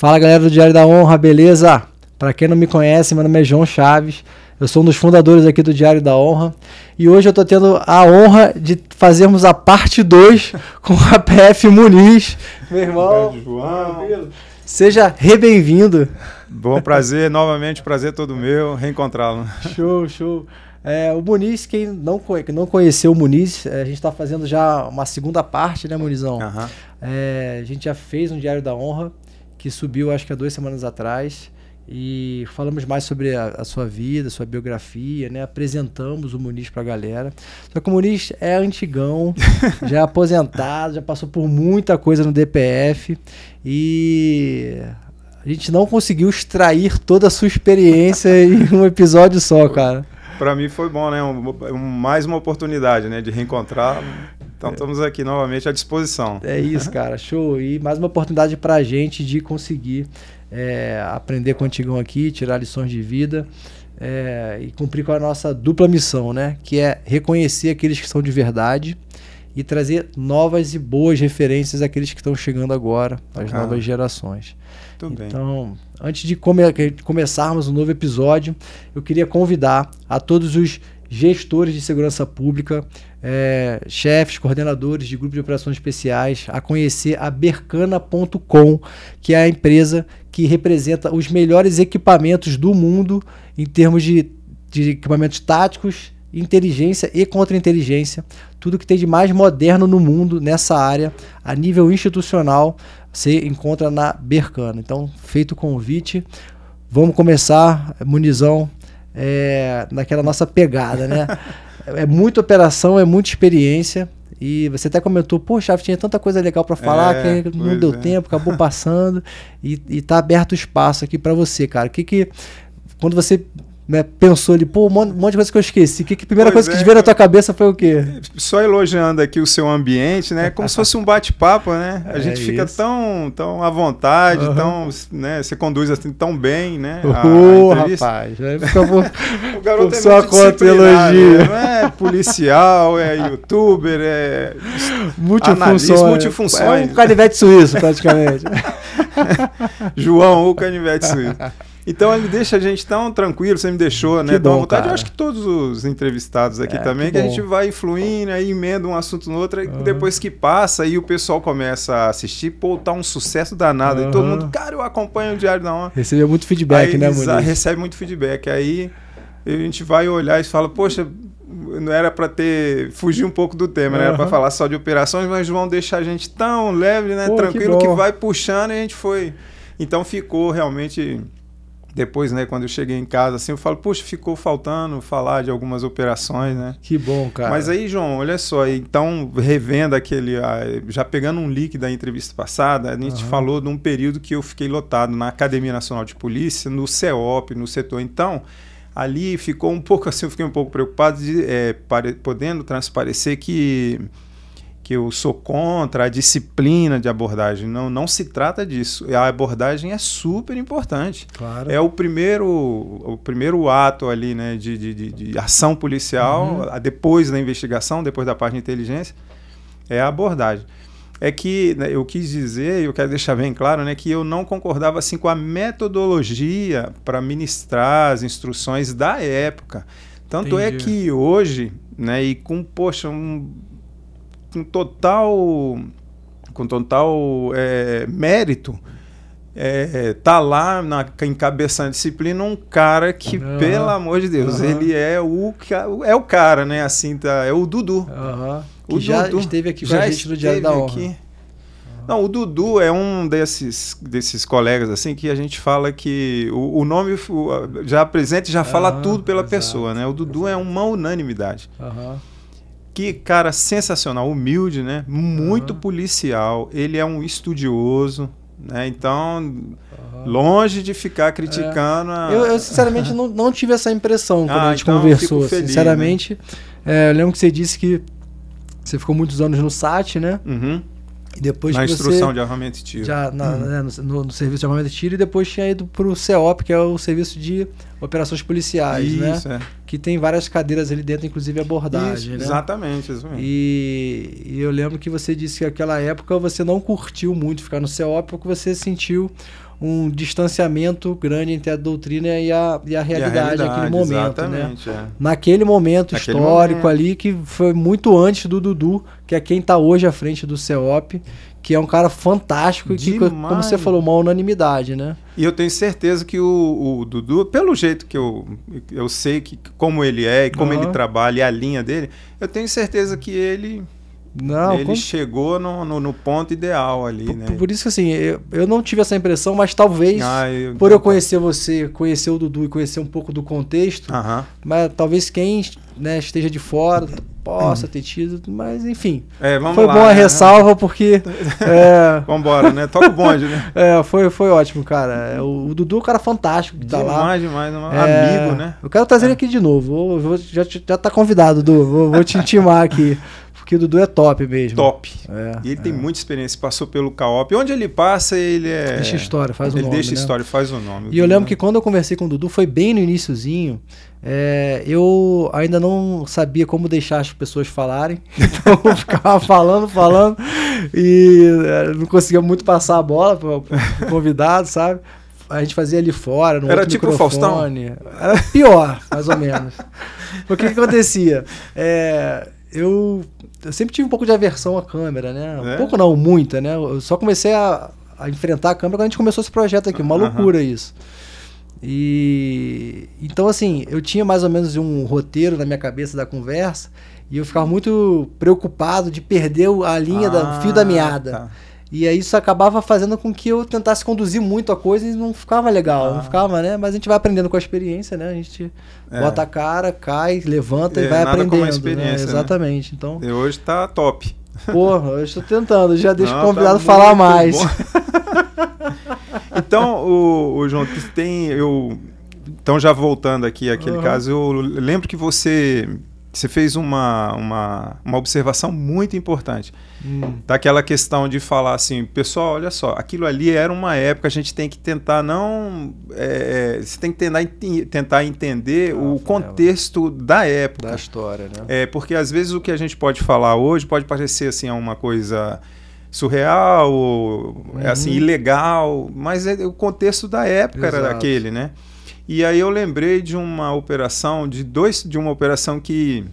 Fala galera do Diário da Honra, beleza? Para quem não me conhece, meu nome é João Chaves, eu sou um dos fundadores aqui do Diário da Honra e hoje eu estou tendo a honra de fazermos a parte 2 com a PF Muniz, meu irmão. João. Seja re-bem-vindo. Bom prazer, novamente prazer todo meu reencontrá-lo. Show, show. É, o Muniz, quem não, quem não conheceu o Muniz, é, a gente está fazendo já uma segunda parte, né, Munizão? Uhum. É, a gente já fez um Diário da Honra que subiu acho que há duas semanas atrás. E falamos mais sobre a, a sua vida, sua biografia, né? Apresentamos o Muniz para a galera. Só que o Muniz é antigão, já é aposentado, já passou por muita coisa no DPF. E a gente não conseguiu extrair toda a sua experiência em um episódio só, cara. Para mim foi bom, né? Um, um, mais uma oportunidade, né? De reencontrar então é. estamos aqui novamente à disposição. É isso, cara. Show. E mais uma oportunidade para a gente de conseguir é, aprender contigo aqui, tirar lições de vida é, e cumprir com a nossa dupla missão, né? Que é reconhecer aqueles que são de verdade e trazer novas e boas referências àqueles que estão chegando agora, às ah, novas gerações. então, bem. antes de come começarmos um novo episódio, eu queria convidar a todos os gestores de segurança pública, é, chefes, coordenadores de grupos de operações especiais, a conhecer a Bercana.com, que é a empresa que representa os melhores equipamentos do mundo em termos de, de equipamentos táticos, inteligência e contra-inteligência, tudo que tem de mais moderno no mundo nessa área, a nível institucional, você encontra na Bercana. Então, feito o convite, vamos começar, Munizão, é, naquela nossa pegada, né? é muita operação, é muita experiência. E você até comentou, poxa, tinha tanta coisa legal para falar é, que não deu é. tempo, acabou passando. e, está aberto o espaço aqui para você, cara. O que que. Quando você né, pensou ali, pô, um monte de coisa que eu esqueci. Que, que a primeira pois coisa é, que veio na tua cabeça foi o quê? Só elogiando aqui o seu ambiente, né? Como se fosse um bate-papo, né? A é gente fica tão, tão à vontade, uhum. tão, né? Você conduz assim tão bem, né? A, rapaz, Acabou, né? o garoto é só conta elogio. Né? É policial, é youtuber, é multifunções. multifunções. É um canivete suíço, praticamente. João, o canivete suíço. Então ele deixa a gente tão tranquilo, você me deixou, né? Que bom, à vontade. Cara. Eu acho que todos os entrevistados aqui é, também, que, que a gente vai fluindo, aí emenda um assunto no outro, uhum. depois que passa, aí o pessoal começa a assistir, pô, tá um sucesso danado. Uhum. E todo mundo, cara, eu acompanho o Diário da Onda. Recebeu muito feedback, aí, né, Muniz? Recebe muito feedback. Aí a gente vai olhar e fala, poxa, não era para ter fugir um pouco do tema, uhum. Né? não era para falar só de operações, mas vão deixar a gente tão leve, né, Pô, tranquilo que, que, vai puxando e a gente foi. Então ficou realmente depois, né, quando eu cheguei em casa, assim, eu falo, poxa, ficou faltando falar de algumas operações, né? Que bom, cara. Mas aí, João, olha só, então, revendo aquele, já pegando um link da entrevista passada, a gente uhum. falou de um período que eu fiquei lotado na Academia Nacional de Polícia, no CEOP, no setor. Então, ali ficou um pouco assim, eu fiquei um pouco preocupado, de, é, podendo transparecer que que eu sou contra a disciplina de abordagem. Não, não se trata disso. A abordagem é super importante. Claro. É o primeiro, o primeiro ato ali, né, de, de, de, de ação policial, uhum. depois da investigação, depois da parte de inteligência, é a abordagem. É que né, eu quis dizer, eu quero deixar bem claro, né, que eu não concordava assim com a metodologia para ministrar as instruções da época. Tanto é Entendi. é que hoje, né, e com poxa, um, com total, com total é, mérito, é, tá lá na, encabeçando a disciplina um cara que, uhum. pelo amor de Deus, uhum. ele é o, é o cara, né? Assim, tá, é o Dudu. Uhum. O já Dudu, esteve aqui com já a gente no da Honra. Aqui. Não, o Dudu é um desses, desses colegas assim que a gente fala que o, o nome já apresenta e já fala tudo pela exato. pessoa, né? O Dudu é uma unanimidade. Que cara sensacional, humilde, né? Muito uhum. policial. Ele é um estudioso, né? Então, uhum. longe de ficar criticando. É. A... Eu, eu, sinceramente, não, não tive essa impressão quando ah, a gente então conversou. Assim, feliz, né? sinceramente, né? é, eu lembro que você disse que você ficou muitos anos no SAT, né? Uhum. E depois na instrução você, de armamento e tiro. Já na, uhum. né, no, no, serviço de armamento e tiro, e depois tinha ido para o CEOP, que é o serviço de operações policiais, né? Isso, né? É. Que tem várias cadeiras ali dentro, inclusive abordagem. Isso, né? Exatamente, isso mesmo. E, e eu lembro que você disse que naquela época você não curtiu muito ficar no CEOP porque você sentiu um distanciamento grande entre a doutrina e a, e a, realidade, e a realidade naquele momento. Né? É. Naquele momento Naquele histórico momento. ali, que foi muito antes do Dudu, que é quem está hoje à frente do CEOP, que é um cara fantástico e que, como você falou, uma unanimidade, né? E eu tenho certeza que o, o Dudu, pelo jeito que eu, eu sei que, como ele é e como uhum. ele trabalha e a linha dele, eu tenho certeza que ele não, ele como... chegou no, no, no, ponto ideal ali, por, né? Por isso que assim, eu, eu não tive essa impressão, mas talvez ah, eu, por eu conhecer você, conhecer o Dudu e conhecer um pouco do contexto, uh -huh. mas talvez quem né, esteja de fora possa ter tido, mas enfim. É, foi lá, bom a né? ressalva porque. é... Vambora, né? Toca o bonde, né? é, foi, foi ótimo, cara. É, o, o Dudu é um cara fantástico que tá demais, lá. Demais, demais. É... Amigo, né? Eu quero trazer é. ele aqui de novo. Vou, vou, já, já tá convidado, Dudu. Vou, vou te intimar aqui. Porque o Dudu é top mesmo. Top. É, e ele é. tem muita experiência, passou pelo Caop. Onde ele passa, ele é. Deixa história, faz ele o nome. Ele deixa né? história, faz o nome. E eu lembro que quando eu conversei com o Dudu, foi bem no iníciozinho. É, eu ainda não sabia como deixar as pessoas falarem, então eu ficava falando, falando, e é, não conseguia muito passar a bola para o convidado, sabe? a gente fazia ali fora, no Era tipo microfone. o Faustão? Era pior, mais ou menos. o que, que acontecia? É, eu, eu sempre tive um pouco de aversão à câmera, né? Um é? pouco não, muita, né? Eu só comecei a, a, enfrentar a câmera quando a gente começou esse projeto aqui. Uma uhum. loucura isso. E então assim, eu tinha mais ou menos um roteiro na minha cabeça da conversa e eu ficava muito preocupado de perder a linha ah, do fio da ah, meada. Tá. E aí isso acabava fazendo com que eu tentasse conduzir muito a coisa e não ficava legal, ah. não ficava, né? Mas a gente vai aprendendo com a experiência, né? A gente é. bota a cara, cai, levanta é, e vai nada aprendendo. Como a né? experiência, né? Exatamente. Então. E hoje tá top. Porra, eu estou tentando, já deixo não, o convidado tá falar mais. então, o, o João, tem eu então já voltando aqui aquele uhum. caso, eu lembro que você você fez uma, uma, uma observação muito importante. Hum. Daquela questão de falar assim, pessoal, olha só, aquilo ali era uma época, a gente tem que tentar não. É, é você tem que tentar, tentar entender ah, o contexto ela. da época. Da história, né? É, porque às vezes o que a gente pode falar hoje pode parecer assim, uma coisa surreal, ou, é, assim, uhum. assim, ilegal, mas é, o contexto da época Exato. era aquele, né? E aí eu lembrei de uma operação, de dois, de uma operação que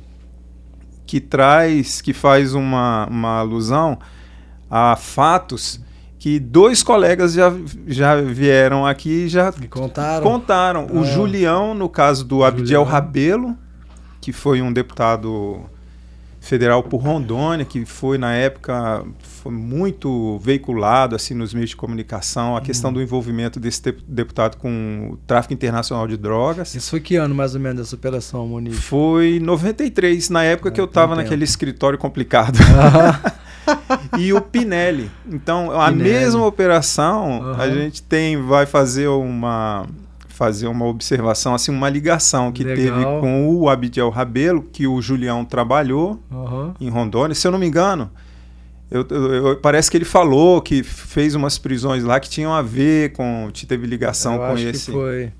que traz, que faz uma, uma alusão a fatos que dois colegas já, já vieram aqui já e contaram. contaram. O é. Julião, no caso do Abdiel Julião. Rabelo, que foi um deputado federal por Rondônia, que foi na época foi muito veiculado assim nos meios de comunicação, a questão uhum. do envolvimento desse deputado com o tráfico internacional de drogas. Isso foi que ano mais ou menos essa operação, Monique? Foi 93, na época é, que eu estava naquele escritório complicado. e o Pinelli. Então, a Pinelli. mesma operação, uhum. a gente tem vai fazer uma fazer uma observação, assim, uma ligação que Legal. teve com o Abdiel Rabelo, que o Julião trabalhou uhum. em Rondônia. Se eu não me engano, eu, eu, eu, parece que ele falou que fez umas prisões lá que tinham a ver com. teve ligação com esse. Que foi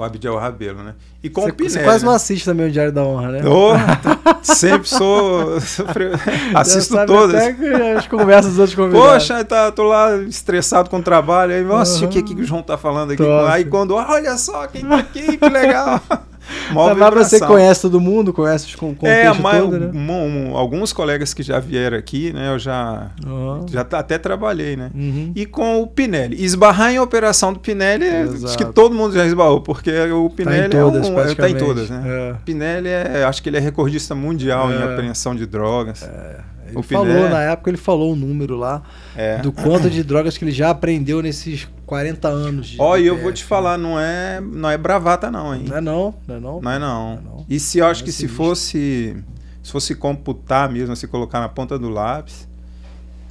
o Abdel Rabelo, né? E com cê, o Pinelli. Você quase né? não assiste também o Diário da Honra, né? Oh, sempre sou. assisto todas. Até as conversas dos outros convidados. Poxa, tá, tô lá estressado com o trabalho. Aí, nossa, uhum. o que, que o João tá falando aqui? Tô, aí quando, olha só, quem tá aqui, que legal. Mó lá você conhece todo mundo, conhece os com, é, mas, todo, né? um, um, alguns colegas que já vieram aqui, né? Eu já, oh. já até trabalhei, né? Uhum. E com o Pinelli. Esbarrar em operação do Pinelli, Exato. É, acho que todo mundo já esbarrou, porque o Pinelli tá em é todas, é um, tá em todas né? É. Pinelli é, acho que ele é recordista mundial é. em apreensão de drogas. É. Ele falou, na época ele falou o um número lá é. do quanto de drogas que ele já aprendeu nesses 40 anos. Ó, e eu vou te falar, não é, não é bravata não, hein? Não é não, não é não. Não é não. não, é não. E se eu acho é que se visto. fosse, se fosse computar mesmo, se colocar na ponta do lápis,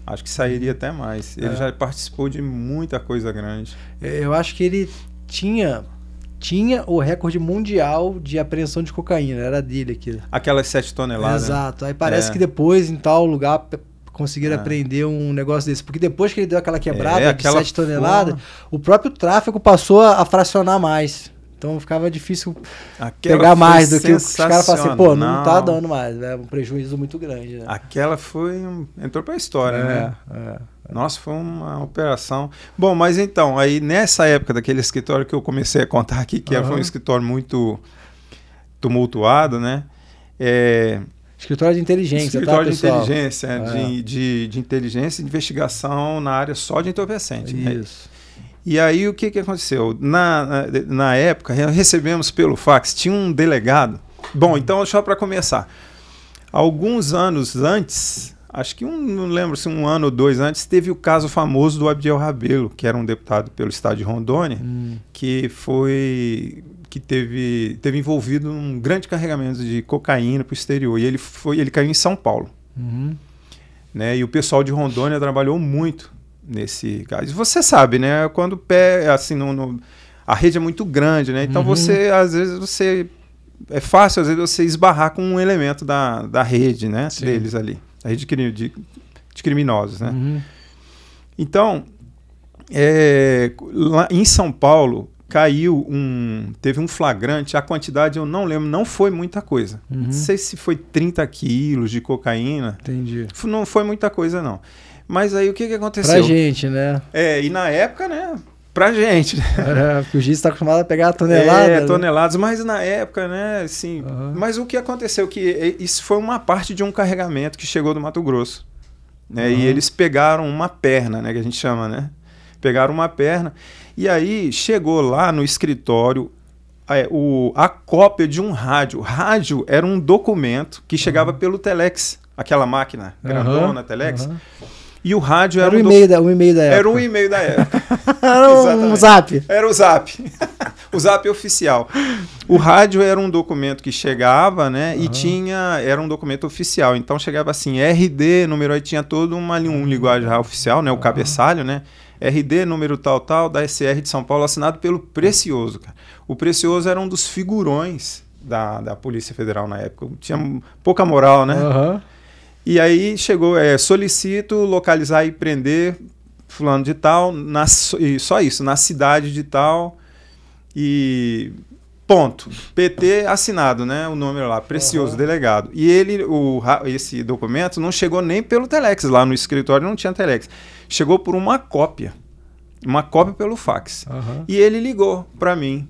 acho que sairia até mais. Ele é. já participou de muita coisa grande. Eu acho que ele tinha tinha o recorde mundial de apreensão de cocaína, era dele aquilo. Aquelas 7 toneladas. Né? Exato. Aí parece é. que depois, em tal lugar, conseguiram é. apreender um negócio desse. Porque depois que ele deu aquela quebrada é, aquela de 7 toneladas, o próprio tráfico passou a fracionar mais. Então ficava difícil Aquela pegar mais do que os caras falam assim, pô, não tá dando mais, é um prejuízo muito grande. Né? Aquela foi. entrou pra história, né? é, né? É, é. Nossa, foi uma operação. Bom, mas então, aí nessa época daquele escritório que eu comecei a contar aqui, que uhum. foi um escritório muito tumultuado, né? É, Escritório de inteligência, tá, Escritório tá, de pessoal? inteligência, é. de, de, de, inteligência e investigação na área só de entorpecente. Né? Isso. Né? E aí o que, que aconteceu? Na, na época, recebemos pelo fax, tinha um delegado. Bom, então só para começar. Alguns anos antes, acho que um, não lembro se um ano ou dois antes, teve o caso famoso do Abdiel Rabelo, que era um deputado pelo estado de Rondônia, hum. que foi que teve, teve envolvido um grande carregamento de cocaína para o exterior. E ele foi, ele caiu em São Paulo. Uhum. Né? E o pessoal de Rondônia trabalhou muito nesse caso Você sabe, né? Quando pé, assim, no, no, a rede é muito grande, né? Então uhum. você, às vezes, você. É fácil, às vezes, você esbarrar com um elemento da, da rede, né? Sim. Deles ali. A rede de, de, de criminosos, né? Uhum. Então, é, lá em São Paulo, caiu um. Teve um flagrante, a quantidade eu não lembro, não foi muita coisa. Uhum. Não sei se foi 30 quilos de cocaína. Entendi. Não foi muita coisa, não. Mas aí o que, que aconteceu? Pra gente, né? É, e na época, né? Pra gente. Né? É, porque o giz está acostumado a pegar é, né? toneladas. É, toneladas, né? mas na época, né? sim uhum. Mas o que aconteceu? que é, Isso foi uma parte de um carregamento que chegou do Mato Grosso. Né? Uhum. E eles pegaram uma perna, né? Que a gente chama, né? Pegaram uma perna. E aí chegou lá no escritório é, o, a cópia de um rádio. Rádio era um documento que chegava uhum. pelo Telex, aquela máquina grandona, Telex. E o rádio era, era um o e-mail do... da, um da época. Era um e-mail da época. era um zap. Era o zap. o zap oficial. O rádio era um documento que chegava, né? E tinha. Era um documento oficial. Então chegava assim, RD, número aí tinha todo uma, um linguagem oficial, né? O cabeçalho, né? RD, número tal, tal, da SR de São Paulo, assinado pelo Precioso, cara. O Precioso era um dos figurões da, da Polícia Federal na época. Tinha pouca moral, né? Aham. Uhum. E aí chegou, é, solicito localizar e prender fulano de tal, na, só isso, na cidade de tal, e ponto. PT assinado, né? O número lá, precioso, uhum. delegado. E ele, o, esse documento não chegou nem pelo telex, lá no escritório não tinha telex. Chegou por uma cópia, uma cópia pelo fax. Uhum. E ele ligou para mim,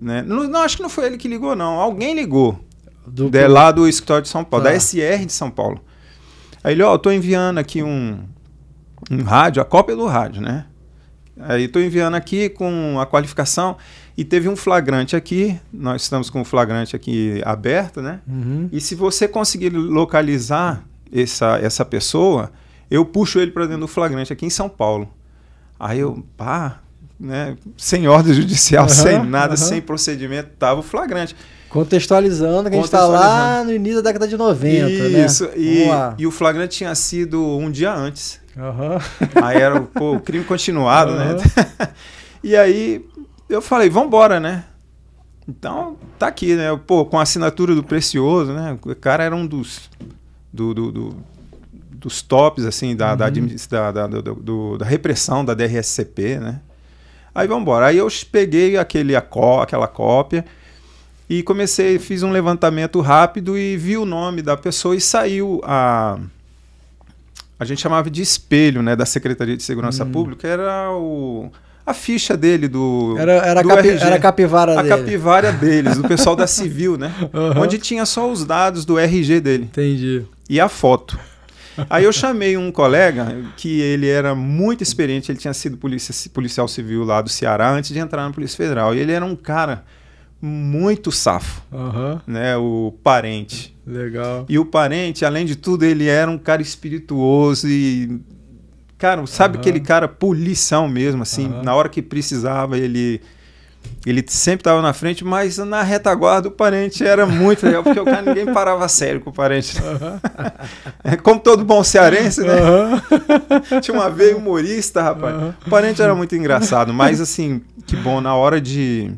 né? Não, não, acho que não foi ele que ligou, não. Alguém ligou. Do... De, lá do escritório de São Paulo, ah. da SR de São Paulo. Aí ele, ó, oh, tô enviando aqui um, um rádio, a cópia do rádio, né? Aí tô enviando aqui com a qualificação e teve um flagrante aqui. Nós estamos com o flagrante aqui aberto, né? Uhum. E se você conseguir localizar essa, essa pessoa, eu puxo ele para dentro do flagrante aqui em São Paulo. Aí eu, pá, né? Sem ordem judicial, uhum, sem nada, uhum. sem procedimento, tava o flagrante. Contextualizando que Contextualizando. a gente está lá no início da década de 90, né? Isso, né? E, e o flagrante tinha sido um dia antes. Uhum. Aí era pô, o crime continuado, uhum. né? e aí eu falei, vambora, né? Então, tá aqui, né? Pô, com a assinatura do Precioso, né? O cara era um dos... do, do, do dos tops assim da, uhum. da, da, da, do, da, repressão da DRSCP, né? Aí vamos embora. Aí eu peguei aquele, a aquela cópia, e comecei, fiz um levantamento rápido e vi o nome da pessoa e saiu a. A gente chamava de espelho, né? Da Secretaria de Segurança hum. Pública, era o a ficha dele do era, era, do capi, RG, era a capivara a dele. capivara deles do pessoal da civil né uhum. onde tinha só os dados do RG dele entendi e a foto aí eu chamei um colega que ele era muito experiente ele tinha sido polícia, policial civil lá do Ceará antes de entrar na polícia federal e ele era um cara muito safo, uhum. né? O parente. Legal. E o parente, além de tudo, ele era um cara espirituoso e cara, sabe uhum. aquele cara polição mesmo, assim, uhum. na hora que precisava ele ele sempre estava na frente, mas na retaguarda o parente era muito legal, porque o cara ninguém parava sério com o parente. Uhum. É como todo bom cearense, né? Uhum. Tinha uma veia humorista, rapaz. Uhum. O parente era muito engraçado, mas assim, que bom, na hora de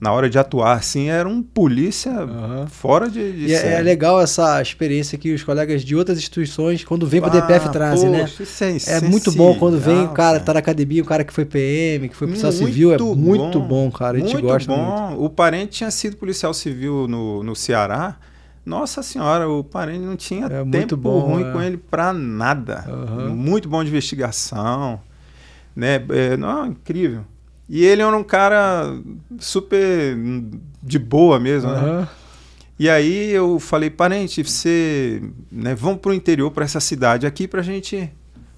na hora de atuar, assim, era um polícia uhum. fora de, de e é, série. é legal essa experiência que os colegas de outras instituições, quando vem para o ah, DPF, trazem, né? poxa, né? Isso é, é, muito bom quando vem o cara, tá na academia, o cara que foi PM, que foi policial civil, é muito bom, cara, a gente muito gosta bom. muito. O parente tinha sido policial civil no, no Ceará, nossa senhora, o parente não tinha é tempo bom, ruim é. com ele para nada. Uhum. Muito bom de investigação, né? É, não, é incrível. E ele era é um cara super de boa mesmo, uhum. né? E aí eu falei, parente, você, né, vamos pro interior, para essa cidade aqui, pra gente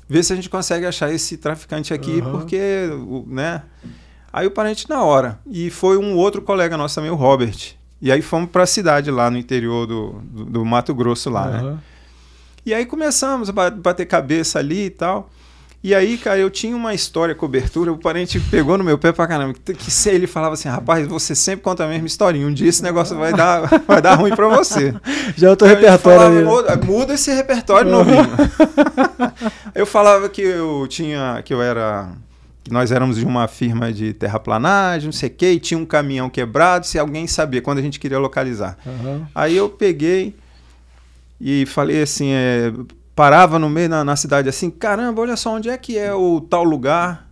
ver se a gente consegue achar esse traficante aqui, uhum. porque, né? Aí o parente na hora. E foi um outro colega nosso também, o Robert. E aí fomos para a cidade lá no interior do, do, do Mato Grosso lá, uhum. né? E aí começamos a bater cabeça ali e tal. E aí, cara, eu tinha uma história, cobertura, o parente pegou no meu pé pra caramba. Que se ele falava assim, rapaz, você sempre conta a mesma historinha. Um dia esse negócio vai dar, vai dar ruim pra você. Já é o teu repertório. Falava, né? Muda esse repertório novinho. eu falava que eu tinha. que eu era. Que nós éramos de uma firma de terraplanagem, não sei o quê, e tinha um caminhão quebrado, se alguém sabia, quando a gente queria localizar. Uhum. Aí eu peguei e falei assim, é, parava no meio na, na, cidade assim, caramba, olha só onde é que é o tal lugar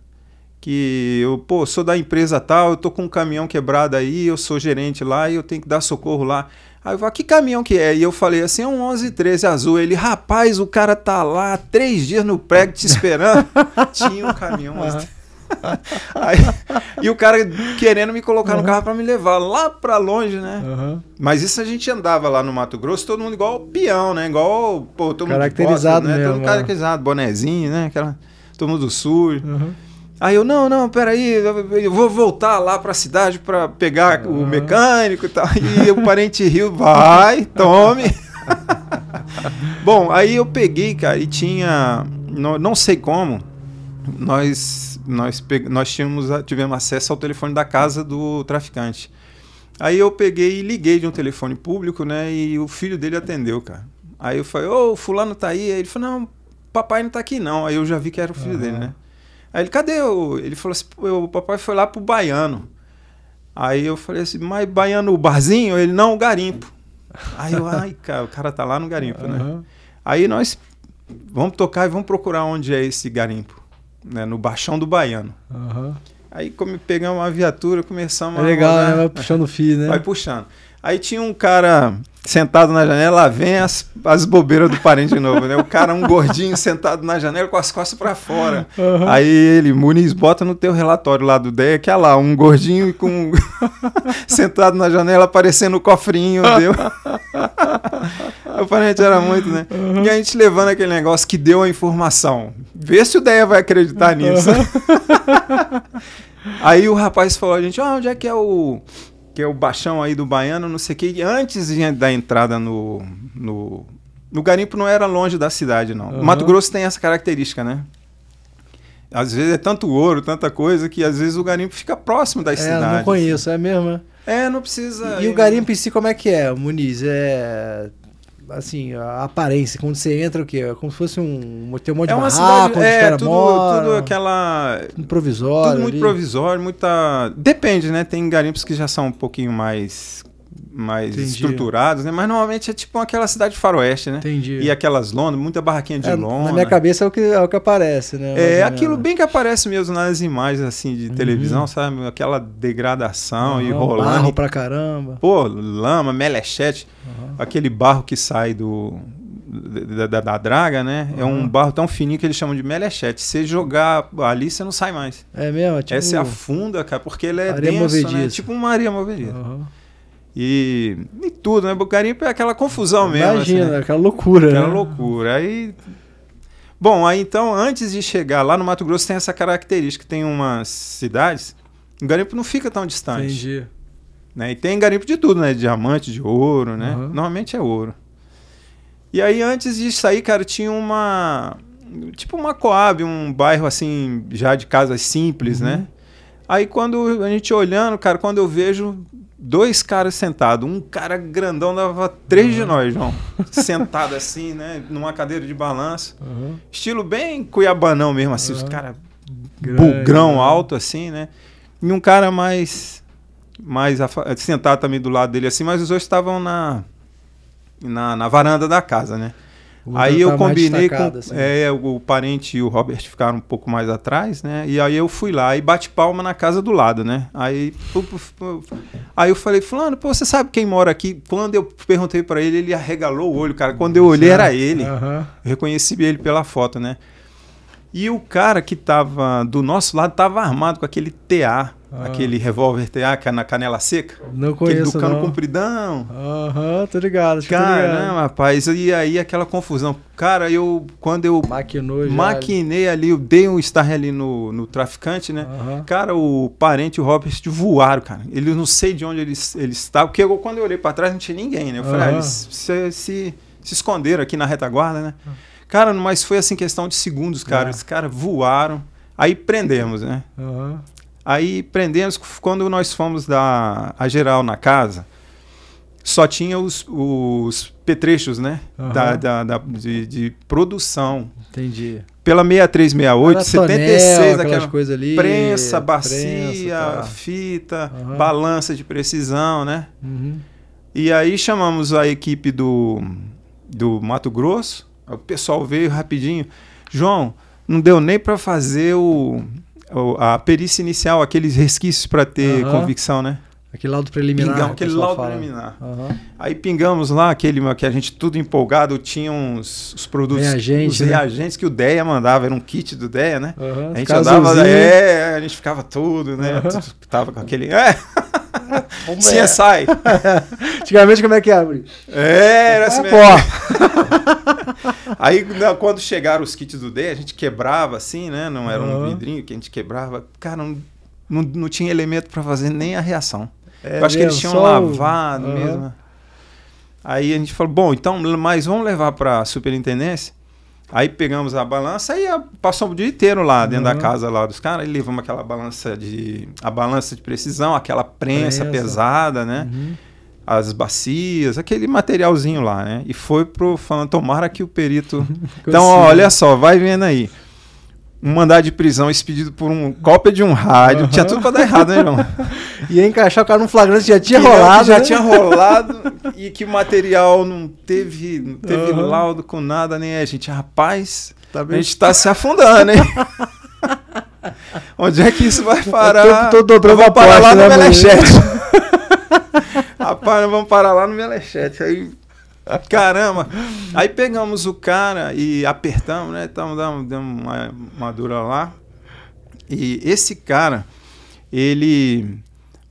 que eu, pô, sou da empresa tal, eu tô com um caminhão quebrado aí, eu sou gerente lá e eu tenho que dar socorro lá. Aí eu falo, ah, que caminhão que é? E eu falei assim, é um 1113 azul. Ele, rapaz, o cara tá lá três dias no prego te esperando. Tinha um caminhão uhum. Aí, e o cara querendo me colocar uhum. no carro para me levar lá para longe, né? Uhum. Mas isso a gente andava lá no Mato Grosso, todo mundo igual peão, né? Igual, pô, todo caracterizado mundo né? Mesmo, todo é. caracterizado, bonezinho, né? Aquela, todo mundo sujo. Uhum. Aí eu, não, não, peraí, eu vou voltar lá para a cidade para pegar o mecânico e tal. E o parente riu, vai, tome. Bom, aí eu peguei, cara, e tinha, não, não sei como, nós nós, nós tínhamos, tivemos acesso ao telefone da casa do traficante. Aí eu peguei e liguei de um telefone público, né? E o filho dele atendeu, cara. Aí eu falei, ô, oh, fulano tá aí? Aí ele falou, não, papai não tá aqui não. Aí eu já vi que era o filho uhum. dele, né? Aí ele, cadê? O... Ele falou assim, o papai foi lá pro baiano. Aí eu falei assim, mas baiano, o barzinho? Ele, não, o garimpo. Aí eu, ai, cara, o cara tá lá no garimpo, uhum. né? Aí nós vamos tocar e vamos procurar onde é esse garimpo né, no Baixão do Baiano. Uhum. Aí como pegamos uma viatura, começamos é legal, a. Legal, né? Vai puxando o fio, né? Vai puxando. Aí tinha um cara sentado na janela, lá vem as, as bobeiras do parente de novo, né? O cara, um gordinho sentado na janela com as costas para fora. Uhum. Aí ele, Muniz, bota no teu relatório lá do DEA, que é lá, um gordinho com sentado na janela aparecendo o cofrinho, deu. o parente era muito, né? Uhum. E a gente levando aquele negócio que deu a informação. Vê se o DEA vai acreditar nisso. Uhum. Aí o rapaz falou, a gente, ah, onde é que é o que é o baixão aí do baiano, não sei o que. Antes da entrada no, no, no garimpo não era longe da cidade, não. Uhum. Mato Grosso tem essa característica, né? Às vezes é tanto ouro, tanta coisa, que às vezes o garimpo fica próximo das é, cidades. Não conheço, é mesmo? Né? É, não precisa. E, e o garimpo em si, como é que é, Muniz? É assim, a aparência. Quando você entra, o quê? É como se fosse um. Tem um monte é de barraco, cidade, onde é, os caras Tudo aquela. Tudo provisório. Tudo muito ali. provisório, muita. Depende, né? Tem garimpos que já são um pouquinho mais mais Entendi. estruturados, né? Mas normalmente é tipo aquela cidade faroeste, né? Entendi. E aquelas lonas, muita barraquinha de é, lona. Na minha cabeça é o que, é o que aparece, né? é, aquilo bem que aparece mesmo nas imagens assim de uhum. televisão, sabe? Aquela degradação uhum, e rolando. Barro pra caramba. Pô, lama, melechete. Uhum. Aquele barro que sai do, da, da, da, draga, né? Uhum. É um barro tão fininho que eles chamam de melechete. Se jogar ali, você não sai mais. É mesmo? É tipo... Essa é afunda, cara, porque ele é areia denso, né? É tipo uma areia movediça. Uhum. E, e tudo, né? O garimpo é aquela confusão mesmo. Assim, Imagina, assim, aquela loucura. Aquela né? loucura. Aí. Bom, aí então, antes de chegar lá no Mato Grosso, tem essa característica: tem umas cidades, o garimpo não fica tão distante. Entendi. Né? E tem garimpo de tudo, né? De diamante, de ouro, né? Uhum. Normalmente é ouro. E aí, antes de sair, cara, tinha uma. Tipo uma Coab, um bairro assim, já de casas simples, né? uhum. né? Aí, quando a gente olhando, cara, quando eu vejo, dois caras sentados. Um cara grandão dava três uhum. de nós, João. Sentado assim, né? Numa cadeira de balanço. Uhum. Estilo bem cuiabanão mesmo, assim. Uhum. Os caras bugrão né? alto, assim, né? E um cara mais. mais sentado também do lado dele, assim. Mas os dois estavam na, na, na varanda da casa, né? aí eu tá combinei com assim. é, né? o parente e o Robert ficaram um pouco mais atrás, né? E aí eu fui lá e bate palma na casa do lado, né? Aí, pu, pu, pu, aí eu falei, fulano, pô, você sabe quem mora aqui? Quando eu perguntei para ele, ele arregalou o olho, cara. Quando eu olhei era ele. Uhum. reconheci ele pela foto, né? E o cara que tava do nosso lado tava armado com aquele TA ah. Aquele revólver TA ah, que é na canela seca. Não conheço, Aquele do cano não. compridão. Aham, uhum, tô ligado. Cara, né, rapaz, e aí aquela confusão. Cara, eu, quando eu Maquinou já maquinei ali, eu dei um start ali no, no traficante, né? Uhum. Cara, o parente, o Robert, voaram, cara. Ele não sei de onde eles eles estavam, tá, porque eu, quando eu olhei pra trás não tinha ninguém, né? Eu falei, ah, eles se, se, se, esconderam aqui na retaguarda, né? Cara, mas foi assim questão de segundos, cara. É. Os caras voaram. Aí prendemos, né? Uhum. Aí prendemos, quando nós fomos da a geral na casa, só tinha os, os petrechos, né? Uhum. Da, da, da de, de, produção. Entendi. Pela 6368, 76, tonel, aquela coisa ali. Prensa, bacia, prensa, tá. fita, uhum. balança de precisão, né? Uhum. E aí chamamos a equipe do, do Mato Grosso. O pessoal veio rapidinho. João, não deu nem para fazer o a perícia inicial, aqueles resquícios para ter uhum. convicção, né? Aquele laudo preliminar. Pingamos, aquele laudo fala. preliminar. Uhum. Aí pingamos lá, aquele que a gente tudo empolgado, tinha uns os produtos, Reagentes. os né? reagentes que o DEA mandava, era um kit do DEA, né? Uhum, a gente andava, é, a gente ficava tudo, né? Uhum. Tava com aquele... É. Bomba CSI. É. Antigamente, como é que é, abre? É, era assim mesmo. Aí, quando chegaram os kits do D, a gente quebrava assim, né? Não era uhum. um vidrinho que a gente quebrava. Cara, não, não, não tinha elemento para fazer nem a reação. É, Eu acho que eles tinham lavado uhum. mesmo. Aí a gente falou, bom, então, mas vamos levar para a superintendência Aí pegamos a balança e passamos o dia inteiro lá dentro uhum. da casa lá dos caras e levamos aquela balança de a balança de precisão, aquela prensa, prensa. pesada, né? Uhum. As bacias, aquele materialzinho lá, né? E foi pro falando tomara que o perito. então, ó, olha só, vai vendo aí um mandado de prisão expedido por um cópia de um rádio. Uhum. Tinha tudo pra dar errado, né, irmão? Ia encaixar o cara num flagrante, já tinha que rolado. Já né? tinha rolado e que o material não teve, não teve uhum. laudo com nada, nem né? a gente, rapaz, tá a gente tá se afundando, hein? Onde é que isso vai é parar? Eu tempo todo porta, lá no né, Melechete. rapaz, vamos parar lá no Melechete. Aí Caramba! Aí pegamos o cara e apertamos, né? Então, damos, uma, madura lá. E esse cara, ele.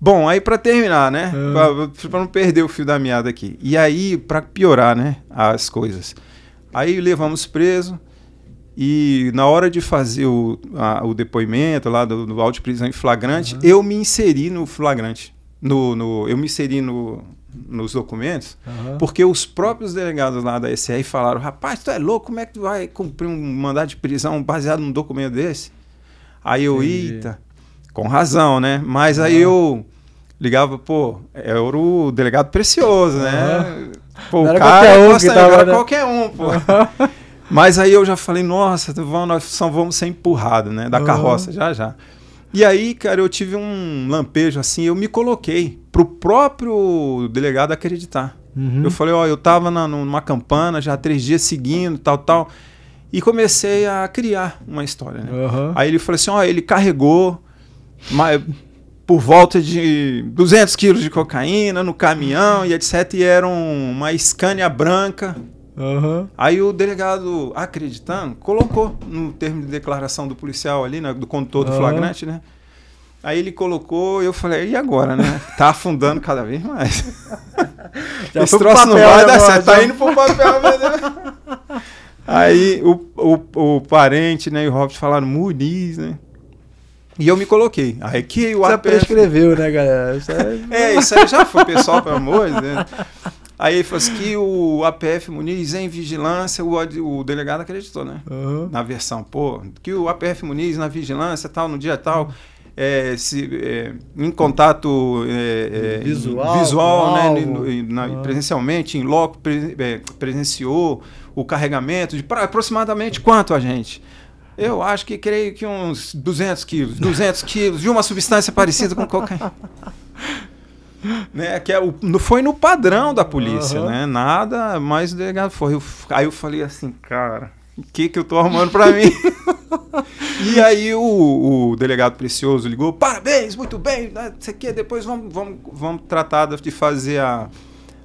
Bom, aí para terminar, né? É. Para não perder o fio da meada aqui. E aí, para piorar, né? As coisas. Aí levamos preso. E na hora de fazer o, a, o depoimento lá do, do auto prisão em flagrante, uhum. eu me inseri no flagrante. No, no, eu me inseri no, nos documentos, uhum. porque os próprios delegados lá da SR falaram: rapaz, tu é louco, como é que tu vai cumprir um mandado de prisão baseado num documento desse? Aí eu, Entendi. eita, com razão, né? Mas aí eu ligava, pô, era o delegado precioso, né? Pô, o cara qualquer um, nossa, tava, era né? qualquer um, pô. Mas aí eu já falei, nossa, nós só vamos ser empurrados, né? Da carroça, já já. E aí, cara, eu tive um lampejo assim, eu me coloquei pro próprio delegado acreditar. Uhum. Eu falei, ó, eu tava na, numa campana já três dias seguindo, tal, tal. E comecei a criar uma história, né? Uhum. Aí ele falou assim, ó, ele carregou mas, por volta de 200 quilos de cocaína no caminhão e etc. E era um, uma Scania branca. Uhum. Aí o delegado, acreditando, colocou no termo de declaração do policial ali, né, do condutor do flagrante, né? Aí ele colocou, eu falei, e agora, né? Tá afundando cada vez mais. Já Esse troço papel, não vai né, dar certo, já... tá indo pro papel. Aí o, o, o, parente né, e o Robson falaram Muniz, né? E eu me coloquei. Aí que o Você APF... prescreveu, né, galera? Isso é, isso aí já foi, pessoal, pelo amor de Deus. Aí ele falou assim, que o APF Muniz em vigilância, o, o delegado acreditou, né? Uhum. Na versão, pô, que o APF Muniz na vigilância, tal, no dia tal é, se, é, em contato é, é visual, visual né, na, ah. presencialmente, em loco, pre, é, presenciou o carregamento de pra, aproximadamente quanto a gente? Eu acho que creio que uns 200 quilos, 200 quilos de uma substância parecida com cocaína. né, que é o, foi no padrão da polícia, uhum. né? Nada mais delegado foi. Eu, aí eu falei assim, cara, o que que eu tô arrumando para mim? e aí o, o, delegado Precioso ligou, parabéns, muito bem, isso né, aqui, depois vamos, vamos, vamos tratar de fazer a,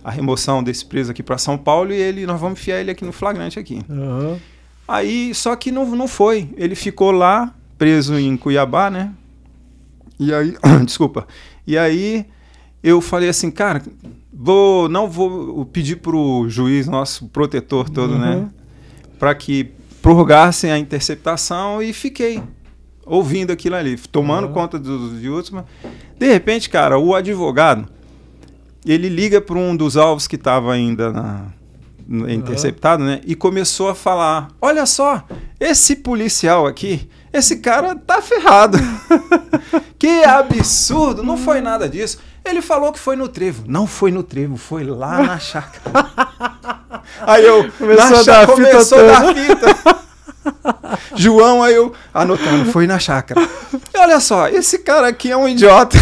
a remoção desse preso aqui para São Paulo e ele, nós vamos enfiar ele aqui no flagrante aqui. Uhum. Aí, só que não, não foi, ele ficou lá, preso em Cuiabá, né, e aí, desculpa, e aí eu falei assim, cara, vou não vou pedir pro juiz nosso protetor todo, né, uhum. né, para que prorrogassem a interceptação e fiquei ouvindo aquilo ali, tomando uhum. conta dos outros. De repente, cara, o advogado ele liga para um dos alvos que estava ainda na, na, uhum. interceptado, uhum. né? E começou a falar: Olha só, esse policial aqui, esse cara tá ferrado. que absurdo! Não foi nada disso. Ele falou que foi no trevo. Não foi no trevo, foi lá na chácara. Aí eu. Começou a dar começou a fita. João, aí eu anotando, foi na chácara. E olha só, esse cara aqui é um idiota.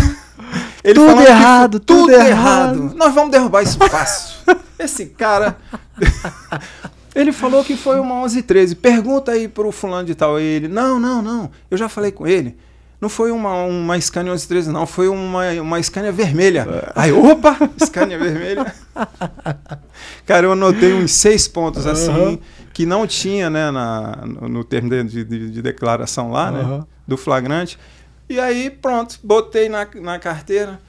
Ele tudo errado, que, tudo, tudo errado. errado. Nós vamos derrubar isso fácil. Esse cara. Ele falou que foi uma 11 13. Pergunta aí pro fulano de tal. Ele, não, não, não. Eu já falei com ele. Não foi uma, uma Scania 1113, não. Foi uma, uma Scania vermelha. É. Aí, opa! Scania vermelha. Cara, eu anotei uns seis pontos uhum. assim, que não tinha, né, na, no termo de, de, de declaração lá, uhum. né, do flagrante. E aí, pronto, botei na, na carteira.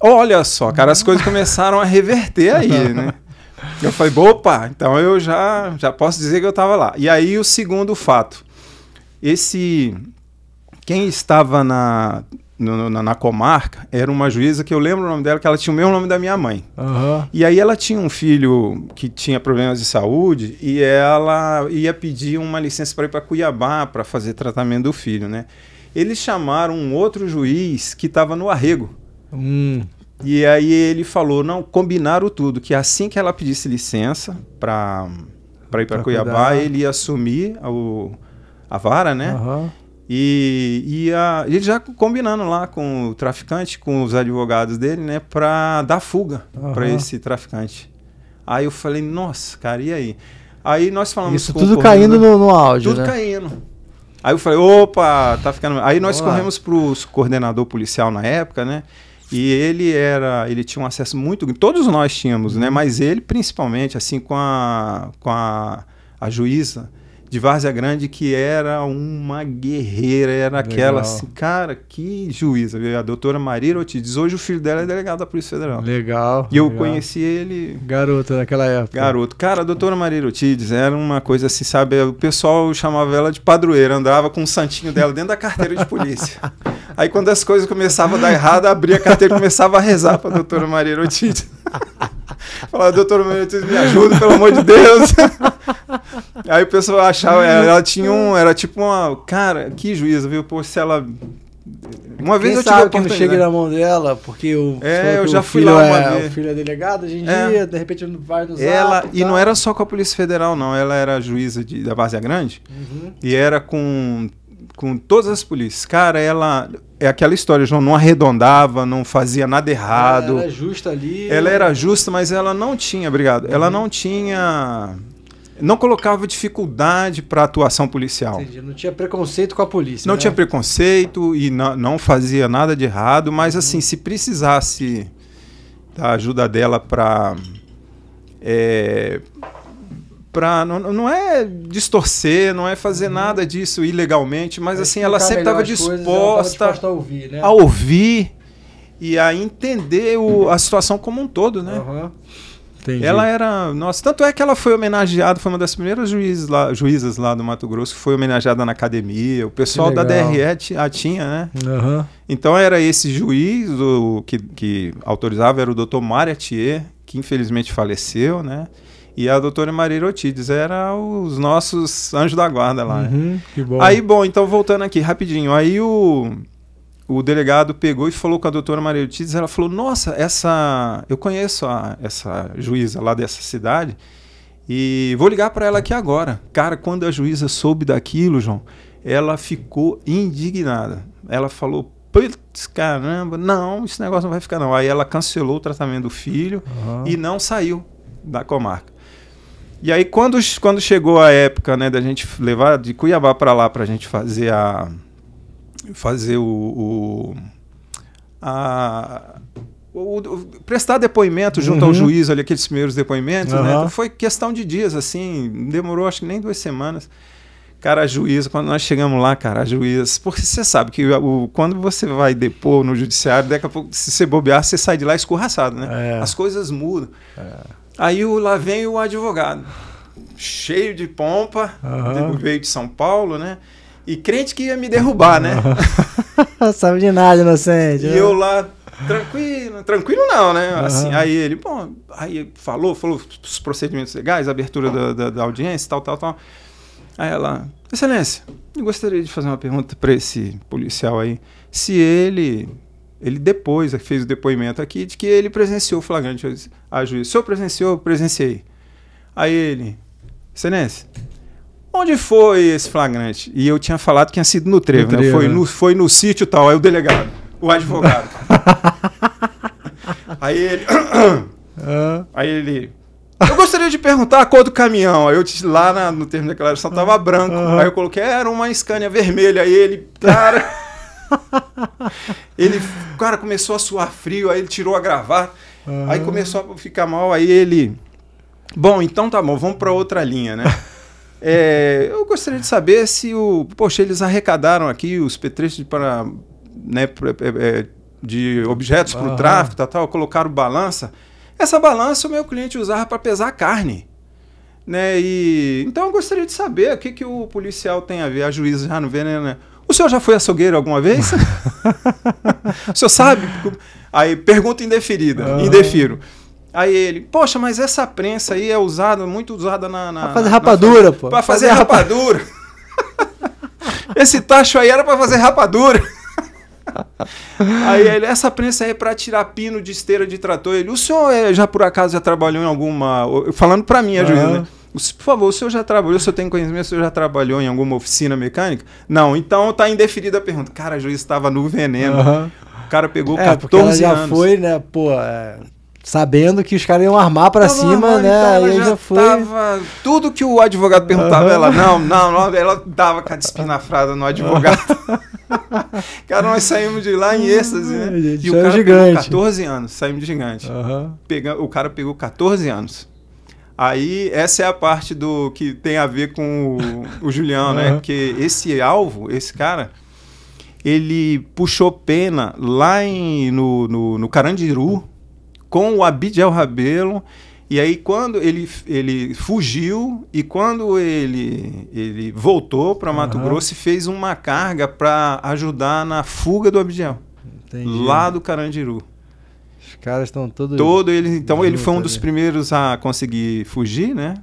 Olha só, cara, as coisas começaram a reverter aí, né? Eu falei, opa, então eu já, já posso dizer que eu estava lá. E aí, o segundo fato. Esse quem estava na, no, na, na, comarca era uma juíza que eu lembro o nome dela, que ela tinha o mesmo nome da minha mãe. Uhum. E aí ela tinha um filho que tinha problemas de saúde e ela ia pedir uma licença para ir para Cuiabá para fazer tratamento do filho, né? Eles chamaram um outro juiz que estava no arrego. Hum. E aí ele falou, não, combinaram tudo, que assim que ela pedisse licença para ir para Cuiabá, cuidar. ele ia assumir o, a vara, né? Uhum. E, e a, ele já combinando lá com o traficante, com os advogados dele, né, para dar fuga uhum. para esse traficante. Aí eu falei, nossa, cara, e aí? Aí nós falamos. Isso tudo caindo né? no, no áudio. Tudo né? caindo. Aí eu falei, opa, tá ficando. Aí nós Olá. corremos para o coordenador policial na época, né? E ele era, ele tinha um acesso muito, todos nós tínhamos, né? Uhum. Mas ele principalmente, assim, com a, com a, a juíza, de Várzea Grande que era uma guerreira, era Legal. aquela assim, cara, que juíza, a doutora Maria Ortiz. Hoje o filho dela é delegado da Polícia Federal. Legal. E eu legal. conheci ele. Garoto naquela época. Garoto. Cara, a doutora Maria Ortiz era uma coisa assim, sabe? O pessoal chamava ela de padroeira, andava com o um santinho dela dentro da carteira de polícia. Aí quando as coisas começavam a dar errado, abria a carteira e começava a rezar pra doutora Maria Ortiz. falar, doutor, me ajuda, pelo amor de Deus. Aí o pessoal achava, é, ela tinha um, era tipo uma, cara, que juíza, viu? Pô, se ela uma vez Quem eu tive sabe a que não chegue na mão dela, porque é, eu é, eu já fui lá é uma é, vez. O filho é delegado hoje em é. dia, de repente vai nos Ela E tal. não era só com a Polícia Federal, não. Ela era juíza de, da Várzea Grande uhum. e era com com todas as polícias. Cara, ela é aquela história, João não arredondava, não fazia nada errado. Ela era justa ali. Ela era justa, mas ela não tinha, obrigado. Ela não tinha não colocava dificuldade para a atuação policial. Entendi, não tinha preconceito com a polícia. Não né? tinha preconceito e não, não fazia nada de errado, mas assim, uhum. se precisasse da ajuda dela para é, eh, Pra, não, não é distorcer, não é fazer uhum. nada disso ilegalmente, mas é assim, ela sempre estava disposta, disposta, a ouvir, né? A ouvir e a entender o, a situação como um todo, né? Uhum. Ela era. Nossa, tanto é que ela foi homenageada, foi uma das primeiras juízes lá, juízas lá do Mato Grosso, que foi homenageada na academia. O pessoal da DRE a tinha, né? Uhum. Então era esse juiz o, que, que autorizava, era o doutor Maria Thier, que infelizmente faleceu, né? E a doutora Maria Irotides era os nossos anjos da guarda lá. Né? Uhum, né? que bom. Aí, bom, então voltando aqui rapidinho. Aí o, o delegado pegou e falou com a doutora Maria Irotides. Ela falou: Nossa, essa. Eu conheço a, essa juíza lá dessa cidade e vou ligar para ela aqui agora. Cara, quando a juíza soube daquilo, João, ela ficou indignada. Ela falou: putz, caramba, não, esse negócio não vai ficar não. Aí ela cancelou o tratamento do filho uhum. e não saiu da comarca. E aí quando, quando chegou a época, né, da gente levar de Cuiabá para lá para a gente fazer a fazer o, o a o, o, prestar depoimento junto uhum. ao juiz ali aqueles primeiros depoimentos, uhum. né? foi questão de dias assim, demorou acho que nem duas semanas. Cara, a juíza, quando nós chegamos lá, cara, a juíza. Porque você sabe que o, quando você vai depor no judiciário, daqui a pouco, se você bobear, você sai de lá escorraçado, né? É. As coisas mudam. É. Aí o, lá vem o advogado, cheio de pompa, uhum. veio de São Paulo, né? E crente que ia me derrubar, né? Uhum. Sabe de nada, inocente. E né? eu lá, tranquilo, tranquilo não, né? Assim, Aí ele, bom, aí falou, falou os procedimentos legais, abertura da, da, da audiência, tal, tal, tal. Aí ela, Excelência, eu gostaria de fazer uma pergunta para esse policial aí. Se ele ele depois fez o depoimento aqui de que ele presenciou o flagrante a ah, juiz. O senhor presenciou? Presenciei. Aí ele, excelência, onde foi esse flagrante? E eu tinha falado que tinha sido no trevo, no né? Foi, é. no, foi no sítio tal. Aí o delegado, o advogado. aí ele. aí ele. Eu gostaria de perguntar a cor do caminhão. Aí eu lá na, no termo de declaração tava branco. Aí eu coloquei, é, era uma Scania vermelha. Aí ele, cara. ele, o cara começou a suar frio, aí ele tirou a gravata, uhum. aí começou a ficar mal, aí ele. Bom, então tá bom, vamos para outra linha, né? é, eu gostaria de saber se o. Poxa, eles arrecadaram aqui os petrechos para. Né, pra, é, é, de objetos para o ah. tráfico, tal, tal, colocaram balança. Essa balança o meu cliente usava para pesar carne. Né? E, então eu gostaria de saber o que, que o policial tem a ver, a juíza já não vê, né? né? O senhor já foi açougueiro alguma vez? o senhor sabe? Aí pergunta indeferida, uhum. indefiro. Aí ele, poxa, mas essa prensa aí é usada, muito usada na. na pra fazer rapadura, na... pô. Pra fazer, fazer rapadura. rapadura. Esse tacho aí era pra fazer rapadura. Aí ele, essa prensa é para tirar pino de esteira de trator. Ele, o senhor é, já por acaso já trabalhou em alguma. Falando para mim, a é juíza, né? Por favor, o senhor já trabalhou, o senhor tem conhecimento, o senhor já trabalhou em alguma oficina mecânica? Não, então tá indeferida a pergunta. Cara, a juíza estava no veneno. Uhum. O cara pegou é, 14 ela já foi, né, pô, é, sabendo que os caras iam armar para tá cima, então né? Ela já, já foi. Tava... Tudo que o advogado perguntava, uhum. ela, não, não, não, ela dava a despinafrada no advogado. cara, nós saímos de lá em êxtase, né? gente, e o é cara gigante. 14 anos, saímos de gigante. Uhum. Pega... O cara pegou 14 anos. Aí essa é a parte do que tem a ver com o, o Julião, né? Porque esse alvo, esse cara, ele puxou pena lá em, no, no, no Carandiru, com o Abidjel Rabelo. E aí quando ele, ele fugiu e quando ele, ele voltou para Mato uhum. Grosso e fez uma carga para ajudar na fuga do Abidjel, Lá do Carandiru. Os caras estão todos. Todo ele, então ele foi um dos ali. primeiros a conseguir fugir, né?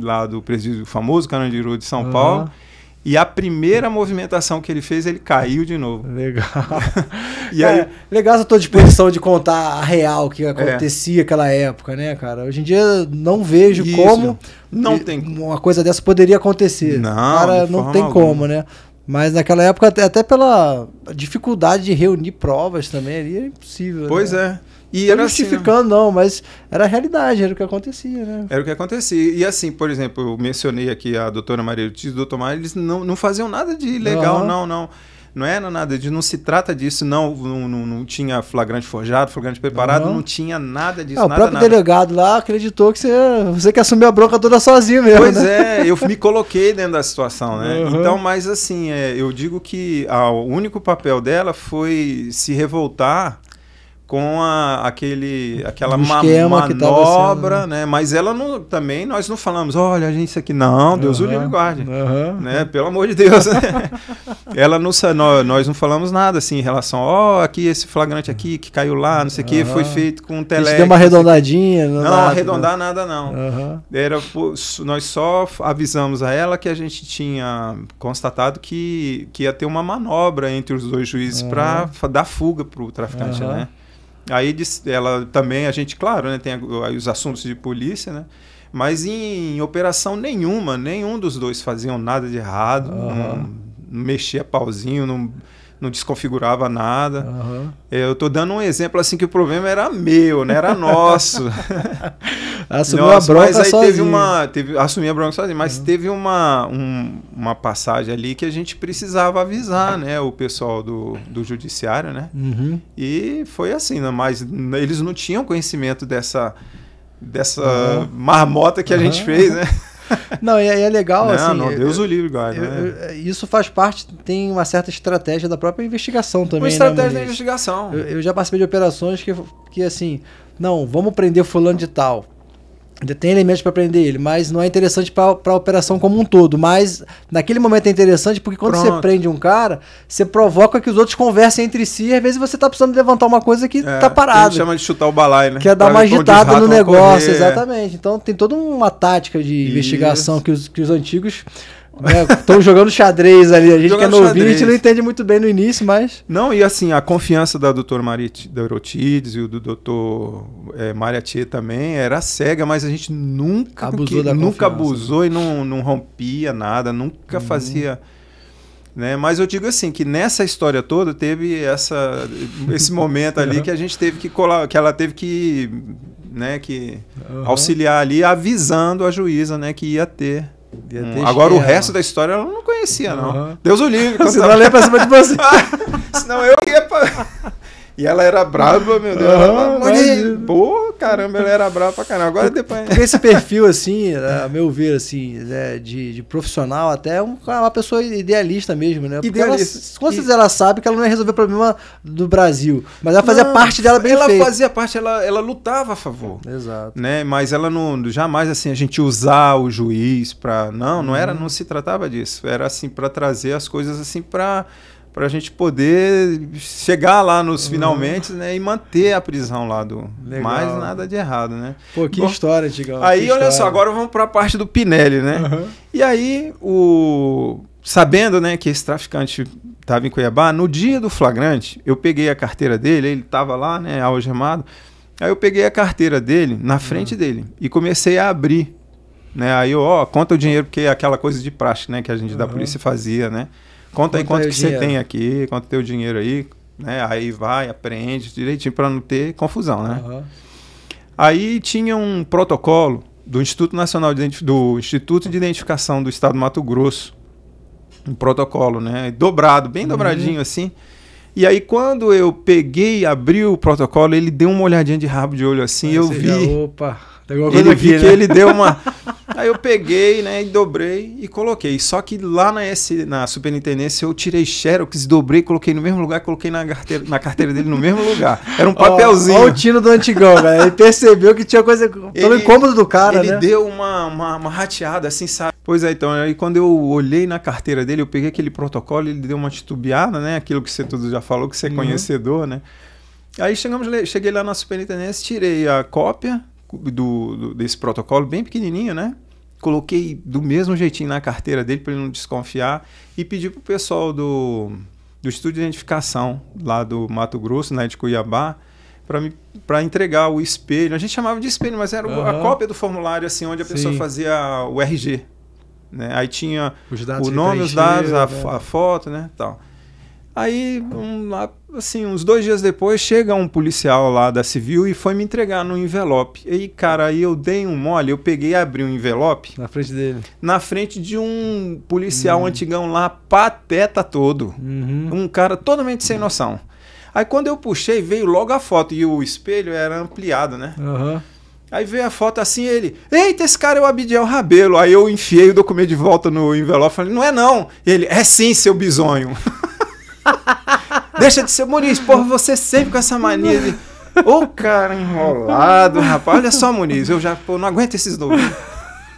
Lá do presídio famoso Carandiru de São uhum. Paulo. E a primeira movimentação que ele fez, ele caiu de novo. Legal. e aí... É, legal essa tua disposição de contar a real que é. acontecia é. época, né, cara? Hoje em dia não vejo Isso, como não tem uma coisa dessa poderia acontecer. Não, cara, não tem alguma. como, né? Mas naquela época, até pela dificuldade de reunir provas também, ali era é impossível. Pois né? é. E não era né? justificando, assim, não, mas era a realidade, era o que acontecia, né? Era o que acontecia. E assim, por exemplo, eu mencionei aqui a doutora Maria Ortiz e o doutor Mário, eles não, não faziam nada de legal, uhum. não, não. Não era nada de. Não se trata disso, não. Não, não, não tinha flagrante forjado, flagrante preparado, uhum. não tinha nada disso. Ah, nada, o próprio nada. delegado lá acreditou que você, você que assumiu a bronca toda sozinho mesmo. Pois né? é, eu me coloquei dentro da situação, né? Uhum. Então, mas assim, é, eu digo que a, o único papel dela foi se revoltar com a, aquele, aquela ma manobra, sendo... né? Mas ela não, também nós não falamos, olha, a gente aqui não, Deus uhum, o livre guarde, uhum. né? Pelo amor de Deus. Né? ela não, nós não falamos nada assim em relação, ó, oh, aqui esse flagrante aqui que caiu lá, não sei o uhum. que, foi feito com um tele. Isso deu uma arredondadinha, não, nada, né? arredondar né? nada não. Uhum. Era nós só avisamos a ela que a gente tinha constatado que que ia ter uma manobra entre os dois juízes para dar fuga para o traficante, né? Aí ela também, a gente, claro, né, tem os assuntos de polícia, né? Mas em, operação nenhuma, nenhum dos dois faziam nada de errado, uhum. não, não, mexia pauzinho, não, não desconfigurava nada. Uhum. Eu estou dando um exemplo assim que o problema era meu, né? Era nosso. Assumiu Nossa, a bronca mas aí sozinho. Teve uma, teve, assumi a bronca sozinho, mas é. teve uma, um, uma passagem ali que a gente precisava avisar, né? O pessoal do, do judiciário, né? Uhum. E foi assim, né, mas eles não tinham conhecimento dessa, dessa uhum. marmota que a gente uhum. fez, né? Não, e é, é legal não, assim. Não, é, Deus eu, o livre, guarda. Né? É, isso faz parte, tem uma certa estratégia da própria investigação também. Uma né, estratégia né, da investigação. Eu, eu, já participei de operações que, que assim, não, vamos prender fulano de tal. Ainda tem elementos para aprender ele, mas não é interessante para a operação como um todo. Mas naquele momento é interessante porque quando Pronto. você prende um cara, você provoca que os outros conversem entre si. E às vezes você está precisando levantar uma coisa que é, tá parada. chama de chutar o balai, né? Que é dar pra uma agitada no negócio, correr, é. exatamente. Então tem toda uma tática de Isso. investigação que os, que os antigos Estão né? jogando xadrez ali. A gente que é novinho, a gente não entende muito bem no início, mas. Não, e assim, a confiança da doutora Dorotides e do doutor é, eh, Mariatier também era cega, mas a gente nunca abusou, que, nunca abusou e não, não rompia nada, nunca uhum. fazia. Né? Mas eu digo assim, que nessa história toda teve essa, esse momento ali uhum. que a gente teve que colar, que ela teve que, né, que uhum. auxiliar ali, avisando a juíza né, que ia ter um, agora o ela. resto da história ela não conhecia, não. Uhum. Deus o livre. Senão ela ia pra cima de você. Senão eu ia pra. E ela era braba, meu Deus. Uhum, Pô, caramba, ela era braba pra caramba. Agora depois. Porque esse perfil, assim, a meu ver, assim, né, de, de profissional até é uma pessoa idealista mesmo, né? Porque idealista. Ela, com e... ela sabe que ela não ia resolver o problema do Brasil. Mas ela fazia não, parte dela bem ela feito. Ela fazia parte, ela, ela lutava a favor. Exato. Né? Mas ela não. Jamais assim, a gente usar o juiz pra. Não, não hum. era, uhum. não se tratava disso. Era assim, para trazer as coisas assim para para a gente poder chegar lá nos uhum. finalmente, né, e manter a prisão lá do Legal. mais nada de errado, né? Pô, que Bom, história, Digão. Aí, olha história. só, agora vamos para a parte do Pinelli, né? Uhum. E aí o sabendo, né, que esse traficante estava em Cuiabá, no dia do flagrante, eu peguei a carteira dele, ele estava lá, né, algemado. Aí eu peguei a carteira dele na frente uhum. dele e comecei a abrir, né? Aí ó, conta o dinheiro porque é aquela coisa de praxe, né, que a gente uhum. da polícia fazia, né? Conta, aí quanto que dinheiro. você tem aqui, quanto teu dinheiro aí, né? Aí vai, aprende direitinho para não ter confusão, né? Uhum. Aí tinha um protocolo do Instituto Nacional de do Instituto de Identificação do Estado do Mato Grosso, um protocolo, né? Dobrado, bem uhum. dobradinho uhum. assim. E aí quando eu peguei, abri o protocolo, ele deu uma olhadinha de rabo de olho assim, Mas eu vi. Já, opa, tá ele aqui, né? que ele deu uma Aí eu peguei, né, e dobrei e coloquei. Só que lá na, S, na superintendência eu tirei xerox, dobrei, coloquei no mesmo lugar, coloquei na carteira, na carteira dele no mesmo lugar. Era um papelzinho. Olha o tiro do antigão, velho. Ele percebeu que tinha coisa pelo ele, incômodo do cara, ele né? Ele deu uma, uma, uma, rateada, assim, sabe? Pois é, então, aí quando eu olhei na carteira dele, eu peguei aquele protocolo, ele deu uma titubeada, né? Aquilo que você tudo já falou, que você é uhum. conhecedor, né? Aí chegamos, cheguei lá na superintendência, tirei a cópia, do, do, desse protocolo bem pequenininho, né? Coloquei do mesmo jeitinho na carteira dele para ele não desconfiar e pedi para o pessoal do, do Estúdio de Identificação lá do Mato Grosso, né, de Cuiabá, para entregar o espelho. A gente chamava de espelho, mas era uhum. a cópia do formulário assim onde a Sim. pessoa fazia o RG. Né? Aí tinha o nome, os dados, a, né? a, foto, né? Tal. Aí um lá assim, uns dois dias depois, chega um policial lá da civil e foi me entregar no envelope. E, cara, aí eu dei um mole, eu peguei e abri um envelope. Na frente dele. Na frente de um policial uhum. antigão lá, pateta todo. Uhum. Um cara totalmente sem noção. Aí quando eu puxei, veio logo a foto. E o espelho era ampliado, né? Uhum. Aí veio a foto assim, ele, eita, esse cara é o Abidiel Rabelo. Aí eu enfiei o documento de volta no envelope, falei, não é não. E ele, é sim, seu bisonho. Deixa de ser Muniz, porra, você sempre com essa mania de. Ô, cara enrolado, rapaz. Olha só, Muniz, eu já pô, não aguento esses nomes.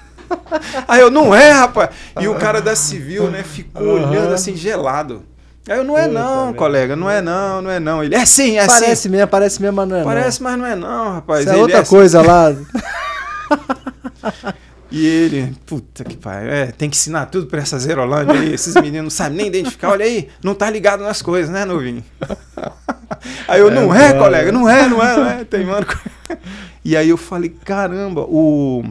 Aí eu, não é, rapaz. E o cara da civil, né, ficou uhum. olhando assim, gelado. Aí eu, não é não, Eita, colega, não é não, não é não. Ele, é sim, é parece sim. Parece mesmo, parece mesmo, mas não é Parece, não. mas não é não, rapaz. Isso é outra é coisa lá. E ele, puta que pai, é, tem que ensinar tudo pra essa Zerolândia aí. Esses meninos não sabem nem identificar. Olha aí, não tá ligado nas coisas, né, novinho? Aí eu, é, não é, é colega, não é, não é, não é. Tem, mano. E aí eu falei, caramba, o.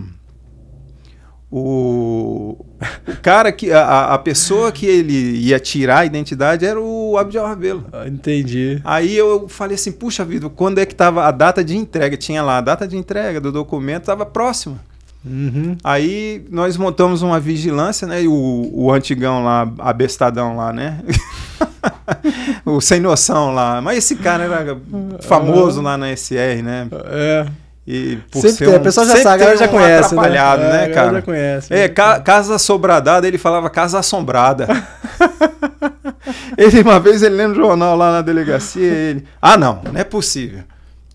O, o cara que. A, a pessoa que ele ia tirar a identidade era o Abdel Rabelo. Ah, entendi. Aí eu falei assim, puxa vida, quando é que tava a data de entrega? Tinha lá a data de entrega do documento, tava próxima. Uhum. Aí nós montamos uma vigilância, né? E o, o antigão lá, abestadão lá, né? o sem noção lá. Mas esse cara era uhum. famoso lá na SR, né? É. E por sempre ser um, tem, a pessoa já sabe, galera já um conhece, né, né é, cara? Já conhece. É, né? ca casa sobradada, ele falava casa assombrada. ele uma vez ele lendo um jornal lá na delegacia, ele, ah não, não é possível.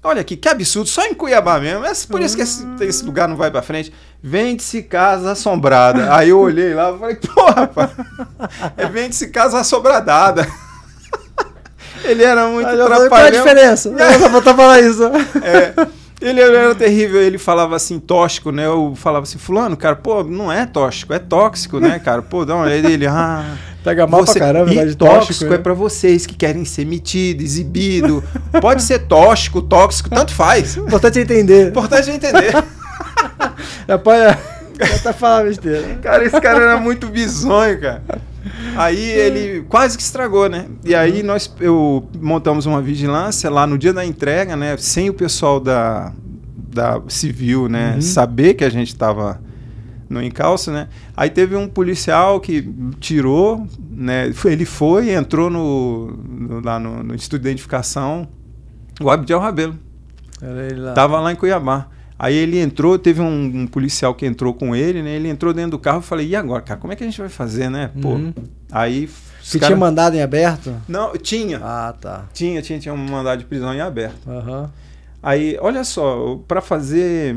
Olha aqui, que absurdo, só em Cuiabá mesmo. É por isso que esse, hum. esse lugar não vai para frente. Vende-se casa assombrada. Aí eu olhei lá e falei, porra, é vende-se casa assombradada. Ele era muito atrapalhado. É trapalhão. Qual a diferença? É. Eu só falar isso. É. Ele era terrível, ele falava assim, tóxico, né? Eu falava assim, fulano, cara, pô, não é tóxico, é tóxico, né, cara? Pô, dá uma olhada dele, ah... Pega mal você, pra caramba, e tóxico tóxico né? é para vocês que querem ser metido, exibido. Pode ser tóxico, tóxico, tanto faz. Importante é entender. Importante é entender. Rapaz, é, até falar besteira. Cara, esse cara era muito bizonho, cara. Aí ele quase que estragou, né? E aí uhum. nós eu montamos uma vigilância lá no dia da entrega, né? Sem o pessoal da, da civil, né? Uhum. Saber que a gente estava no encalço, né? Aí teve um policial que tirou, né? Ele foi, entrou no, no lá no, no Instituto de Identificação, o Abdel Rabelo. Era lá. Tava lá em Cuiabá. Aí ele entrou, teve um, um, policial que entrou com ele, né? Ele entrou dentro do carro, e falei, e agora, cara, como é que a gente vai fazer, né? Pô, uhum. aí... Você cara... tinha mandado em aberto? Não, tinha. Ah, tá. Tinha, tinha, tinha um mandado de prisão em aberto. Uhum. Aí, olha só, para fazer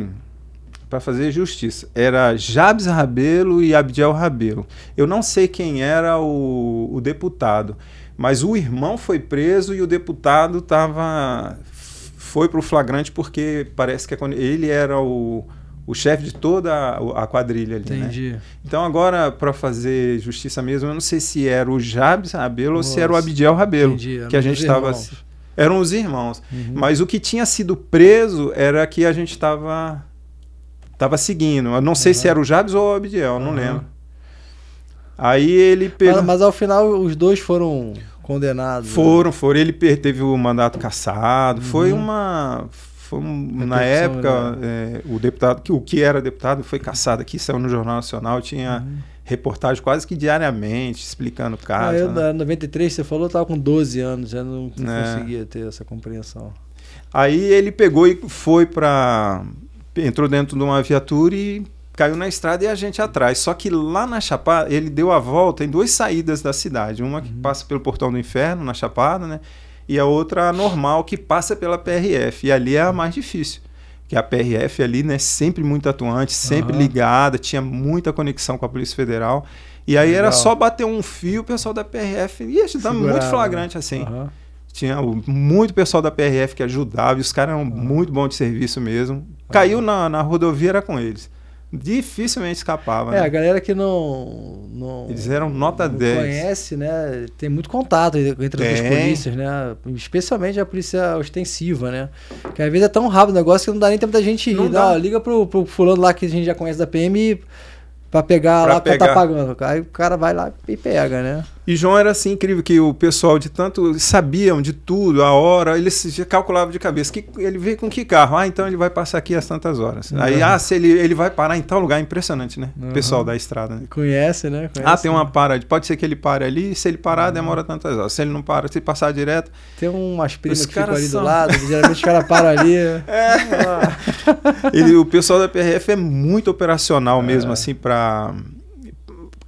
para fazer justiça. Era Jabes Rabelo e Abdiel Rabelo. Eu não sei quem era o, o deputado, mas o irmão foi preso e o deputado tava, foi para o flagrante porque parece que é ele era o, o chefe de toda a, a quadrilha ali. Né? Entendi. Né? Então, agora, para fazer justiça mesmo, eu não sei se era o Jabes Rabelo Nossa. ou se era o Abdiel Rabelo, Entendi. que a gente estava eram os irmãos. Uhum. Mas o que tinha sido preso era que a gente estava Tava seguindo. Eu não sei uhum. se era o Jabes ou o Abdiel, não lembro. Aí ele. Mas, mas, ao final os dois foram condenados. Foram, né? foram. Ele teve o mandato cassado. Uhum. Foi uma. Foi um, na época, né? é, o deputado, que, o que era deputado, foi cassado aqui, saiu no Jornal Nacional, tinha uhum. reportagem quase que diariamente, explicando o caso. Ah, eu, né? 93, você falou, eu estava com 12 anos, já não, não é. conseguia ter essa compreensão. Aí ele pegou e foi para entrou dentro de uma viatura e caiu na estrada e a gente atrás. Só que lá na Chapada, ele deu a volta em duas saídas da cidade. Uma que uhum. passa pelo Portão do Inferno, na Chapada, né? E a outra a normal, que passa pela PRF. E ali é a mais difícil. Que a PRF ali, né? Sempre muito atuante, sempre uhum. ligada, tinha muita conexão com a Polícia Federal. E aí Legal. era só bater um fio, o pessoal da PRF ia te tá dar muito né? flagrante assim. Uhum. Tinha muito pessoal da PRF que ajudava, e os caras eram ah. muito bons de serviço mesmo. Caiu ah. na, na rodovia, era com eles dificilmente escapava. É, né? a galera que não, não. Eles eram nota não 10. conhece, né? Tem muito contato entre é. as polícias, né? Especialmente a polícia ostensiva, né? Que às vezes é tão rápido o negócio que não dá nem tempo da gente ir. Não, né? dá. liga pro, pro fulano lá que a gente já conhece da PM para pegar pra lá tá, tá pegar. pra tá pagando. Aí o cara vai lá e pega, né? E João era assim incrível que o pessoal de tanto sabiam de tudo, a hora, eles calculavam de cabeça que ele veio com que carro. Ah, então ele vai passar aqui às tantas horas. Uhum. Aí ah, se ele, ele vai parar em tal lugar, é impressionante, né? Uhum. O pessoal da estrada. Né? Conhece, né? Conhece, ah, tem uma né? parada. Pode ser que ele pare ali, se ele parar uhum. demora tantas horas. Se ele não para, se passar direto. Tem umas primas que ficam ali são... do lado, geralmente os caras param ali. Né? É. Ah. o pessoal da PRF é muito operacional é. mesmo assim para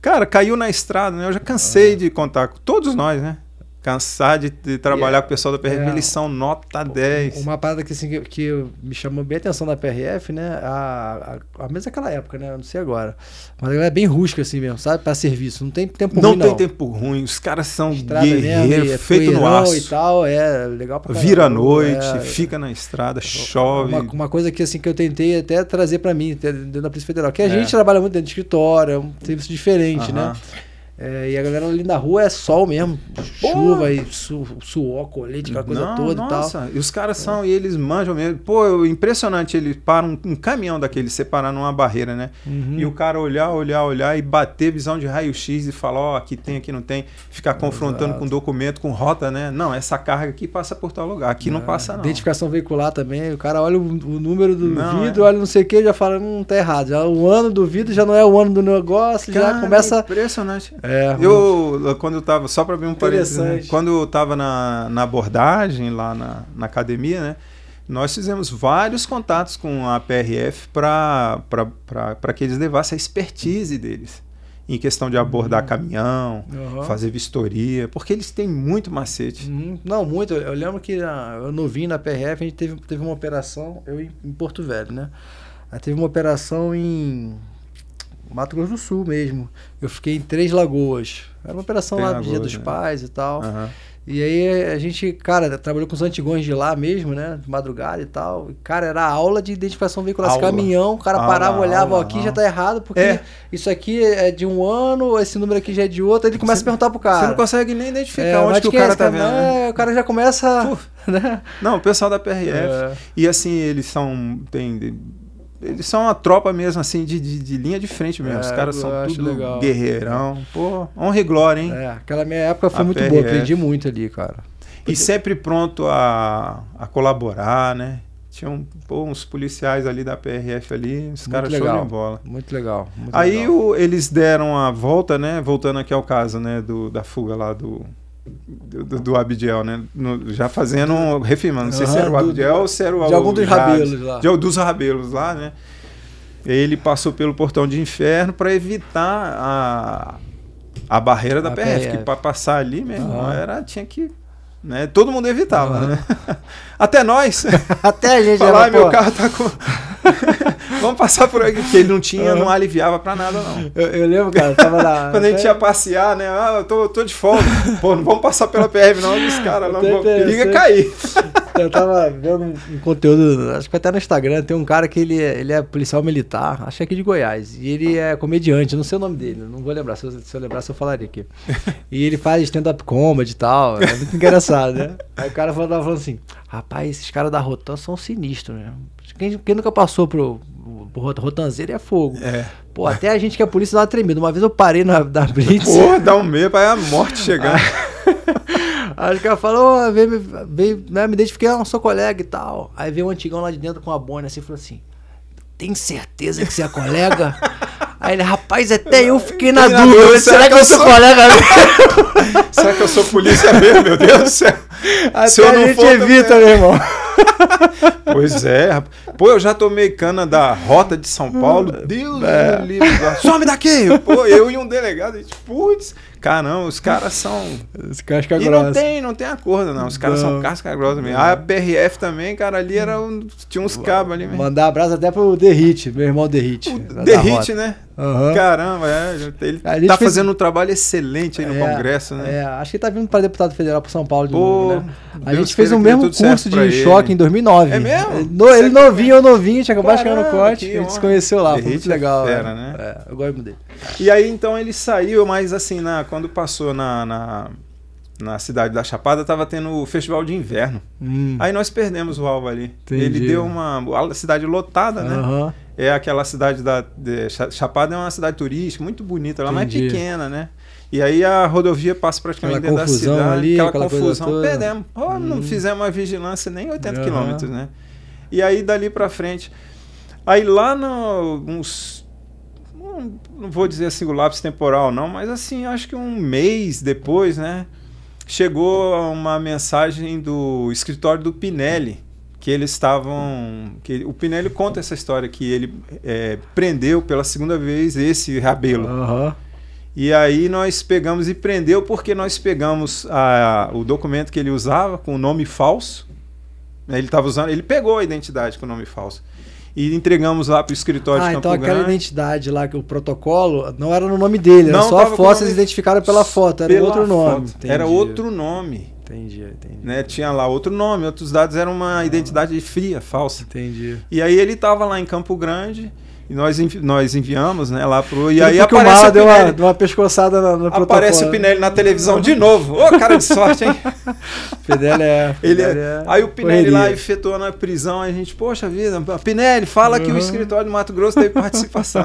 Cara, caiu na estrada, né? Eu já cansei é. de contar. Todos nós, né? cansar de, de trabalhar com o pessoal da PRF, é, eles são nota 10. Uma parada que, assim, que, que, me chamou bem a atenção da PRF, né? A, a, a naquela época, né? Eu não sei agora. Mas ela é bem rústica assim mesmo, sabe? Para serviço. Não tem tempo não ruim. Tem não tem tempo ruim. Os caras são guerreiros, é feito no aço. e tal, é legal pra caramba. Vira à noite, é, fica na estrada, chove. Uma, uma, coisa que assim que eu tentei até trazer para mim, dentro da Polícia Federal, que a é. gente trabalha muito dentro de escritório, é um serviço diferente, uh -huh. né? É, e a galera ali na rua é sol mesmo, chuva e su, suor, colete, aquela coisa Não, toda nossa. e tal. E os caras são, e eles manjam mesmo. Pô, impressionante, ele param um, um caminhão daquele, separar numa barreira, né? Uhum. E o cara olhar, olhar, olhar e bater visão de raio-x e falar, ó, oh, aqui tem, aqui não tem. Ficar confrontando Exato. com documento, com rota, né? Não, essa carga aqui passa por tal lugar, aqui é. não passa não. Identificação veicular também, o cara olha o, o número do não, vidro, é. olha não sei o que, já fala, não hum, tá errado. Já, o ano do vidro já não é o ano do negócio, cara, já começa... impressionante. É, é, eu, quando eu tava, só para ver um parênteses, né? quando eu tava na, na abordagem lá na, na academia, né? Nós fizemos vários contatos com a PRF para que eles levassem a expertise deles em questão de abordar uhum. caminhão, uhum. fazer vistoria, porque eles têm muito macete. Uhum. Não, muito. Eu lembro que eu novinho na PRF, a gente teve, teve uma operação, eu em, em Porto Velho, né? Aí teve uma operação em Mato Grosso do Sul mesmo. Eu fiquei em Três Lagoas. Era uma operação Três lá do Dia dos né? Pais e tal. Uhum. E aí a gente, cara, trabalhou com os antigões de lá mesmo, né? De madrugada e tal. E, cara, era aula de identificação veicular. Aula. Caminhão, o cara aula, parava, olhava, aula, aqui já tá errado, porque é. isso aqui é de um ano, esse número aqui já é de outro. Aí ele começa você, a perguntar pro cara. Você não consegue nem identificar é, onde que, o é cara é tá vendo. Né? É, o cara já começa. Puf, né? Não, o pessoal da PRF. É. E assim, eles são. Tem, eles são uma tropa mesmo, assim, de, de, de linha de frente mesmo. É, Os caras são tudo legal. guerreirão. Pô, honra e glória, hein? É, aquela minha época foi a muito PRF. boa, aprendi muito ali, cara. Porque... E sempre pronto a, a colaborar, né? Tinham pô, uns policiais ali da PRF ali, os caras show de bola. Muito legal. Muito Aí legal. O, eles deram a volta, né? Voltando aqui ao caso, né? Do, da fuga lá do, do, do Abdiel, né? No, já fazendo, refirmando, não sei ah, se era o Abdiel ah, do, ou se era o De algum dos rabelos lá. De, dos rabelos lá, né? Ele passou pelo portão de inferno para evitar a, a barreira da a PF, PF, que para passar ali mesmo era, tinha que. Né? Todo mundo evitava, né? Até nós. Até a gente. Falar, meu pô. carro tá com. Vamos passar por aqui. Porque ele não tinha, não aliviava pra nada, não. Eu, eu lembro, cara, tava lá. Quando a gente ia passear, né? Ah, eu tô, eu tô de folga. Pô, não vamos passar pela PRV, não, os caras, não. Periga é cair. Eu tava vendo um conteúdo, acho que até no Instagram, tem um cara que ele é, ele é policial militar, acho que é aqui de Goiás, e ele é comediante, não sei o nome dele, não vou lembrar, se eu, se eu eu falaria aqui. E ele faz stand-up comedy e tal, é muito engraçado, né? Aí o cara tava falando assim, rapaz, esses caras da Rotan são sinistros, né? Quem, quem nunca passou pro, Rotanzeiro é fogo. É. Pô, até a gente que é polícia dá tremendo. Uma vez eu parei na, na Blitz. Porra, dá um medo pra a morte chegar. Aí o cara falou, oh, veio, veio, né, me identifiquei, sou colega e tal. Aí veio um antigão lá de dentro com a boina assim e falou assim: Tem certeza que você é colega? Aí ele, rapaz, é até eu fiquei na dúvida. dúvida será, será, que eu, sou, sou colega mesmo? será que eu sou polícia mesmo, meu Deus do céu? Até Se eu não a gente for, evita, também. meu irmão. pois é, rapaz. Pô, eu já tomei cana da Rota de São Paulo. Deus é. me Some daqui! Pô, eu e um delegado, gente, putz, caramba, os caras são. Os casca grossa. E não tem, não tem acordo, não. Os caras são casca grossa mesmo. A BRF também, cara, ali era um, tinha uns cabos ali mesmo. Mandar um abraço até pro The meu irmão The Hit. né? Uhum. Caramba, é, ele tá fez... fazendo um trabalho excelente aí no é, Congresso, né? É, acho que tá vindo para deputado federal para São Paulo de Pô, novo, né? A Deus gente fez o mesmo curso de choque em 2009. É mesmo? No, ele é novinho, eu novinho, tinha acabado chegando no corte, a gente se conheceu lá, foi muito é legal. Fera, é. né? é, eu gosto dele. E aí então ele saiu, mas assim, na, quando passou na, na na cidade da Chapada, estava tendo o festival de inverno. Hum. Aí nós perdemos o alvo ali. Entendi. Ele deu uma. A cidade lotada, né? É aquela cidade da. De, Chapada é uma cidade turística, muito bonita, ela é Entendi. pequena, né? E aí a rodovia passa praticamente aquela dentro da cidade, ali, aquela, aquela confusão. Perdemos. Oh, hum. Não fizemos uma vigilância nem 80 uhum. quilômetros, né? E aí dali para frente. Aí lá no, uns não vou dizer assim o lapso temporal, não, mas assim, acho que um mês depois, né? chegou uma mensagem do escritório do Pinelli, que eles estavam. Que, o Pinelli conta essa história que ele é, prendeu pela segunda vez esse Rabelo. Uhum. E aí nós pegamos e prendeu porque nós pegamos a, o documento que ele usava com o nome falso. Né, ele estava usando, ele pegou a identidade com o nome falso e entregamos lá para o escritório ah, de então Campo então aquela identidade lá, que o protocolo, não era no nome dele, não era só a foto, vocês identificaram pela foto, era pela outro nome. Era outro nome. Entendi, entendi. Né? Tinha lá outro nome, outros dados, era uma ah. identidade fria, falsa. Entendi. E aí ele estava lá em Campo Grande e nós, envi nós enviamos, né, lá pro. E aí aparece. O Mala deu uma, deu uma pescoçada na, no Aparece o né? Pinelli na televisão de novo. Ô, oh, cara de sorte, hein? Pinelli é. Ele é, é... Aí o Pinelli Correria. lá efetuou na prisão, a gente, poxa vida, Pinelli, fala uhum. que o uhum. escritório do Mato Grosso teve participação.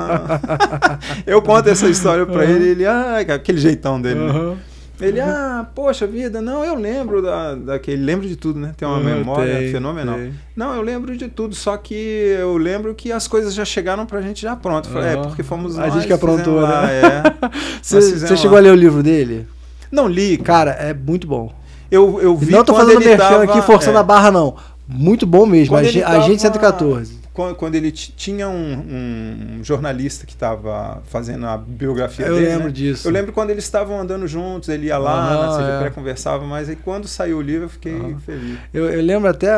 eu conto essa história para uhum. ele, ele, ah, aquele jeitão dele, né? uhum. né? Ele, ah, poxa vida, não, eu lembro da, daquele. Lembro de tudo, né? Tem uma hum, memória fenomenal. Não, eu lembro de tudo, só que eu lembro que as coisas já chegaram pra gente já pronto. Falei, É, porque fomos. A nós, gente que aprontou, né? né? É, Você chegou lá. a ler o livro dele? Não li. Cara, é muito bom. Eu, eu vi. não tô fazendo merchan tava, aqui forçando é. a barra, não. Muito bom mesmo. a, gente, a gente 114 quando ele tinha um, um, jornalista que estava fazendo a biografia eu dele. Eu lembro né? disso. Eu lembro quando eles estavam andando juntos, ele ia lá, uhum, é. conversava, mas aí quando saiu o livro eu fiquei uhum. feliz. Eu, eu, lembro até,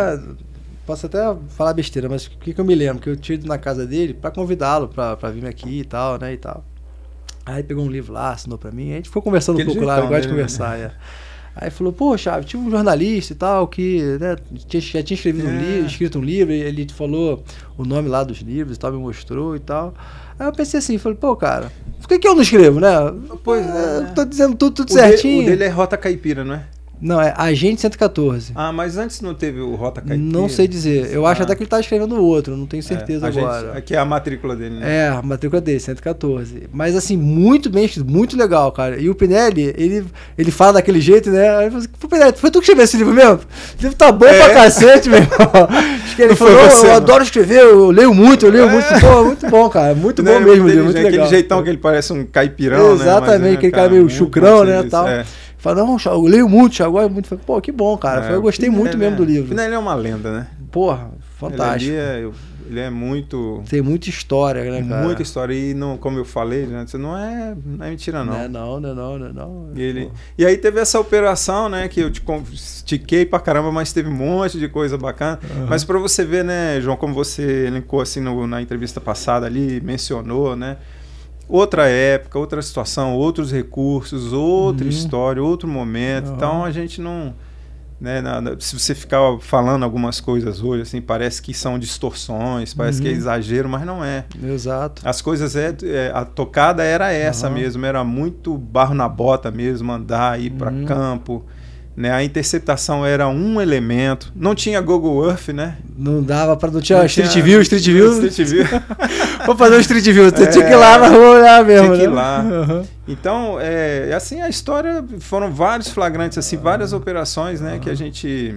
posso até falar besteira, mas o que, que eu me lembro? Que eu tinha ido na casa dele para convidá-lo para vir aqui e tal, né, e tal. Aí pegou um livro lá, assinou para mim, a gente foi conversando Aquele um pouco lá, eu gosto de né? conversar, né? é. Aí falou, pô, Chave, tive um jornalista e tal, que né, tinha, já tinha escrito, é. um livro, escrito um livro, e ele falou o nome lá dos livros e tal, me mostrou e tal. Aí eu pensei assim, falei, pô, cara, por que, que eu não escrevo, né? Pois ah, é. Né? Tô dizendo tudo, tudo o certinho. o dele é Rota Caipira, não é? Não, é Agente 114. Ah, mas antes não teve o Rota Caipira? Não sei dizer. Eu ah. acho até que ele tá escrevendo o outro, não tenho é, certeza é, agora. Gente, aqui é a matrícula dele, né? É, a matrícula dele, 114. Mas assim, muito bem escrito, muito legal, cara. E o Pinelli, ele, ele fala daquele jeito, né? Aí eu assim, Pinelli, foi tu que escreveu esse livro mesmo? O livro tá bom é. pra cacete, meu irmão. Acho que ele não falou, você, eu adoro escrever, eu leio muito, eu leio é. muito. Pô, muito bom, cara. Muito não, bom é mesmo, muito legal. Aquele jeitão que ele parece um caipirão, Exatamente, né? Exatamente, é, aquele cara meio chucrão, né? Tal. É. Fala, não, eu leio muito, Thiago é muito. Falei, Pô, que bom, cara. É, eu gostei muito é, mesmo do né? livro. ele é uma lenda, né? Porra, fantástico. Ele é, ele é muito. Tem muita história, né, cara? Muita história. E não, como eu falei, né, não, é, não é mentira, não. Não é não, não é não, não, é não. E, ele, e aí teve essa operação, né? Que eu te estiquei pra caramba, mas teve um monte de coisa bacana. Uhum. Mas pra você ver, né, João, como você elencou assim no, na entrevista passada ali, mencionou, né? outra época, outra situação, outros recursos, outra uhum. história, outro momento. Uhum. Então a gente não. Né, se você ficar falando algumas coisas hoje, assim, parece que são distorções, parece uhum. que é uhum. exagero, mas não é. Exato. As coisas é, é a tocada era essa mesmo, era muito barro na bota mesmo, andar, ir para uhum. campo né? A interceptação era um elemento. Não tinha Google Earth, né? Não dava para não tinha não Street tinha, View, Street View. Street View. Vou fazer um Street View, é, tinha que ir lá na é, rua olhar mesmo. Tinha que ir né? lá. Uhum. Então, é, assim a história foram vários flagrantes assim, várias operações, né, que a gente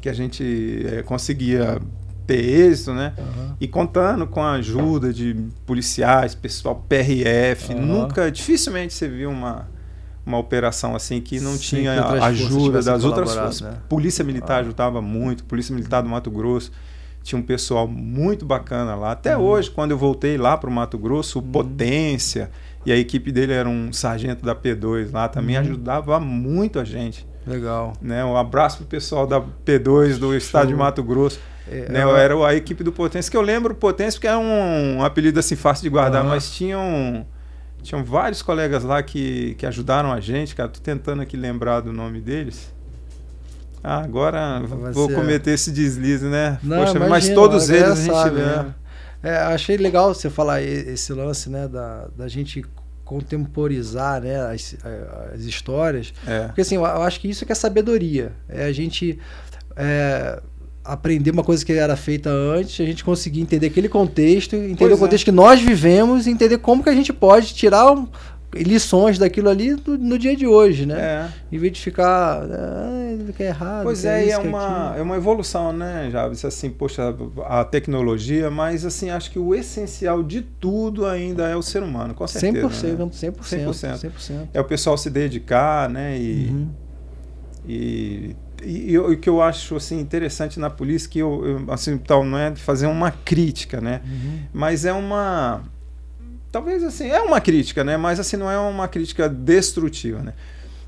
que a gente é, conseguia ter êxito, né? Uhum. E contando com a ajuda de policiais, pessoal PRF, uhum. nunca, dificilmente você viu uma uma operação assim que não Sim, tinha ajuda das outras forças. Né? Polícia Militar ah. ajudava muito, Polícia Militar do Mato Grosso. Tinha um pessoal muito bacana lá. Até uhum. hoje, quando eu voltei lá para o Mato Grosso, o uhum. Potência e a equipe dele era um sargento da P2 lá também, uhum. ajudava muito a gente. Legal. Né? Um abraço pro pessoal da P2 do Show. estado de Mato Grosso. É, né? É era a equipe do Potência, que eu lembro Potência, porque era um, apelido assim fácil de guardar, mas tinha um tinham vários colegas lá que, que ajudaram a gente, cara. Tô tentando aqui lembrar do nome deles. Ah, agora Vai vou ser... cometer esse deslize, né? Não, Poxa, imagina, mas todos eles a gente sabe, né? né? É, achei legal você falar esse lance, né? Da, da gente contemporizar né, as, é, as histórias. É. Porque assim, eu acho que isso é que é sabedoria. É a gente. É, aprender uma coisa que era feita antes, a gente conseguir entender aquele contexto, entender pois o é. contexto é. que nós vivemos, entender como que a gente pode tirar um, lições daquilo ali no dia de hoje, né? É. Em vez de ficar, ah, que é errado. Pois é, é, isso, é, é uma, é uma evolução, né, Jabes? Assim, poxa, a tecnologia, mas assim, acho que o essencial de tudo ainda é o ser humano, com certeza. 100%, né? 100%, 100%. 100%. É o pessoal se dedicar, né, e, uhum. e e o que eu acho assim interessante na polícia que eu, eu assim tal não é fazer uma crítica né uhum. mas é uma talvez assim é uma crítica né mas assim não é uma crítica destrutiva né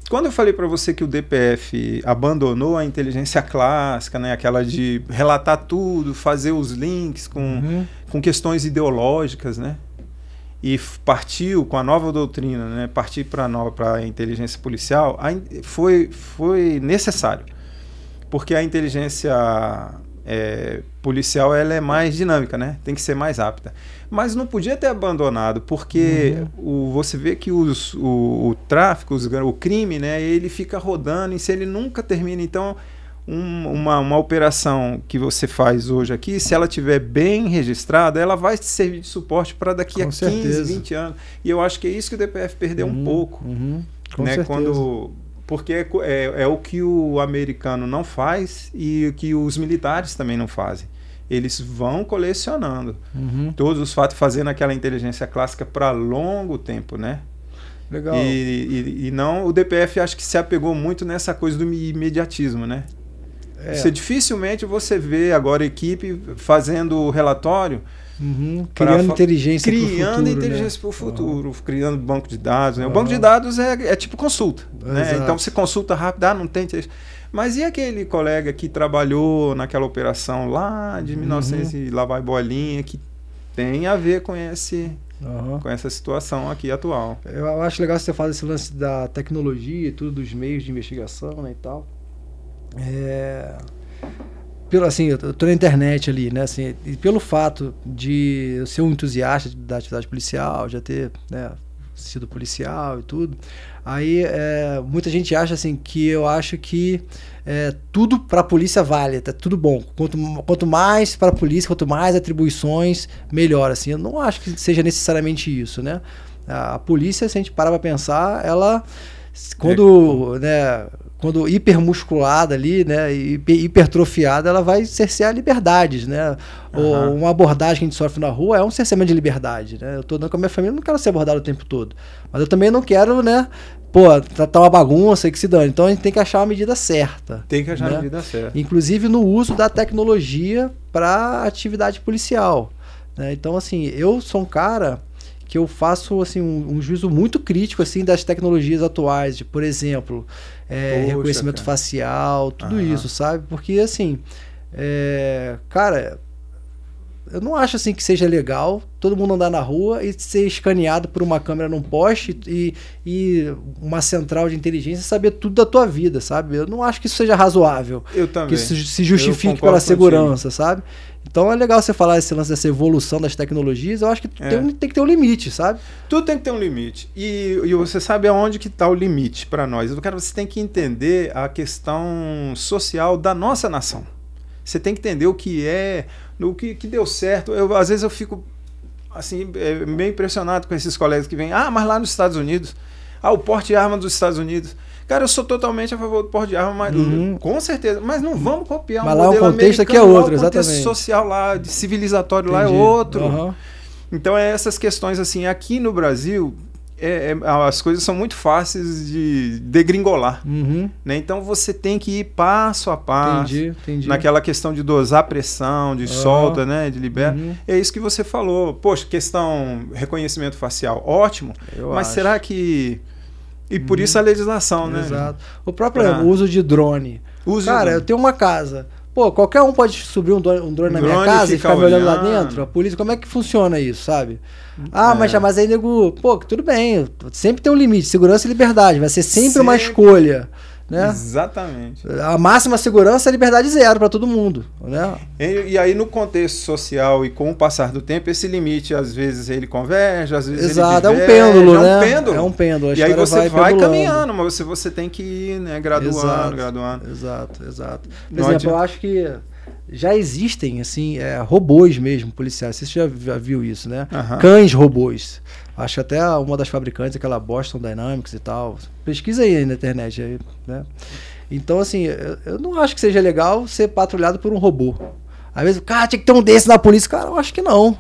quando eu falei para você que o DPF abandonou a inteligência clássica, né, aquela de relatar tudo, fazer os links com, uhum. com questões ideológicas, né, e partiu com a nova doutrina, né, partir para a inteligência policial, foi, foi necessário porque a inteligência é, policial ela é mais dinâmica, né? Tem que ser mais rápida. Mas não podia ter abandonado, porque uhum. o, você vê que os, o, o tráfico, os, o crime, né? Ele fica rodando e se ele nunca termina, então um, uma, uma operação que você faz hoje aqui, se ela tiver bem registrada, ela vai te servir de suporte para daqui Com a 15, 20 anos. E eu acho que é isso que o DPF perdeu uhum, um pouco. Uhum. né? Certeza. Quando porque é, é, é, o que o americano não faz e o que os militares também não fazem. Eles vão colecionando uhum. todos os fatos, fazendo aquela inteligência clássica para longo tempo, né? Legal. E, e, e, não, o DPF acho que se apegou muito nessa coisa do imediatismo, né? É. Você dificilmente você vê agora equipe fazendo relatório Uhum, criando inteligência para o futuro. Criando né? inteligência né? para o futuro, ah. criando banco de dados. Né? O ah. banco de dados é, é tipo consulta. Né? Então você consulta rápido, ah, não tem. Mas e aquele colega que trabalhou naquela operação lá de 1900 uhum. e lá vai bolinha, que tem a ver com esse. Uhum. Com essa situação aqui atual. Eu acho legal você fazer esse lance da tecnologia e tudo, dos meios de investigação né, e tal. É pelo assim, eu tô na internet ali, né, assim, e pelo fato de eu ser um entusiasta da atividade policial, já ter, né, sido policial e tudo, aí é, muita gente acha assim que eu acho que é, tudo para a polícia vale, tá tudo bom. Quanto, quanto mais para a polícia, quanto mais atribuições, melhor. Assim, eu não acho que seja necessariamente isso, né? A, a polícia, se a gente parar para pensar, ela quando, é. né, quando hipermusculada ali, né, hipertrofiada, ela vai cercear liberdades, né? Uhum. uma abordagem que a gente sofre na rua é um cerceamento de liberdade, né? Eu tô andando com a minha família, não quero ser abordado o tempo todo. Mas eu também não quero, né, pô, tá, tá uma bagunça que se dane. Então a gente tem que achar a medida certa. Tem que achar né? a medida certa. Inclusive no uso da tecnologia para atividade policial. Né? Então, assim, eu sou um cara que eu faço assim um, um, juízo muito crítico assim das tecnologias atuais, de, por exemplo, é, Poxa, reconhecimento cara. facial, tudo Aham. isso, sabe? Porque assim, é, cara, eu não acho assim que seja legal todo mundo andar na rua e ser escaneado por uma câmera num poste e, e uma central de inteligência saber tudo da tua vida, sabe? Eu não acho que isso seja razoável. Eu também. Que isso se justifique pela segurança, sabe? Então é legal você falar esse lance dessa evolução das tecnologias. Eu acho que é. tem, tem, que ter um limite, sabe? Tudo tem que ter um limite. E, e você sabe aonde que está o limite para nós. Eu quero, você tem que entender a questão social da nossa nação. Você tem que entender o que é, o que, que deu certo. Eu, às vezes eu fico assim, é, meio impressionado com esses colegas que vêm. Ah, mas lá nos Estados Unidos. Ah, o porte de arma dos Estados Unidos. Cara, eu sou totalmente a favor do porte de arma, mas uhum. com certeza. Mas não vamos copiar mas um lá é modelo é contexto aqui é outro, lá, o contexto exatamente. social lá, de civilizatório Entendi. lá é outro. Uhum. Então é essas questões assim. Aqui no Brasil, é, é, as coisas são muito fáceis de degringolar. Uhum. Né? Então você tem que ir passo a passo. Entendi, entendi. Naquela questão de dosar pressão, de uhum. solta, né? de libera. Uhum. É isso que você falou. Poxa, questão reconhecimento facial, ótimo. Eu mas acho. será que e por hum. isso a legislação, né? Exato. O próprio uso de drone. Uso Cara, eu tenho uma casa. Pô, qualquer um pode subir um drone, um drone na minha casa e ficar me olhando lá dentro. A polícia, como é que funciona isso, sabe? Ah, é. mas, mas aí, nego, pô, tudo bem. Sempre tem um limite. Segurança e liberdade. Vai ser sempre, sempre. uma escolha. Né? Exatamente. A máxima segurança é liberdade zero para todo mundo. Né? E, e, aí, no contexto social e com o passar do tempo, esse limite, às vezes, ele converge, às vezes Exato, ele diverge, é um é né? pêndulo, é um pêndulo. É um pêndulo. E aí você vai, vai caminhando, mas você, você tem que ir né, graduando, exato, graduando. Exato, exato. Por Não exemplo, eu acho que já existem assim é, robôs mesmo policiais. Você já viu isso, né? Cães robôs. Acho até uma das fabricantes, aquela Boston Dynamics e tal. Pesquisa aí na internet, né? Então, assim, eu, eu não acho que seja legal ser patrulhado por um robô. Às vezes, cara, tinha que ter um desse na polícia. Cara, eu acho que não.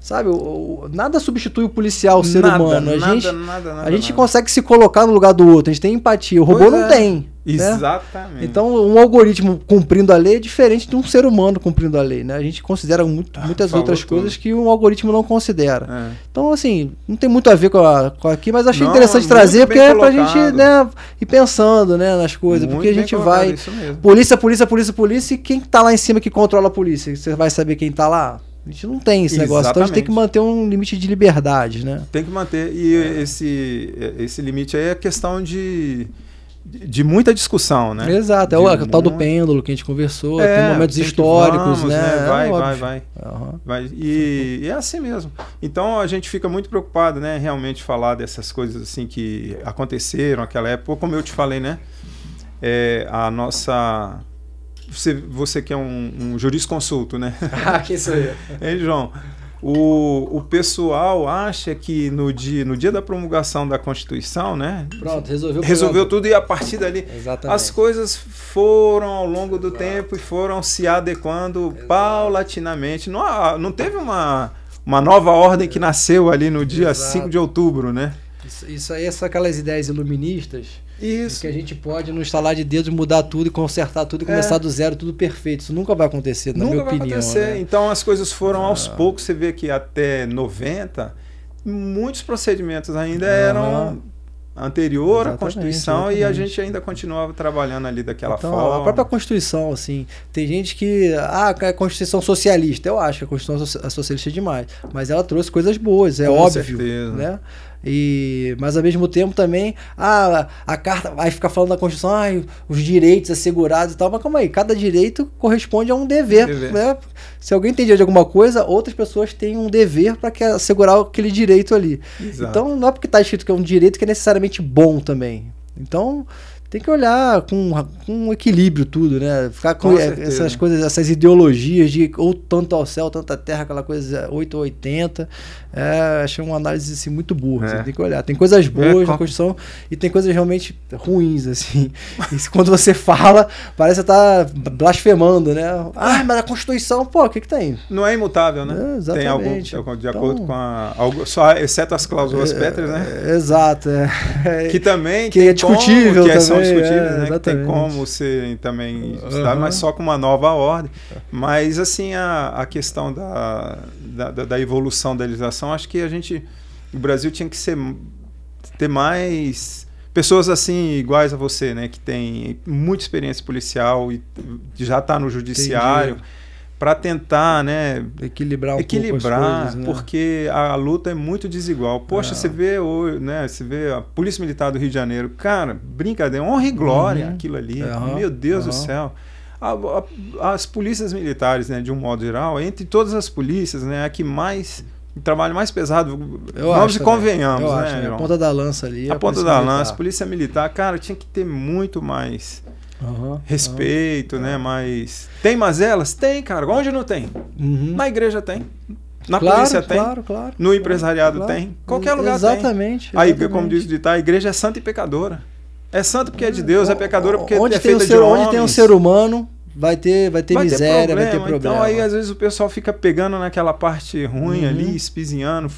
Sabe, o, o, nada substitui o policial, o ser nada, humano. A nada, gente, nada, a gente consegue se colocar no lugar do outro, a gente tem empatia. O robô pois não é. tem. Né? Exatamente. Né? Então, um algoritmo cumprindo a lei é diferente de um ser humano cumprindo a lei, né? A gente considera muito, ah, muitas outras tudo. coisas que um algoritmo não considera. É. Então, assim, não tem muito a ver com, a, com aqui, mas achei não, interessante trazer, porque colocado. é pra gente né, ir pensando né, nas coisas. Muito porque a gente vai. Polícia, polícia, polícia, polícia, e quem tá lá em cima que controla a polícia? Você vai saber quem tá lá? A gente não tem esse negócio. Exatamente. Então a gente tem que manter um limite de liberdade, né? Tem que manter. E é. esse, esse limite aí é questão de de muita discussão, né? Exato, é o, muito... tal do pêndulo que a gente conversou, é, tem momentos históricos, vamos, né? Vai, né? é, vai, vai, uhum. vai. E, e, é assim mesmo. Então a gente fica muito preocupado, né? Realmente falar dessas coisas assim que aconteceram naquela época, como eu te falei, né? É, a nossa você, você que é um, um jurisconsulto, né? Ah, quem sou eu? Hein, João? O, o pessoal acha que no dia, no dia da promulgação da Constituição, né? Pronto, resolveu. Resolveu tudo e a partir dali Exatamente. as coisas foram ao longo do Exato. tempo e foram se adequando Exato. paulatinamente. Não, não teve uma, uma nova ordem que nasceu ali no dia Exato. 5 de outubro, né? Isso, isso aí é são aquelas ideias iluministas isso. Porque é a gente pode, não instalar de dedos, mudar tudo e consertar tudo e é. começar é. do zero, tudo perfeito. Isso nunca vai acontecer, na minha opinião. Nunca vai acontecer. Né? Então as coisas foram ah. aos poucos. Você vê que até 90, muitos procedimentos ainda ah. eram anterior exatamente, à Constituição exatamente. e a gente ainda continuava trabalhando ali daquela então, forma. A própria Constituição, assim, tem gente que. Ah, é Constituição socialista. Eu acho que a Constituição socialista é demais. Mas ela trouxe coisas boas, é Com óbvio. Certeza. Né? E, mas ao mesmo tempo também, ah, a carta vai ficar falando da Constituição, ah, os direitos assegurados e tal, mas calma aí, cada direito corresponde a um dever. dever. Né? Se alguém tem direito de alguma coisa, outras pessoas têm um dever para assegurar aquele direito ali. Exato. Então não é porque está escrito que é um direito que é necessariamente bom também. Então, tem que olhar com, com equilíbrio tudo, né? Ficar com, com é, essas coisas, essas ideologias de ou tanto ao céu, tanto à terra, aquela coisa 8 ou 80. É, achei uma análise assim, muito burra. Assim, é. tem que olhar. Tem coisas é, boas é, na construção e tem coisas realmente ruins, assim. E quando você fala, parece que tá blasfemando, né? Ah, mas a Constituição, pô, o que que tem? Tá Não é imutável, né? É, exatamente. Tem algum, de acordo então com a... Algo, só, exceto as cláusulas é, pétreas, né? exato. que também que é discutível que também são é, né? Exatamente. Que tem como serem também, uhum. mas só com uma nova ordem. Mas, assim, a, a questão da, da, da evolução da legislação, acho que a gente. O Brasil tinha que ser, ter mais pessoas assim iguais a você, né, que tem muita experiência policial e já está no judiciário. Entendi para tentar, né, equilibrar um equilibrar, coisas, né? porque a, luta é muito desigual. Poxa, é. você vê, hoje, né, você vê a Polícia Militar do Rio de Janeiro, cara, brincadeira, honra e glória uhum. aquilo ali. Uhum. Meu Deus uhum. do céu. A, a, as polícias militares, né, de um modo geral, entre todas as polícias, né, a que mais trabalho mais pesado, eu nós acho, né? convenhamos, eu né? Acho, né? A ponta da lança ali. É a, ponta da lança, polícia militar, cara, tinha que ter muito mais Uhum, respeito, uhum. né? Mas. Tem mazelas? Tem, cara. Onde não tem? Uhum. Na igreja tem. Na claro, polícia tem. Claro, claro, no empresariado claro. tem. Qualquer lugar exatamente, tem. Exatamente. Aí, como diz o ditado, a igreja é santa e pecadora. É santo porque é de Deus, é pecadora porque onde é tem um ser, de homens. Onde tem um ser humano, vai ter, vai ter vai miséria, ter vai ter problema. Então aí às vezes o pessoal fica pegando naquela parte ruim uhum. ali, espizinhando,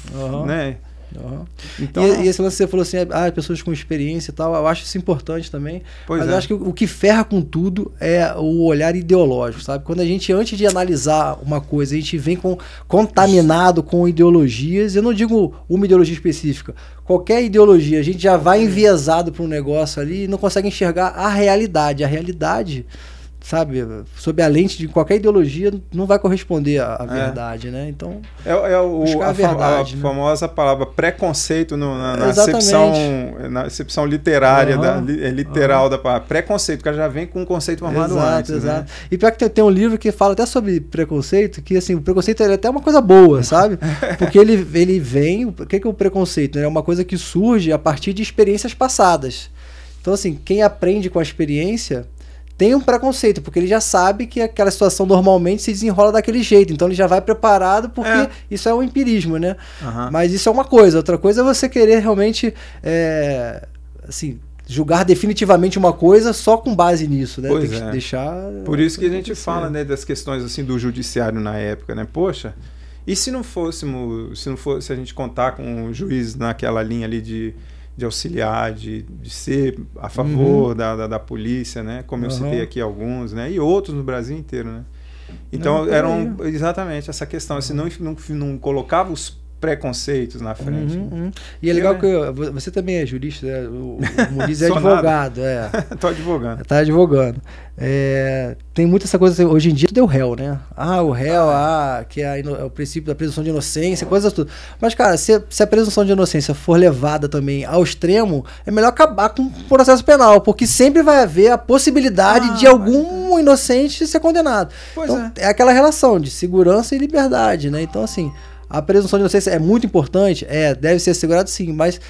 né? Uhum. Então, e, e, esse lance que você falou assim, é, ah, pessoas com experiência e tal, eu acho isso importante também. Pois mas é. eu acho que o, o que ferra com tudo é o olhar ideológico, sabe? Quando a gente, antes de analisar uma coisa, a gente vem com, contaminado com ideologias, eu não digo uma ideologia específica, qualquer ideologia, a gente já vai enviesado para um negócio ali e não consegue enxergar a realidade. A realidade sabe, sob a lente de qualquer ideologia, não vai corresponder à, à é. verdade, né? Então, é, é o, a, a, verdade, a né? famosa palavra preconceito no, na, na acepção, na acepção literária, uhum. da, é, literal uhum. da palavra. Preconceito, que já vem com um conceito armado exato, antes, né? Exato. Né? E pior que tem, tem, um livro que fala até sobre preconceito, que assim, o preconceito é até uma coisa boa, sabe? Porque ele, ele vem, o que é, que é o preconceito? Né? É uma coisa que surge a partir de experiências passadas. Então, assim, quem aprende com a experiência tem um preconceito, porque ele já sabe que aquela situação normalmente se desenrola daquele jeito. Então ele já vai preparado porque é. isso é um empirismo, né? Uhum. Mas isso é uma coisa. Outra coisa é você querer realmente. É, assim, julgar definitivamente uma coisa só com base nisso, né? Pois Tem que é. deixar. Por isso que a gente fala, né, das questões assim do judiciário na época, né? Poxa, e se não fôssemos, se não fosse a gente contar com um juiz naquela linha ali de de auxiliar, de, de ser a favor uhum. da, da, da, polícia, né? Como eu citei aqui alguns, né? E outros no Brasil inteiro, né? Então, é, era eram é. exatamente essa questão. Assim, não, não, não colocava os preconceitos na frente. Uhum, né? uhum. E é legal é. que eu, você também é jurista, né? o, o Muniz é advogado. É. Estou advogando. Tá advogando. É, tem muita essa coisa, hoje em dia deu réu, né? Ah, o réu, ah, é. ah que é, ino, é o princípio da presunção de inocência, coisas tudo. Mas, cara, se, se, a presunção de inocência for levada também ao extremo, é melhor acabar com o processo penal, porque sempre vai haver a possibilidade ah, de algum mas... inocente ser condenado. Pois então, é. é aquela relação de segurança e liberdade, né? Então, assim... A presunção de inocência é muito importante, é, deve ser assegurado sim, mas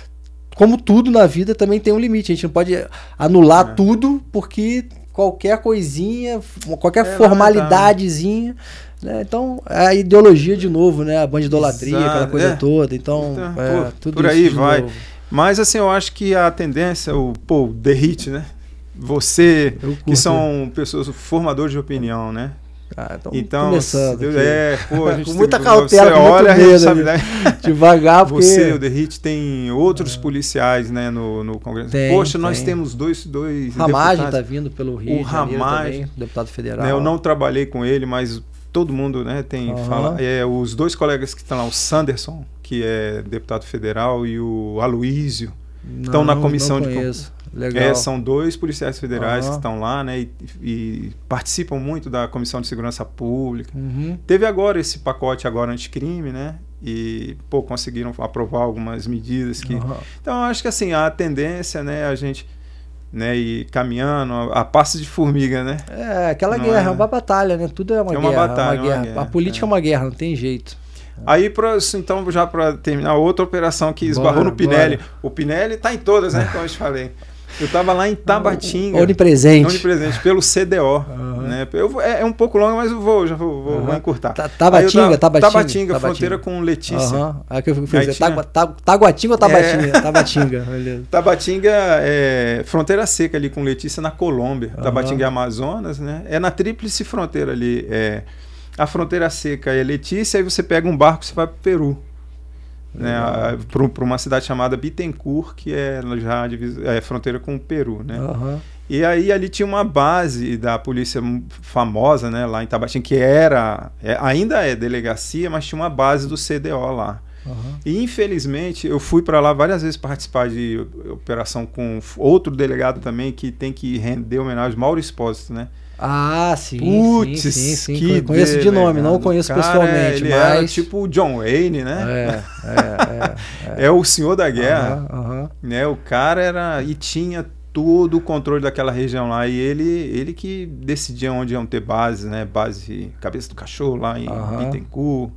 como tudo na vida também tem um limite. A gente não pode anular é. tudo porque qualquer coisinha, qualquer é, formalidadezinha. Né? Então, é a ideologia de novo, né? A bandidolatria, idolatria, aquela coisa é. toda. Então, então é, por, tudo por aí vai. Novo. Mas assim, eu acho que a tendência, o pô, derrite, né? Você, que são né? pessoas formadoras de opinião, né? Ah, então, começando. é, pô, a gente com muita cautela, você com olha medo, a responsabilidade. Né? Devagar, porque... Você, o Derrite, tem outros policiais né, no, no Congresso. Tem, Poxa, tem. nós temos dois. dois Ramagem está vindo pelo Rio. O de Ramagem, também, deputado federal. Né, eu não trabalhei com ele, mas todo mundo né, tem uhum. fala. É, os dois colegas que estão lá, o Sanderson, que é deputado federal, e o Aloísio, estão na comissão não conheço. de. Legal. É, são dois policiais federais uhum. que estão lá, né? E, e, participam muito da Comissão de Segurança Pública. Uhum. Teve agora esse pacote agora anticrime, né? E pô, conseguiram aprovar algumas medidas que. Uhum. Então acho que assim a tendência, né? A gente né? E caminhando a, a de formiga, né? É, aquela não guerra, é, é uma né? batalha, né? Tudo é uma, é uma guerra. É batalha, uma guerra. Uma guerra. A política é. é. uma guerra, não tem jeito. Aí, pra, então, já para terminar, outra operação que esbarrou bora, no Pinelli. Bora. O Pinelli está em todas, né? Como eu te falei. Eu estava lá em Tabatinga. Onipresente. Onipresente, pelo CDO. Uhum. Né? Eu, é, é, um pouco longo, mas eu vou, já vou, vou, uhum. encurtar. Ta tá, Tabatinga, tava, Tabatinga, Tabatinga. fronteira com Letícia. Uhum. que eu fico feliz. Tabatinga. Taguatinga ou Tabatinga? É... Tabatinga, Tabatinga é fronteira seca ali com Letícia na Colômbia. Uhum. Tabatinga é Amazonas, né? É na tríplice fronteira ali. É... A fronteira seca é Letícia, aí você pega um barco e você vai para o Peru né, para uma cidade chamada Bittencourt, que é já é fronteira com o Peru, né? Uhum. E aí ali tinha uma base da polícia famosa, né, lá em Tabatinga, que era é, ainda é delegacia, mas tinha uma base do CDO lá. Uhum. E infelizmente eu fui para lá várias vezes participar de operação com outro delegado também que tem que render homenagem, Mauro Espósito, né? Ah, sim. Putz, sim, sim, sim, que conheço de nome, não conheço cara, pessoalmente. Ele é mas... era tipo o John Wayne, né? É, é, é, é, é. o senhor da guerra. Né? O cara era. E tinha todo o controle daquela região lá. E ele, ele que decidia onde iam ter bases, né? Base Cabeça do Cachorro lá em uhum. Bittencourt.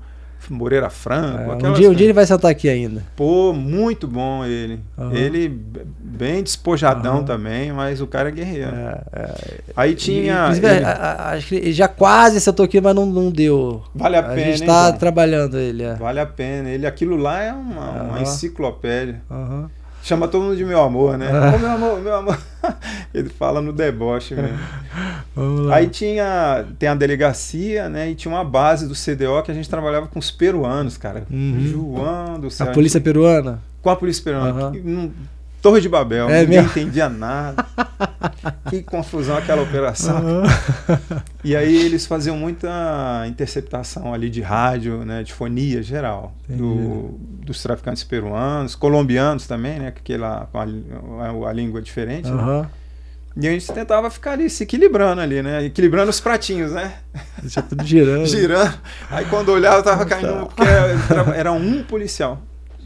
Moreira Franco. É, um, dia, um dia ele vai sentar aqui ainda. Pô, muito bom ele. Uhum. Ele bem despojadão uhum. também, mas o cara é guerreiro. É, é. Aí tinha. E, ele... É, acho que ele já quase sentou aqui, mas não, não deu. Vale a, a pena. A gente está trabalhando ele. É. Vale a pena. Ele, aquilo lá é uma, uma enciclopédia. Aham chama todo mundo de meu amor, né? É. Ô, meu amor, meu amor. Ele fala no deboche mesmo. Aí tinha tem a delegacia, né? E tinha uma base do CDO que a gente trabalhava com os peruanos, cara. Uhum. João do céu. A polícia peruana? Com a polícia peruana. Uhum. Que, não Torre de Babel. É Ninguém entendia nada. que confusão aquela operação. Uhum. E aí eles faziam muita interceptação ali de rádio, né, de fonia geral, do, dos traficantes peruanos, colombianos também, né, que lá a, a, língua é diferente. Uhum. Né? E a gente tentava ficar ali se equilibrando ali, né? Equilibrando os pratinhos, né? Tinha tudo girando. girando. Aí quando olhava, tava então caindo, tá. porque era um policial.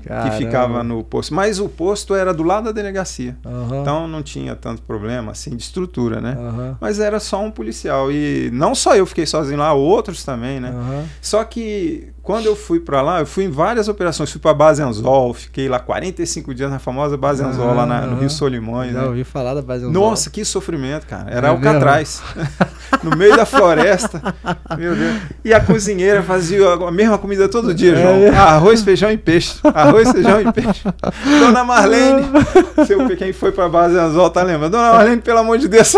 Caramba. que ficava no posto. Mas o posto era do lado da delegacia. Uhum. Então não tinha tanto problema assim de estrutura, né? Uhum. Mas era só um policial. E não só eu fiquei sozinho lá, outros também, né? Uhum. Só que quando eu fui para lá, eu fui em várias operações. Fui para Base Anzol, fiquei lá 45 dias na famosa Base Anzol, lá na, no Rio Solimões. Não, né? ouvi falar da Base Anzol. Nossa, que sofrimento, cara. Era é Alcatraz. no meio da floresta. Meu Deus. E a cozinheira fazia a mesma comida todo dia, é João. É. Arroz, feijão e peixe. Arroz, arroz, feijão e peixe. Dona Marlene, seu, quem foi para base anzol tá lembrando. Dona Marlene, pelo amor de Deus,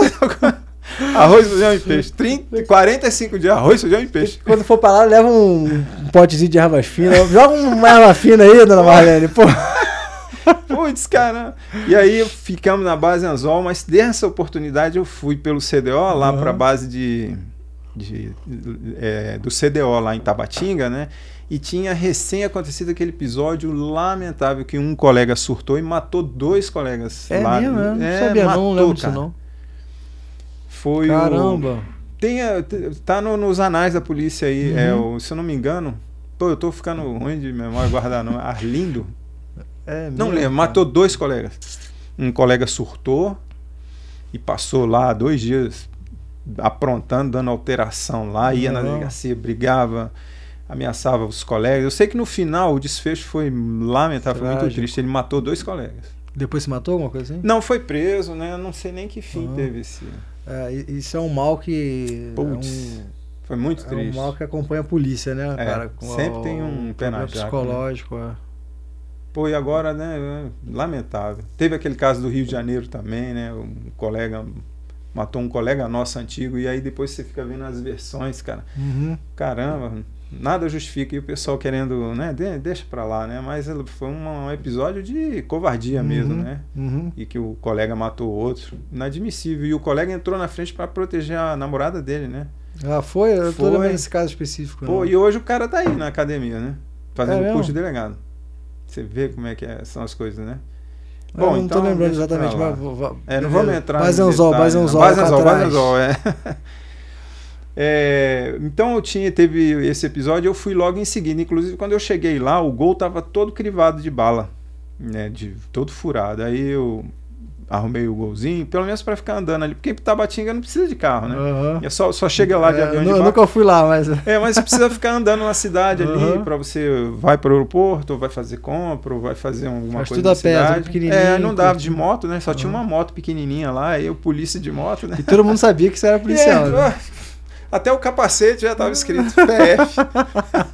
Arroz, feijão e peixe. 30, 45 dias, arroz, feijão e peixe. Quando for para lá, leva um potezinho de erva fina. Joga uma erva fina aí, dona Marlene, pô. Putz, cara. E aí ficamos na base Anzol, mas dessa oportunidade eu fui pelo CDO lá uhum. para a base de, de é, do CDO lá em Tabatinga, né? e tinha recém acontecido aquele episódio lamentável que um colega surtou e matou dois colegas é lá. Mesmo, é? não é, sabia matou, não, não cara. não. Foi Caramba. O... Tem, tá no, nos anais da polícia aí, é uhum. é, o, se eu não me engano. Pô, eu tô ficando ruim de memória guardar não. Arlindo? É não lembro, cara. matou dois colegas. Um colega surtou e passou lá dois dias aprontando, dando alteração lá, ia uhum. na delegacia, brigava ameaçava os colegas. Eu sei que no final o desfecho foi foi muito triste. Ele matou dois colegas. Depois se matou alguma coisa assim? Não, foi preso, né? Eu não sei nem que fim ah. teve esse. É, isso é um mal que. Putz, é um, foi muito triste. É um mal que acompanha a polícia, né, é, cara? sempre o, tem um penal psicológico. Né? É. Pô, e agora, né? Lamentável. Teve aquele caso do Rio de Janeiro também, né? Um colega matou um colega nosso antigo e aí depois você fica vendo as versões, cara. Uhum. Caramba, nada justifica e o pessoal querendo, né, deixa para lá, né? Mas foi um, episódio de covardia uhum, mesmo, né? Uhum. E que o colega matou o outro, inadmissível. E o colega entrou na frente para proteger a namorada dele, né? Ah, foi, eu foi. tô lembrando caso específico. Pô, né? e hoje o cara tá aí na academia, né? Fazendo é curso de delegado. Você vê como é que é, são as coisas, né? Bom, eu não tô então, lembrando exatamente, mas. É, não vamos entrar. Mais anzol, mais anzol, é. É, então eu tinha, teve esse episódio, eu fui logo em seguida. Inclusive, quando eu cheguei lá, o gol estava todo crivado de bala, né? De, todo furado. Aí eu arrumei o golzinho, pelo menos para ficar andando ali, porque em Tabatinga não precisa de carro, né? Uhum. É só, só chega lá de é, avião de bala. Nunca fui lá, mas. É, mas precisa ficar andando na cidade uhum. ali, para você vai para o aeroporto, ou vai fazer compra, ou vai fazer alguma Faz coisa. Tudo a cidade pequenininha É, não dava de moto, né? Só uhum. tinha uma moto pequenininha lá, eu o polícia de moto, né? E todo mundo sabia que você era policial. É, né? Até o capacete já estava escrito PF.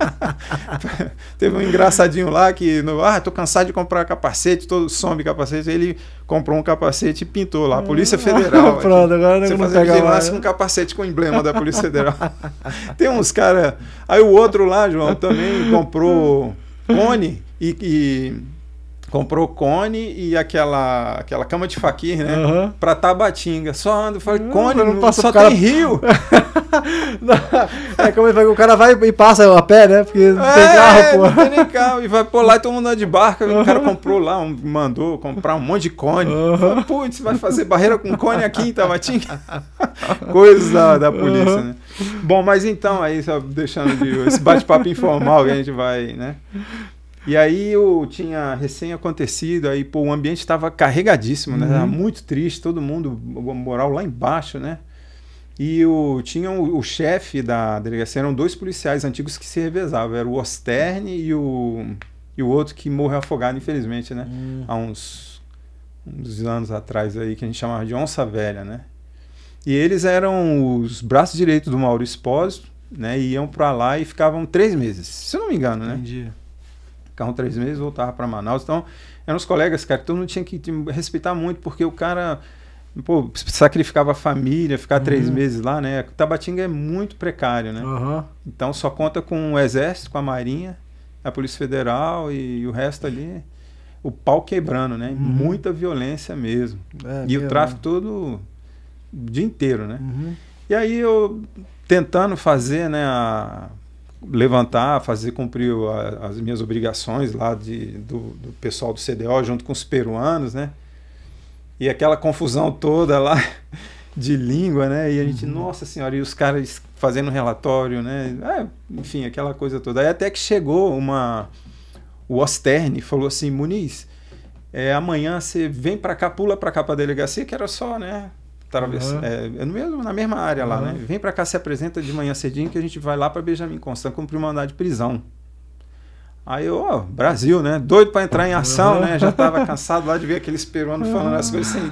Teve um engraçadinho lá que, no, ah, tô cansado de comprar capacete, todo some capacete. Ele comprou um capacete e pintou lá, Polícia ah. Federal. Pronto, agora Você não pega um capacete com emblema da Polícia Federal. Tem uns caras. Aí o outro lá, João, também comprou cone e, e comprou cone e aquela aquela cama de faquir, né? Uhum. Pra Tabatinga. Só ando, falei, cone, não, passa só cara... tem rio. é como o cara vai e passa a pé, né? Porque não é, tem carro, pô. Não tem nem carro. E vai por lá e todo mundo anda de barca. Uhum. O cara comprou lá, um, mandou comprar um monte de cone. Uhum. Putz, vai fazer barreira com cone aqui em Tabatinga? Coisas da, da polícia, uhum. né? Bom, mas então, aí, só deixando de, esse bate-papo informal que a gente vai, né? E aí eu tinha recém acontecido, aí pô, o ambiente estava carregadíssimo, né? Uhum. muito triste, todo mundo, moral lá embaixo, né? E o, tinha o, o chefe da delegacia, eram dois policiais antigos que se revezavam, era o Osterne e o, e o outro que morreu afogado, infelizmente, né? Uhum. Há uns, uns anos atrás aí, que a gente chamava de onça velha, né? E eles eram os braços direitos do Mauro Espósito, né? E iam para lá e ficavam três meses, se eu não me engano, né? Entendi ficavam três meses, voltavam para Manaus. Então, eram os colegas, cara, que todo mundo tinha que tipo, respeitar muito, porque o cara pô, sacrificava a família, ficar uhum. três meses lá, né? Tabatinga é muito precário, né? Uhum. Então só conta com o exército, com a marinha, a polícia federal e, e o resto ali, o pau quebrando, né? Uhum. Muita violência mesmo. É, e o tráfico né? todo o dia inteiro, né? Uhum. E aí eu tentando fazer, né, a levantar, fazer cumprir a, as minhas obrigações lá de, do, do, pessoal do CDO junto com os peruanos, né? E aquela confusão toda lá de língua, né? E a gente, uhum. nossa senhora, e os caras fazendo relatório, né? É, enfim, aquela coisa toda. Aí até que chegou uma. O Osterne falou assim: Muniz, é, amanhã você vem para cá, pula para cá para delegacia, que era só, né? Travessa, uhum. É, é, no mesmo, na mesma área lá, uhum. né? Vem para cá, se apresenta de manhã cedinho que a gente vai lá para Benjamin Constant cumprir uma mandado de prisão. Aí eu, ó, Brasil, né? Doido para entrar em ação, uhum. né? Já tava cansado lá de ver aqueles peruanos falando as coisas sem,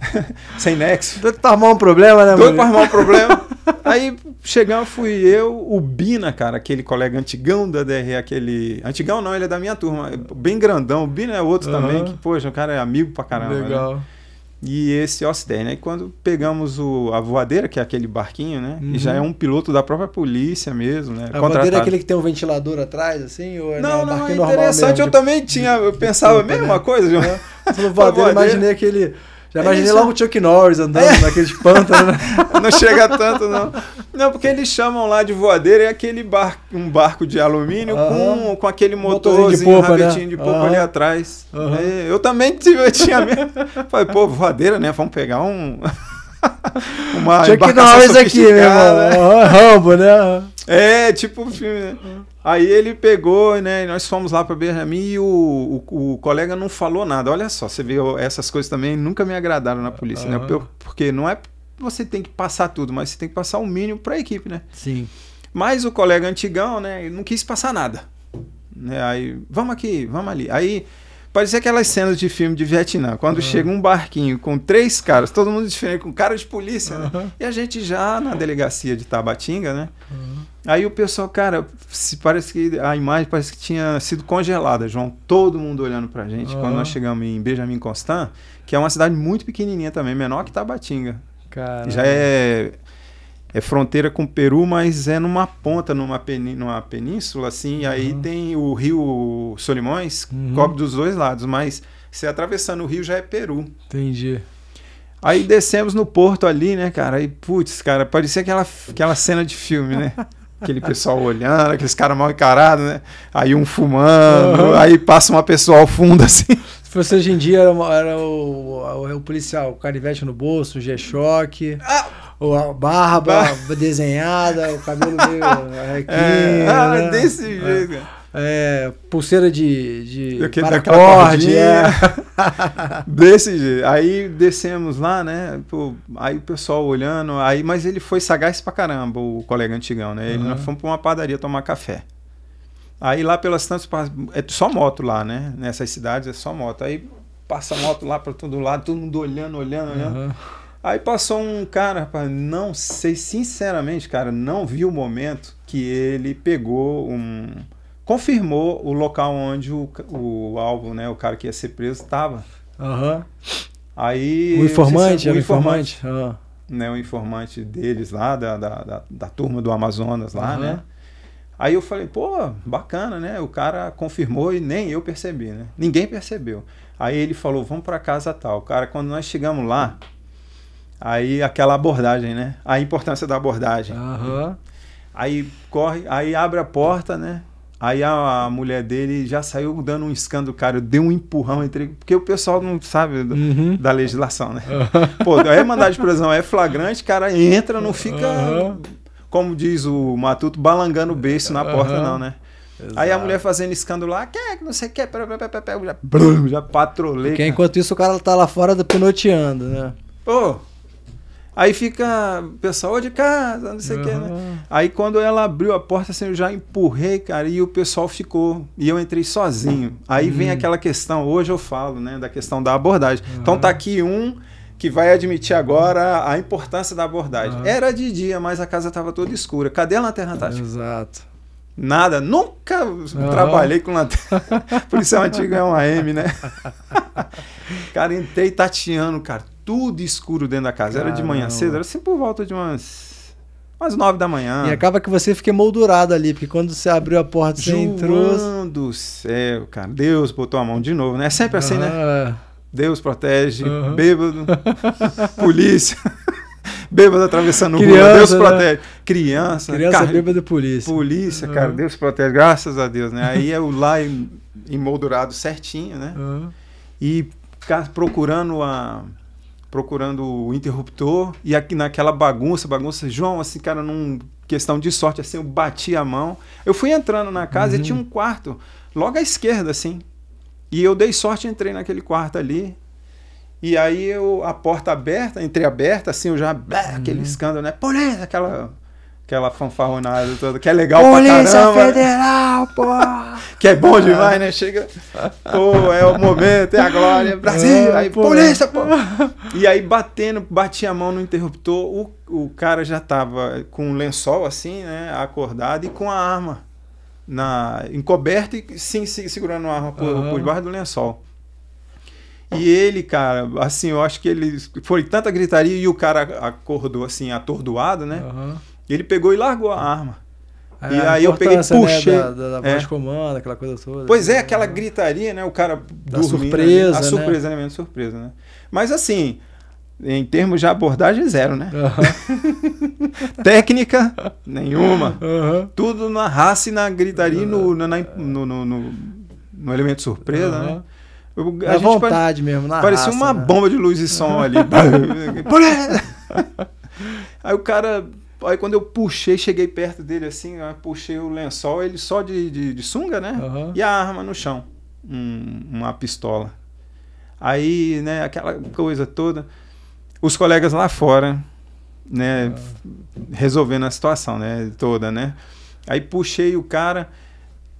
sem nexo. Doido para arrumar um problema, né? Doido para arrumar um problema. Aí chegamos, fui eu, o Bina, cara, aquele colega antigão da DR, aquele. Antigão não, ele é da minha turma, bem grandão. O Bina é outro também, que, poxa, o cara é amigo pra caramba. Né? Legal. Né? e esse Ocidente. Né? Aí quando pegamos o, a voadeira, que é aquele barquinho, né? Uhum. já é uhum. um piloto da própria polícia mesmo, né? A Contratado. voadeira é aquele que tem um ventilador atrás, assim? Ou é né, não, não, é interessante. Mesmo, eu de, também tinha, eu pensava a mesma né? coisa. Né? Falou voadeira, imaginei aquele já é imaginei logo o Chuck Norris andando é. pântano, né? não chega tanto, não. Não, porque eles chamam lá de voadeira, é aquele barco, um barco de alumínio com, com aquele motorzinho, né? rabetinho de popa, né? ali atrás. É, eu também tive, eu tinha mesmo. Falei, pô, voadeira, né? Vamos pegar um. uma Chuck Norris aqui, meu irmão. Né? Rambo, né? É, tipo filme. Né? Aí ele pegou, né? nós fomos lá para Benjamin e o, o, o, colega não falou nada. Olha só, você vê, essas coisas também nunca me agradaram na polícia, uhum. né? Porque não é você tem que passar tudo, mas você tem que passar o mínimo para a equipe, né? Sim. Mas o colega antigão, né? Ele não quis passar nada. Né? Aí, vamos aqui, vamos ali. Aí Parecia aquelas cenas de filme de Vietnã, quando uhum. chega um barquinho com três caras, todo mundo diferente, com cara de polícia, né? E a gente já na delegacia de Tabatinga, né? Uhum. Aí o pessoal, cara, se parece que a imagem parece que tinha sido congelada, João. Todo mundo olhando pra gente. Uhum. Quando nós chegamos em Benjamin Constant, que é uma cidade muito pequenininha também, menor que Tabatinga. Caramba. Já é, é fronteira com o Peru, mas é numa ponta, numa, peni, numa península, assim. E aí uhum. tem o rio Solimões, uhum. cobre dos dois lados, mas você atravessando o rio já é Peru. Entendi. Aí descemos no porto ali, né, cara? Aí, putz, cara, parecia aquela, aquela cena de filme, né? Aquele pessoal olhando, aqueles caras mal encarados, né? Aí um fumando, uhum. aí passa uma pessoa ao fundo assim. Se fosse hoje em dia, era, era o, o, é o, policial, o carivete no bolso, o g choque Ah! a barba, desenhada, o cabelo meio é, requinho. É, ah, né? desse é. jeito, é é, pulseira de, de paracorde. É. Desse jeito. Aí descemos lá, né? Pô, aí o pessoal olhando. aí Mas ele foi sagaz pra caramba, o colega antigão, né? Ele, uhum. Nós fomos pra uma padaria tomar café. Aí lá pelas tantas... É só moto lá, né? Nessas cidades é só moto. Aí passa moto lá pra todo lado, todo mundo olhando, olhando, olhando. Uhum. Aí passou um cara, rapaz, não sei, sinceramente, cara, não vi o momento que ele pegou um confirmou o local onde o, o alvo, né, o cara que ia ser preso, estava. Aham. Uhum. Aí. O informante, se, é o informante. Né, o informante deles lá, da, da, da, da turma do Amazonas lá, uhum. né? Aí eu falei, pô, bacana, né? O cara confirmou e nem eu percebi, né? Ninguém percebeu. Aí ele falou, vamos para casa tal. Cara, quando nós chegamos lá, aí aquela abordagem, né? A importância da abordagem. Uhum. Aí corre, aí abre a porta, né? Aí a, a, mulher dele já saiu dando um escândalo, cara. Deu um empurrão entre. Porque o pessoal não sabe do, uhum. da legislação, né? Pô, é mandado de prisão, é flagrante, cara, entra, não fica, uhum. como diz o Matuto, balangando o beiço na porta, uhum. não, né? Exato. Aí a mulher fazendo escândalo lá, quer, não sei o que, já, já patrolei. Porque enquanto isso o cara tá lá fora pinoteando, né? Ô, oh, Aí fica o pessoal de casa, não sei o uhum. que, né? Aí quando ela abriu a porta, assim, eu já empurrei, cara, e o pessoal ficou. E eu entrei sozinho. Aí uhum. vem aquela questão, hoje eu falo, né, da questão da abordagem. Uhum. Então tá aqui um que vai admitir agora a importância da abordagem. Era de dia, mas a casa estava toda escura. Cadê a lanterna tática? Exato. Nada, nunca uhum. trabalhei com lanterna. Policial antigo é um AM, é né? cara, entrei tateando, cara, tudo escuro dentro da casa. Caramba. Era de manhã cedo, era sempre por volta de umas umas nove da manhã. E acaba que você fica emoldurado ali, porque quando você abriu a porta, você João entrou. do céu, cara. Deus botou a mão de novo, né? É sempre assim, ah. né? Deus protege, bêbado, polícia. bêbado atravessando criança, rua, Deus né? protege. Criança, criança car... bêbada polícia. Polícia, uhum. cara, Deus protege, graças a Deus, né? Aí é o lá emoldurado certinho, né? Uhum. E procurando a procurando o interruptor e aqui naquela bagunça, bagunça, João, assim, cara, num questão de sorte, assim, eu bati a mão. Eu fui entrando na casa uhum. e tinha um quarto logo à esquerda, assim. E eu dei sorte, entrei naquele quarto ali. E aí eu, a porta aberta, entrei aberta assim, eu já, aquele uhum. escândalo, né? Polícia, aquela Aquela fanfarronada toda, que é legal Polícia pra caramba. Né? Federal, pô que é bom é. demais, né? Chega, pô, é o momento, é a glória, é, Brasil! aí, polícia, pô! E aí, batendo, batia a mão no interruptor, o, o cara já tava com um lençol assim, né? Acordado e com a arma na encoberta e sim, segurando a arma por, uhum. por debaixo do lençol. E ele, cara, assim, eu acho que ele. Foi tanta gritaria e o cara acordou, assim, atordoado, né? Uhum. Ele pegou e largou a arma. É, e aí eu peguei, né, puxei. Né, da, da, da é. voz aquela coisa toda. Pois assim, é, né? aquela né? gritaria, né? O cara da dormindo. surpresa, ali. A né? surpresa, né? surpresa, né? Mas assim, em termos de abordagem, zero, né? Técnica, nenhuma. Tudo na raça e na gritaria uhum. no, na, no, no, no, no, elemento surpresa, né? Eu, na a vontade pare... mesmo, na Parecia raça, uma bomba de luz e som ali. Aí o cara Aí quando eu puxei, cheguei perto dele assim, puxei o lençol, ele só de, de, de sunga, né? Uhum. E a arma no chão, um, uma pistola. Aí, né, aquela coisa toda. Os colegas lá fora, né, uhum. resolvendo a situação, né, toda, né? Aí puxei o cara,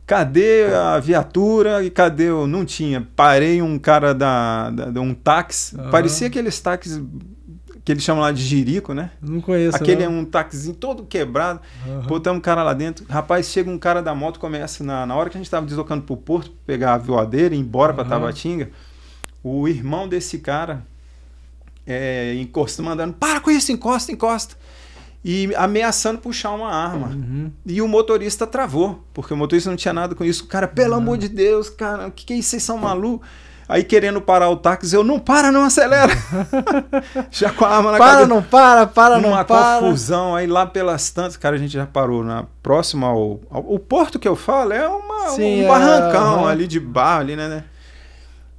cadê a viatura e cadê o... Não tinha. Parei um cara da, da, de um táxi, uhum. parecia aqueles táxis que eles chamam lá de jirico, né? Não conheço. Aquele não. é um taxizinho todo quebrado. Uhum. Botamos um cara lá dentro. Rapaz, chega um cara da moto, começa na, na hora que a gente estava deslocando pro porto, pegar a voadeira e ir embora uhum. para Tabatinga. O irmão desse cara é, encosta, mandando: para com isso, encosta, encosta. E ameaçando puxar uma arma. Uhum. E o motorista travou, porque o motorista não tinha nada com isso. O cara, pelo amor de Deus, cara, o que, que é isso? Vocês são malucos? Aí querendo parar o táxi, eu não para, não acelera. já com a arma na Para, cadeira. não para, para, Numa não para. Uma confusão aí lá pelas tantas, cara, a gente já parou na próxima ao, ao o porto que eu falo é uma, Sim, um é, barrancão uhum. ali de barro ali, né, né?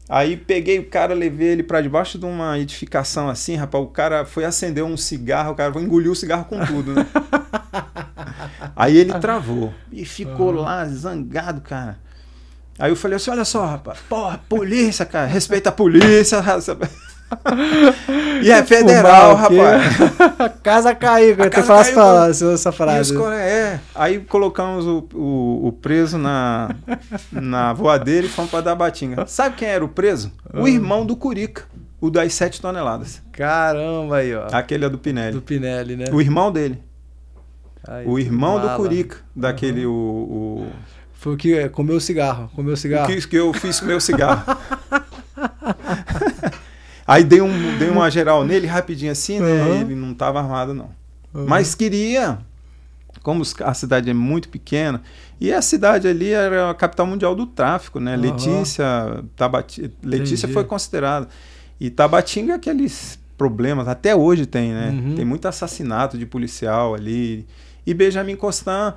Aí peguei o cara, levei ele para debaixo de uma edificação assim, rapaz. O cara foi acender um cigarro, o cara foi engolir o cigarro com tudo, né? Aí ele travou e ficou uhum. lá zangado, cara. Aí eu falei assim: olha só, rapaz, porra, polícia, cara, respeita a polícia. e é federal, Fumar, rapaz. casa caiu, cara. Tu faz falar essa frase. é. Aí colocamos o, o, o, preso na, na voadeira e fomos pra batinga. Sabe quem era o preso? O hum. irmão do Curica, o das 7 toneladas. Caramba aí, ó. Aquele é do Pinelli. Do Pinelli, né? O irmão dele. Aí, o irmão do Curica, daquele uhum. o, o foi o que é, comeu cigarro, comeu cigarro. O que eu fiz com meu cigarro. Aí dei, um, dei uma geral nele rapidinho assim, né? Uhum. Ele não estava armado, não. Uhum. Mas queria. Como a cidade é muito pequena, e a cidade ali era a capital mundial do tráfico, né? Uhum. Letícia, Tabati, Letícia foi considerada. E Tabatinga, é aqueles problemas, até hoje tem, né? Uhum. Tem muito assassinato de policial ali. E Benjamin Constant,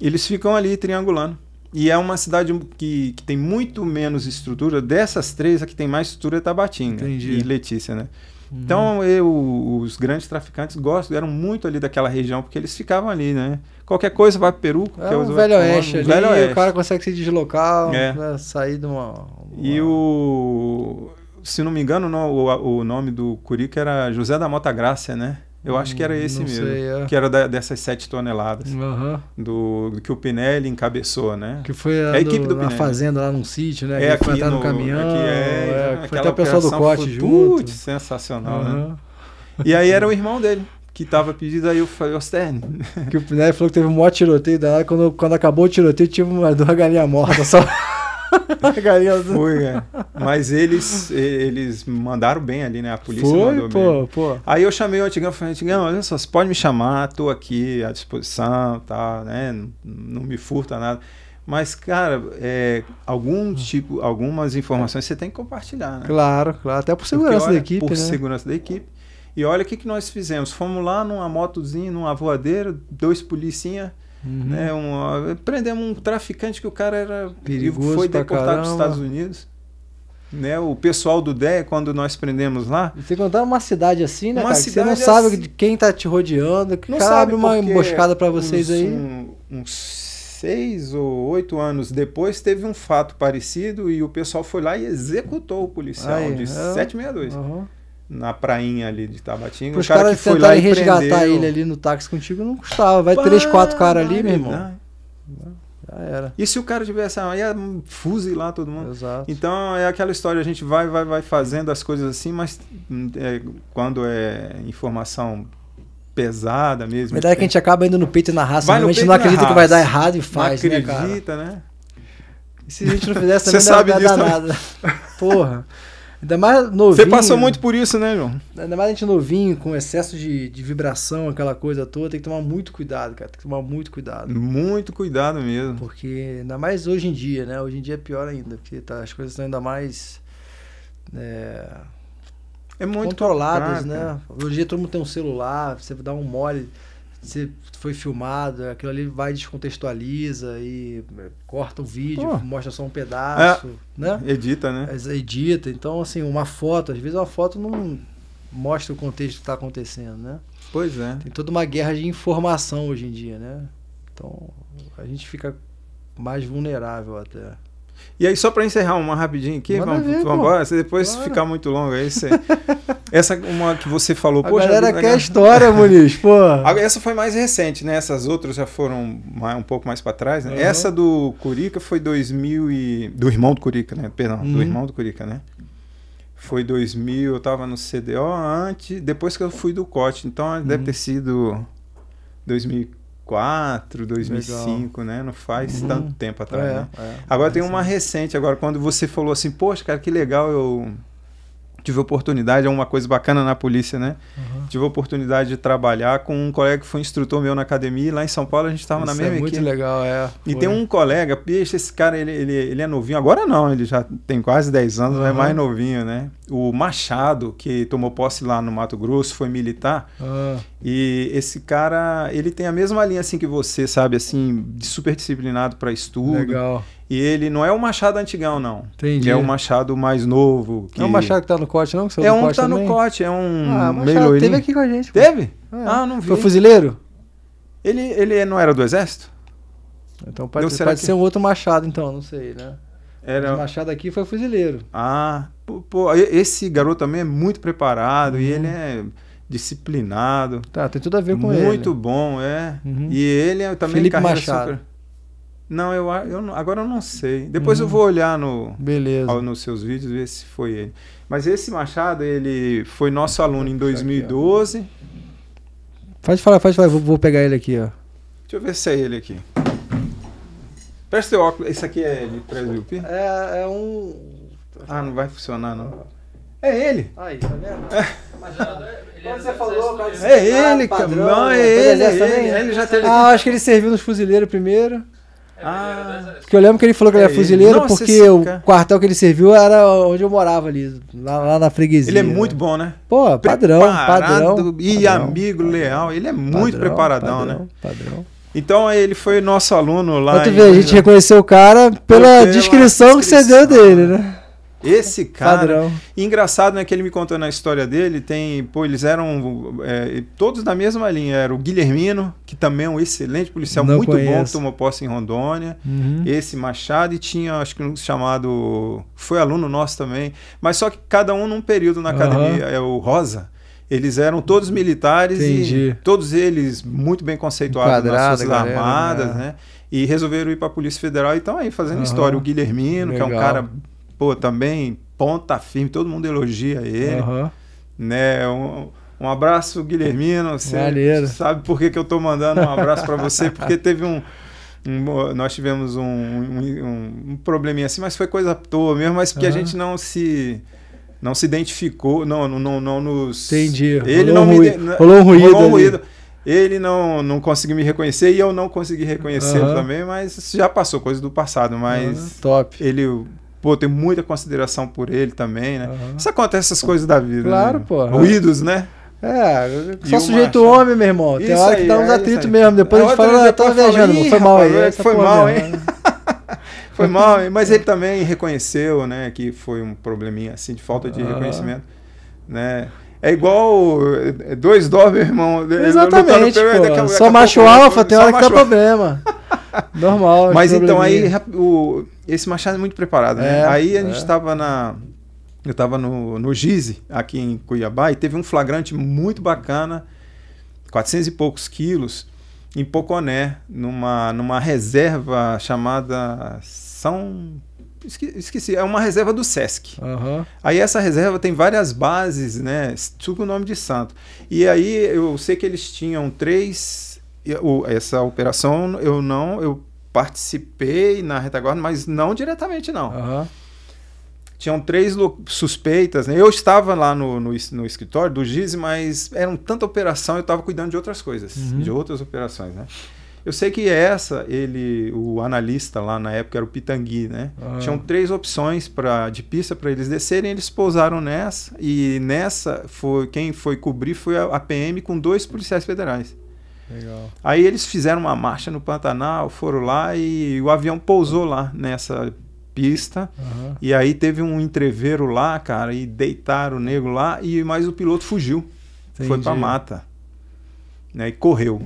eles ficam ali triangulando. E é uma cidade que, que tem muito menos estrutura. Dessas três, a que tem mais estrutura é Tabatinga Entendi. e Letícia, né? Uhum. Então, eu, os grandes traficantes gostam, eram muito ali daquela região, porque eles ficavam ali, né? Qualquer coisa vai para Peru. É um velho oeste um ali, velho oeste. o cara consegue se deslocar, é. né? sair de uma, uma... E o... Se não me engano, o, o nome do Curica era José da Mota Grácia, né? Eu acho que era hum, esse não mesmo. Sei, é. Que era da, dessas sete toneladas. Uhum. Do, do, que o Pinelli encabeçou, né? Que foi a, a do, equipe do Pinelli. fazenda lá num sítio, né? É, que foi no, no caminhão. Aqui, é, é, foi até o pessoal do corte junto. Putz, sensacional, uhum. né? E aí era o irmão dele que estava pedido, aí eu falei, ô Stern. Que o Pinelli falou que teve um maior tiroteio da quando, quando acabou o tiroteio, tive uma, duas galinha morta só. Pegaria Foi, é. Mas eles, eles mandaram bem ali, né? A polícia Foi, mandou pô, bem. Pô. Aí eu chamei o Antigão e falei, Antigão, olha só, você pode me chamar, tô aqui à disposição, tá, né? Não, não me furta nada. Mas, cara, é, algum hum. tipo, algumas informações você tem que compartilhar, né? Claro, claro. Até por segurança Porque, olha, da equipe. Por né? segurança da equipe. E olha o que, que nós fizemos. Fomos lá numa motozinha, numa voadeira, dois policinhas. Uhum. Né? Um, prendemos um traficante que o cara era Perigoso foi deportado para os Estados Unidos. Né? O pessoal do DEA, quando nós prendemos lá. Você contar uma cidade assim, né? Uma cara? Cidade você não assim, sabe quem está te rodeando, que não cabe uma emboscada para vocês uns, aí. Um, uns seis ou oito anos depois, teve um fato parecido e o pessoal foi lá e executou o policial Ai, de é. 762. Uhum na prainha ali de Tabatinga. Os caras que tentarem resgatar ele ali no táxi contigo não custava. Vai Pá, três, quatro caras ali, meu irmão. Né? Já era. E se o cara tivesse, aí ia é fuzilar todo mundo. Exato. Então é aquela história, a gente vai, vai, vai fazendo as coisas assim, mas hum, é, quando é informação pesada mesmo. A verdade é que a é. gente acaba indo no peito e na raça. Vai né? a gente não acredita que vai dar errado e faz, não né, acredita, né, né? E se a gente não fizesse não ia dar nada. Porra. Ainda mais novinho. Você passou muito por isso, né, João? Ainda mais a gente novinho, com excesso de, de vibração, aquela coisa toda, tem que tomar muito cuidado, cara. Tem que tomar muito cuidado. Muito cuidado mesmo. Porque, ainda mais hoje em dia, né? Hoje em dia é pior ainda, porque tá, as coisas estão ainda mais. É, é muito controladas, complicado. né? Hoje em dia todo mundo tem um celular, você dá um mole se foi filmado, aquilo ali vai descontextualiza e é, corta o vídeo, mostra só um é. pedaço, é. né? Edita, né? Edita. Então, assim, uma foto, às vezes uma foto não mostra o contexto que está acontecendo, né? Pois é. Tem toda uma guerra de informação hoje em dia, né? Então, a gente fica mais vulnerável até. E aí, só para encerrar uma rapidinho aqui, vamos, ver, vamos embora. Se depois ficar muito longo aí, você... essa uma que você falou. A galera quer a... história, Muniz, pô. Essa foi mais recente, né? Essas outras já foram mais, um pouco mais para trás, né? Uhum. Essa do Curica foi 2000 e... Do irmão do Curica, né? Perdão, uhum. do irmão do Curica, né? Foi 2000, eu tava no CDO antes, depois que eu fui do COT. Então, uhum. deve ter sido 2000 2004, 2005, Legal. né? Não faz uhum. tanto tempo atrás, é, né? É, agora é, tem uma recente, agora quando você falou assim, poxa, cara, que legal eu tive oportunidade, é uma coisa bacana na polícia, né? Uhum. Tive oportunidade de trabalhar com um colega que foi instrutor meu na academia, e lá em São Paulo a gente estava na é mesma é muito equipe. legal, é. E tem um colega, peixe, esse cara, ele, ele, ele é novinho, agora não, ele já tem quase 10 anos, uhum. mas é uhum. mais novinho, né? O Machado, que tomou posse lá no Mato Grosso, foi militar, uhum. e esse cara, ele tem a mesma linha assim que você, sabe, assim, de super disciplinado para estudo. Legal. E ele não é o machado antigão, não. Entendi. É um machado mais novo. Que... É um machado que tá no corte, não? Que é um que tá também? no corte, é um ah, meio Teve aqui com a gente. Teve? É. Ah, não vi. Foi fuzileiro? Ele, ele não era do exército? Então pode, então, pode que... ser um outro machado, então, não sei, né? Era... O machado aqui foi fuzileiro. Ah, pô, esse garoto também é muito preparado uhum. e ele é disciplinado. Tá, tem tudo a ver com muito ele. Muito bom, é. Uhum. E ele é também Felipe Machado. Super... Não, eu, eu agora eu não sei. Depois eu uhum. vou olhar no Beleza. nos seus vídeos ver se foi ele. Mas esse Machado, ele foi nosso aluno em 2012. Faz falar, faz falar, vou, vou pegar ele aqui, ó. Deixa eu ver se é ele aqui. Presta seu óculos. Esse aqui é ele, Brasil É, é um. Ah, não vai funcionar, não. É ele. Aí, tá vendo? É. é Quando é você falou, É ele, padrão, não, é né? ele, é ele, ele, ele já teve. Ah, acho que ele serviu nos fuzileiros primeiro. É ah, porque eu lembro que ele falou que ele é, era fuzileiro nossa, porque o quartel que ele serviu era onde eu morava ali, lá, lá na freguesia. Ele é né? muito bom, né? Pô, padrão, padrão. E padrão, amigo padrão, leal, ele é muito padrão, preparadão, né? Padrão. Então ele foi nosso aluno lá. vê, a gente reconheceu o cara pela, pela descrição, descrição que você deu dele, né? né? Esse cara. Padrão. Engraçado, né? Que ele me contou na história dele. Tem. Pô, eles eram é, todos da mesma linha. Era o Guilhermino, que também é um excelente policial, Não muito conheço. bom, que tomou posse em Rondônia. Uhum. Esse Machado, e tinha, acho que um chamado. Foi aluno nosso também. Mas só que cada um num período na academia. Uhum. É o Rosa. Eles eram todos militares Entendi. e todos eles muito bem conceituados Enquadrado, nas Forças galera, Armadas, né? né? E resolveram ir para a Polícia Federal e estão aí fazendo uhum. história. O Guilhermino, Legal. que é um cara pô, também ponta firme, todo mundo elogia ele. Uhum. Né? Um, um, abraço, Guilhermino. Você Valeiro. sabe por que, que eu tô mandando um abraço para você? Porque teve um, um. nós tivemos um, um, um probleminha assim, mas foi coisa à toa mesmo, mas porque uhum. a gente não se não se identificou, não, não, não, não nos. Entendi. Ele rolou não ruído, me. Rolou um ruído. Rolou um ruído. Ele não, não conseguiu me reconhecer e eu não consegui reconhecê-lo também, mas já passou, coisa do passado. Mas. Top. Ele Pô, muita consideração por ele também, né? Uhum. Isso acontece essas coisas da vida. Né? Claro, né? pô. Ruídos, né? É, só sujeito macho. homem, meu irmão. Tem hora que dá uns é, atritos mesmo. Depois a, é a gente fala, ah, tá tava viajando, foi mal aí. foi mal, hein? foi mal, hein? Mas ele também reconheceu, né, que foi um probleminha assim de falta de reconhecimento, né? É igual é dois dó, meu irmão. Exatamente. pô, daqui, só daqui macho alfa, tem hora que dá problema. Normal. Mas então aí o, esse Machado é muito preparado, né? É, aí a é. gente estava na. Eu estava no, no Gize, aqui em Cuiabá, e teve um flagrante muito bacana, 400 e poucos quilos, em Poconé, numa, numa reserva chamada São esqueci, é uma reserva do Sesc. Uhum. Aí essa reserva tem várias bases, né? Tudo o nome de santo. E aí eu sei que eles tinham três eu, essa operação eu não eu participei na retaguarda, mas não diretamente não. Uhum. Tinham três suspeitas. Né? Eu estava lá no, no, no escritório do Giz, mas era tanta operação, eu estava cuidando de outras coisas, uhum. de outras operações, né? Eu sei que essa, ele, o analista lá na época era o Pitangui, né? Tinham três opções para de pista para eles descerem, eles pousaram nessa e nessa foi quem foi cobrir foi a, a PM com dois policiais federais. Legal. Aí eles fizeram uma marcha no Pantanal, foram lá e o avião pousou lá nessa pista. Uhum. E aí teve um entreveiro lá, cara, e deitaram o nego lá, e mas o piloto fugiu. Entendi. Foi pra mata. Né, e correu.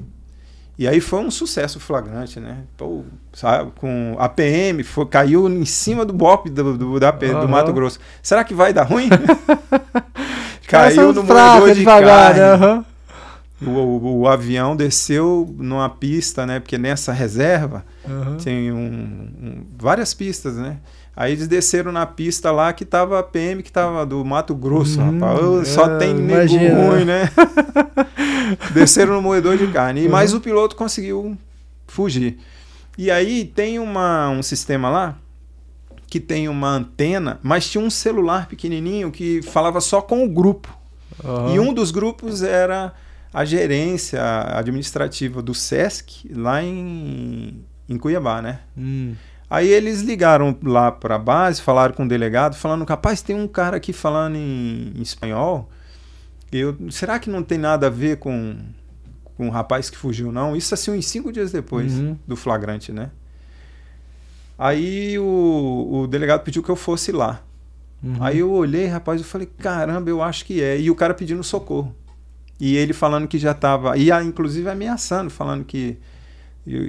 E aí foi um sucesso flagrante, né? Pô, sabe, com a PM foi, caiu em cima do BOP do, do, da, uhum. do Mato Grosso. Será que vai dar ruim? caiu no fraca, morador de devagar, né? Uhum. O, o, o, avião desceu numa pista, né? Porque nessa reserva uhum. tem um, um, várias pistas, né? Aí eles desceram na pista lá que tava a PM, que tava do Mato Grosso, hum, rapaz. só é, tem nego ruim, né? desceram no moedor de carne. Uhum. Mas o piloto conseguiu fugir. E aí tem uma, um sistema lá que tem uma antena, mas tinha um celular pequenininho que falava só com o grupo. Uhum. E um dos grupos era a gerência administrativa do SESC lá em, em Cuiabá, né? Hum. Aí eles ligaram lá para a base, falaram com o delegado, falando: capaz, tem um cara aqui falando em, em espanhol. Eu, será que não tem nada a ver com, com o um rapaz que fugiu, não? Isso assim, uns cinco dias depois uhum. do flagrante, né? Aí o, o delegado pediu que eu fosse lá. Uhum. Aí eu olhei, rapaz, eu falei: caramba, eu acho que é. E o cara pedindo socorro. E ele falando que já estava. E a, inclusive ameaçando, falando que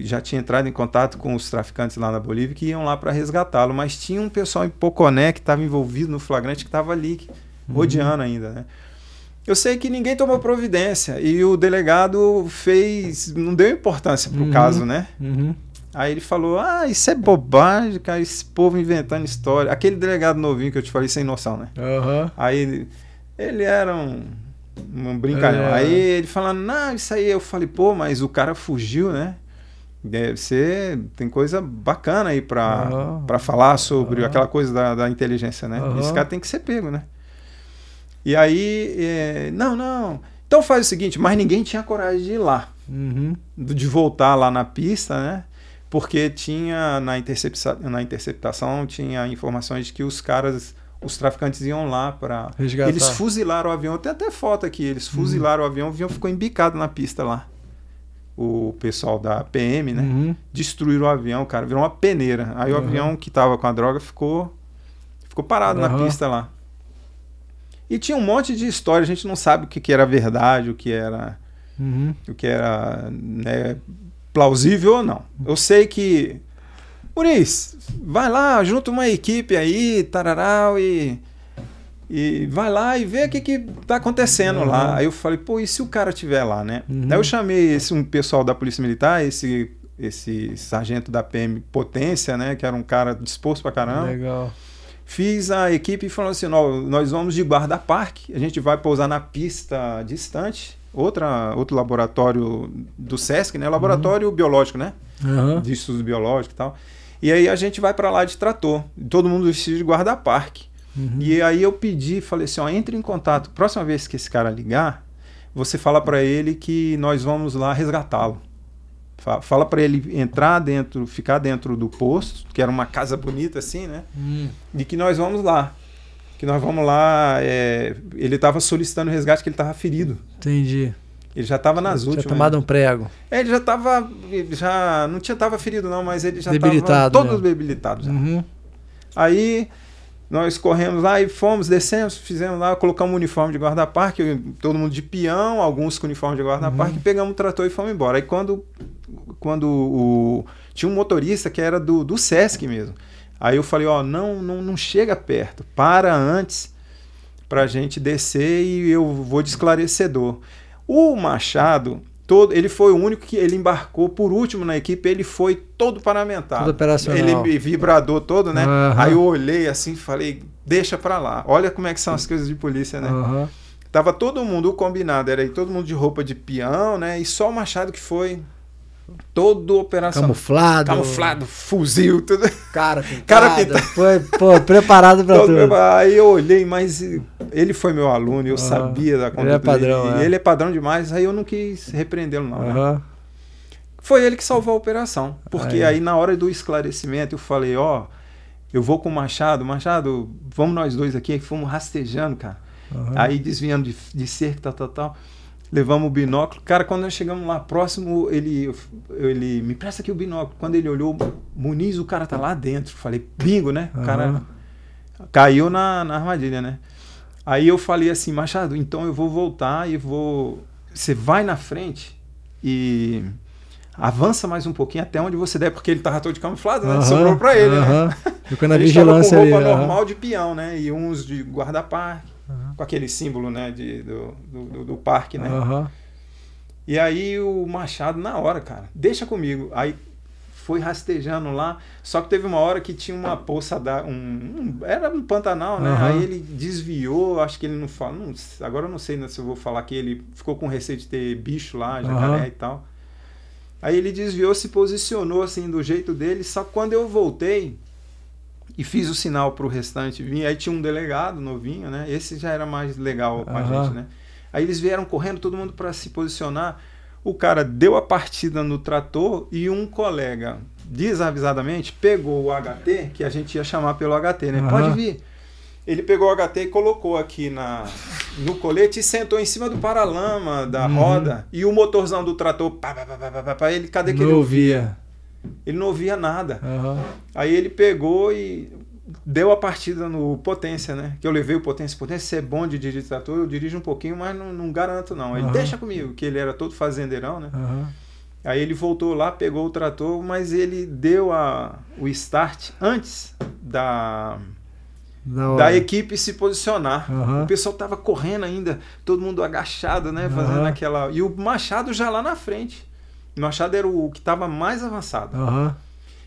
já tinha entrado em contato com os traficantes lá na Bolívia que iam lá para resgatá-lo. Mas tinha um pessoal em Poconé que estava envolvido no flagrante que estava ali, uhum. rodeando uhum. ainda, né? Eu sei que ninguém tomou providência e o delegado fez. não deu importância para o uhum. caso, né? Uhum. Aí ele falou: Ah, isso é bobagem, cara, esse povo inventando história. Aquele delegado novinho que eu te falei, sem noção, né? Uhum. Aí ele, ele era um não brincalhão é. não. Aí ele falando, não, isso aí. Eu falei, pô, mas o cara fugiu, né? Deve ser. Tem coisa bacana aí pra, uhum. Pra falar sobre uhum. aquela coisa da, da inteligência, né? Uhum. Esse cara tem que ser pego, né? E aí, é, não, não. Então faz o seguinte, mas ninguém tinha coragem de ir lá, uhum. de voltar lá na pista, né? Porque tinha na, intercepta na interceptação tinha informações de que os caras os traficantes iam lá para. Eles fuzilaram o avião. Tem até foto aqui. Eles hum. fuzilaram uhum. o avião. O avião ficou embicado na pista lá. O pessoal da PM, né? Uhum. Destruíram o avião, cara. Virou uma peneira. Aí uhum. o avião que tava com a droga ficou. Ficou parado na uhum. pista lá. E tinha um monte de história. A gente não sabe o que, que era verdade, o que era. Uhum. O que era né, plausível ou não. Eu sei que Muris, vai lá, junta uma equipe aí, tararau, e, e vai lá e vê o que, que tá acontecendo uhum. lá. Aí eu falei, pô, e se o cara tiver lá, né? Uhum. eu chamei esse, um pessoal da Polícia Militar, esse, esse sargento da PM Potência, né? Que era um cara disposto pra caramba. Legal. Fiz a equipe e falou assim: nós vamos de guarda-parque, a gente vai pousar na pista distante outra, outro laboratório do SESC, né? Laboratório uhum. biológico, né? Uhum. De estudos biológicos e tal. E aí a gente vai para lá de trator. Todo mundo vestido de guarda-parque. Uhum. E aí eu pedi, falei assim, ó, entre em contato. Próxima vez que esse cara ligar, você fala para ele que nós vamos lá resgatá-lo. Fala para ele entrar dentro, ficar dentro do posto, que era uma casa bonita assim, né? Hum. E que nós vamos lá. Que nós vamos lá. É... Ele estava solicitando resgate, que ele estava ferido. Entendi. Ele já estava nas ele últimas. Tinha né? tomado um prego. É, ele já estava. Já não tinha tava ferido, não, mas ele já estava todos debilitados. Né? Uhum. Aí nós corremos lá e fomos, descemos, fizemos lá, colocamos o uniforme de guarda-parque, todo mundo de peão, alguns com uniforme de guarda-parque, uhum. pegamos o trator e fomos embora. Aí quando, quando o, tinha um motorista que era do, do Sesc mesmo. Aí eu falei, ó, não, não, não chega perto, para antes para a gente descer e eu vou de esclarecedor. O Machado, todo, ele foi o único que ele embarcou por último na equipe, ele foi todo paramentado. Todo operacional. Ele vibrador todo, né? Uhum. Aí eu olhei assim, falei, deixa para lá. Olha como é que são as coisas de polícia, né? Uhum. Tava todo mundo combinado, era aí todo mundo de roupa de peão, né? E só o Machado que foi todo operação. Camuflado. Camuflado, fuzil, tudo. Cara pintado. Cara pintado. Foi pô, preparado para tudo. Aí eu olhei, mas ele foi meu aluno, eu uhum. sabia da conduta ele é padrão, dele. É. Ele é padrão demais, aí eu não quis repreendê-lo não. Uhum. Né? Foi ele que salvou a operação, porque aí. aí na hora do esclarecimento eu falei, ó, eu vou com o Machado, Machado, vamos nós dois aqui, aí fomos rastejando, cara. Uhum. Aí desviando de, de cerca, tal, tal, tal levamos o binóculo. Cara, quando nós chegamos lá próximo, ele, ele me presta aqui o binóculo. Quando ele olhou, Muniz, o cara tá lá dentro. Falei, bingo, né? O uhum. cara caiu na, na armadilha, né? Aí eu falei assim, Machado, então eu vou voltar e vou. Você vai na frente e avança mais um pouquinho até onde você der, porque ele tava todo de camuflado, né? Uhum, Sobrou pra ele, uhum. né? Ficou na ele vigilância com roupa ali, normal de peão, né? E uns de guarda-parque uhum. com aquele símbolo né, de, do, do, do parque, né? Uhum. E aí o Machado, na hora, cara, deixa comigo. Aí foi rastejando lá, só que teve uma hora que tinha uma poça da. Um, um era um Pantanal, né? Uhum. Aí ele desviou, acho que ele não fala. Não, agora eu não sei né, se eu vou falar que ele ficou com receio de ter bicho lá, jacaré e tal. Aí ele desviou, se posicionou assim do jeito dele, só que quando eu voltei, e fiz o sinal para o restante vir. Aí tinha um delegado novinho, né? Esse já era mais legal com uhum. a gente, né? Aí eles vieram correndo, todo mundo para se posicionar. O cara deu a partida no trator e um colega, desavisadamente, pegou o HT, que a gente ia chamar pelo HT, né? Uhum. Pode vir. Ele pegou o HT e colocou aqui na, no colete e sentou em cima do paralama da uhum. roda. E o motorzão do trator, pá, pá, pá, pá, pá, pá, ele, cadê que Não ele ouvia? Ele não ouvia nada. Uhum. Aí ele pegou e deu a partida no Potência, né? Que eu levei o Potência. Potência, você é bom de trator. eu dirijo um pouquinho, mas não, não garanto não. Ele deixa comigo, que ele era todo fazendeirão, né? Uhum. Aí ele voltou lá, pegou o trator, mas ele deu a, o start antes da da, da equipe se posicionar. Uhum. O pessoal tava correndo ainda, todo mundo agachado, né? Fazendo aquela. E o Machado já lá na frente. Machado era o que estava mais avançado. Uhum.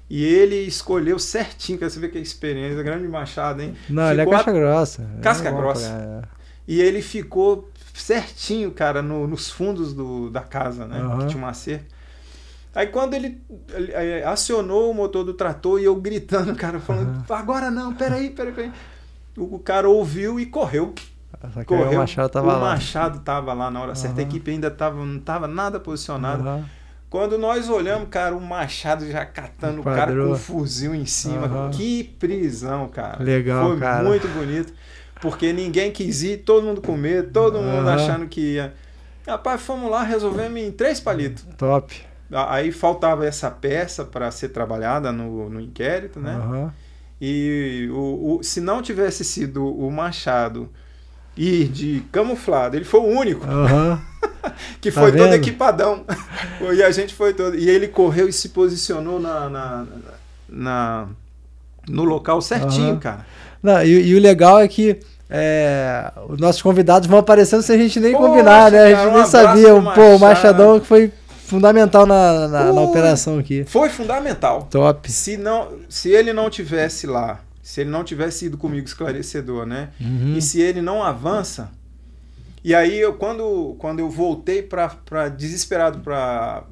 E ele escolheu certinho, quer saber que é experiência, grande Machado, hein? Não, ficou ele é casca grossa. Casca é grossa. É. E ele ficou certinho, cara, no, nos fundos do, da casa, né? Uhum. Que tinha uma cerca. Aí quando ele, ele, ele, é, acionou o motor do trator e eu gritando, cara, falando, uhum. agora não, peraí, peraí, peraí. O, o cara ouviu e correu. correu. O Machado tava o lá. O Machado tava lá na hora certa. Uhum. A equipe ainda tava, não tava nada posicionada. Uhum. Quando nós olhamos, cara, o Machado já catando o cara com um fuzil em cima. Uhum. Que prisão, cara. Legal, Foi cara. muito bonito. Porque ninguém quis ir, todo mundo com medo, todo mundo achando que ia. Rapaz, fomos lá, resolvemos em três palitos. Top. Aí faltava essa peça para ser trabalhada no, no inquérito, né? Uhum. E o, o, se não tivesse sido o Machado ir de camuflado. Ele foi o único. Uhum. que tá foi todo equipadão. e a gente foi todo. E ele correu e se posicionou na, na, na no local certinho, uhum. cara. Não, e, e o legal é que. É, os nossos convidados vão aparecendo sem a gente nem combinar, né? A gente nem sabia sabia. Pô, o Machadão que foi fundamental na, na, na, uh, operação aqui. Foi fundamental. Top. Se, não, se ele não tivesse lá se ele não tivesse ido comigo esclarecedor, né? Uhum. E se ele não avança. E aí, eu, quando, quando eu voltei para desesperado, para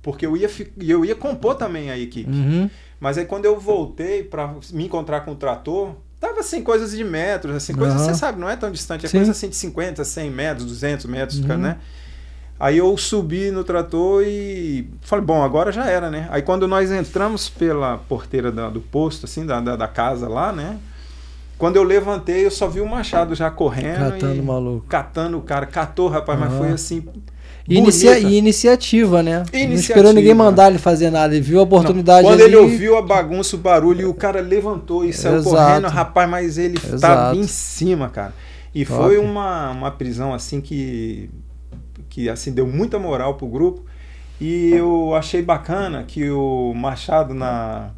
porque eu ia, eu ia compor também a equipe. Uhum. Mas aí, quando eu voltei para me encontrar com o trator, tava assim, coisas de metros, assim, coisas, uhum. você sabe, não é tão distante, é Sim. coisa assim de 50, 100 metros, 200 metros, uhum. né? Aí eu subi no trator e falei, bom, agora já era, né? Aí quando nós entramos pela porteira da, do posto, assim, da, da, da, casa lá, né? Quando eu levantei, eu só vi o Machado já correndo. Catando e, maluco. Catando o cara. Catou, rapaz, uhum. mas foi ah. assim. Inicia e iniciativa, né? Iniciativa. Não esperou ninguém mandar ele fazer nada. Ele viu a oportunidade. Não, quando ali... ele ouviu a bagunça, o barulho, e o cara levantou e saiu Exato. correndo, rapaz, mas ele estava em cima, cara. E Top. foi uma, uma prisão assim que que assim deu muita moral pro grupo. E eu achei bacana que o Machado na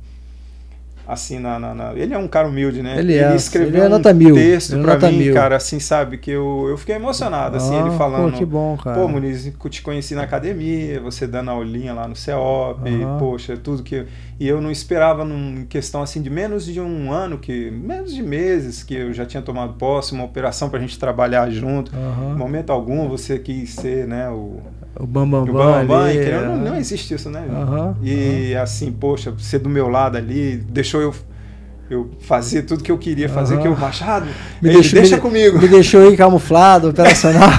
assim, na, na, na, Ele é um cara humilde, né? Ele, é, ele escreveu ele é nota um mil. texto para é pra mim, mil. cara, assim, sabe? Que eu, eu fiquei emocionado, assim, ah, ele falando. Pô, que bom, cara. Pô, Muniz, te conheci na academia, você dando aulinha lá no CEOP, uhum. poxa, tudo que... E eu não esperava, num questão, assim, de menos de um ano, que menos de meses que eu já tinha tomado posse, uma operação pra gente trabalhar junto. Em momento algum, você quis ser, né, o, o Bambambam. Bam, bam, o ali, bam, é. não, não, existe isso, né? Uhum, e uhum. assim, poxa, ser do meu lado ali, deixou eu. Eu fazer tudo que eu queria fazer, que eu é Machado me ele, deixou, deixa me, comigo. Me deixou aí camuflado, operacional.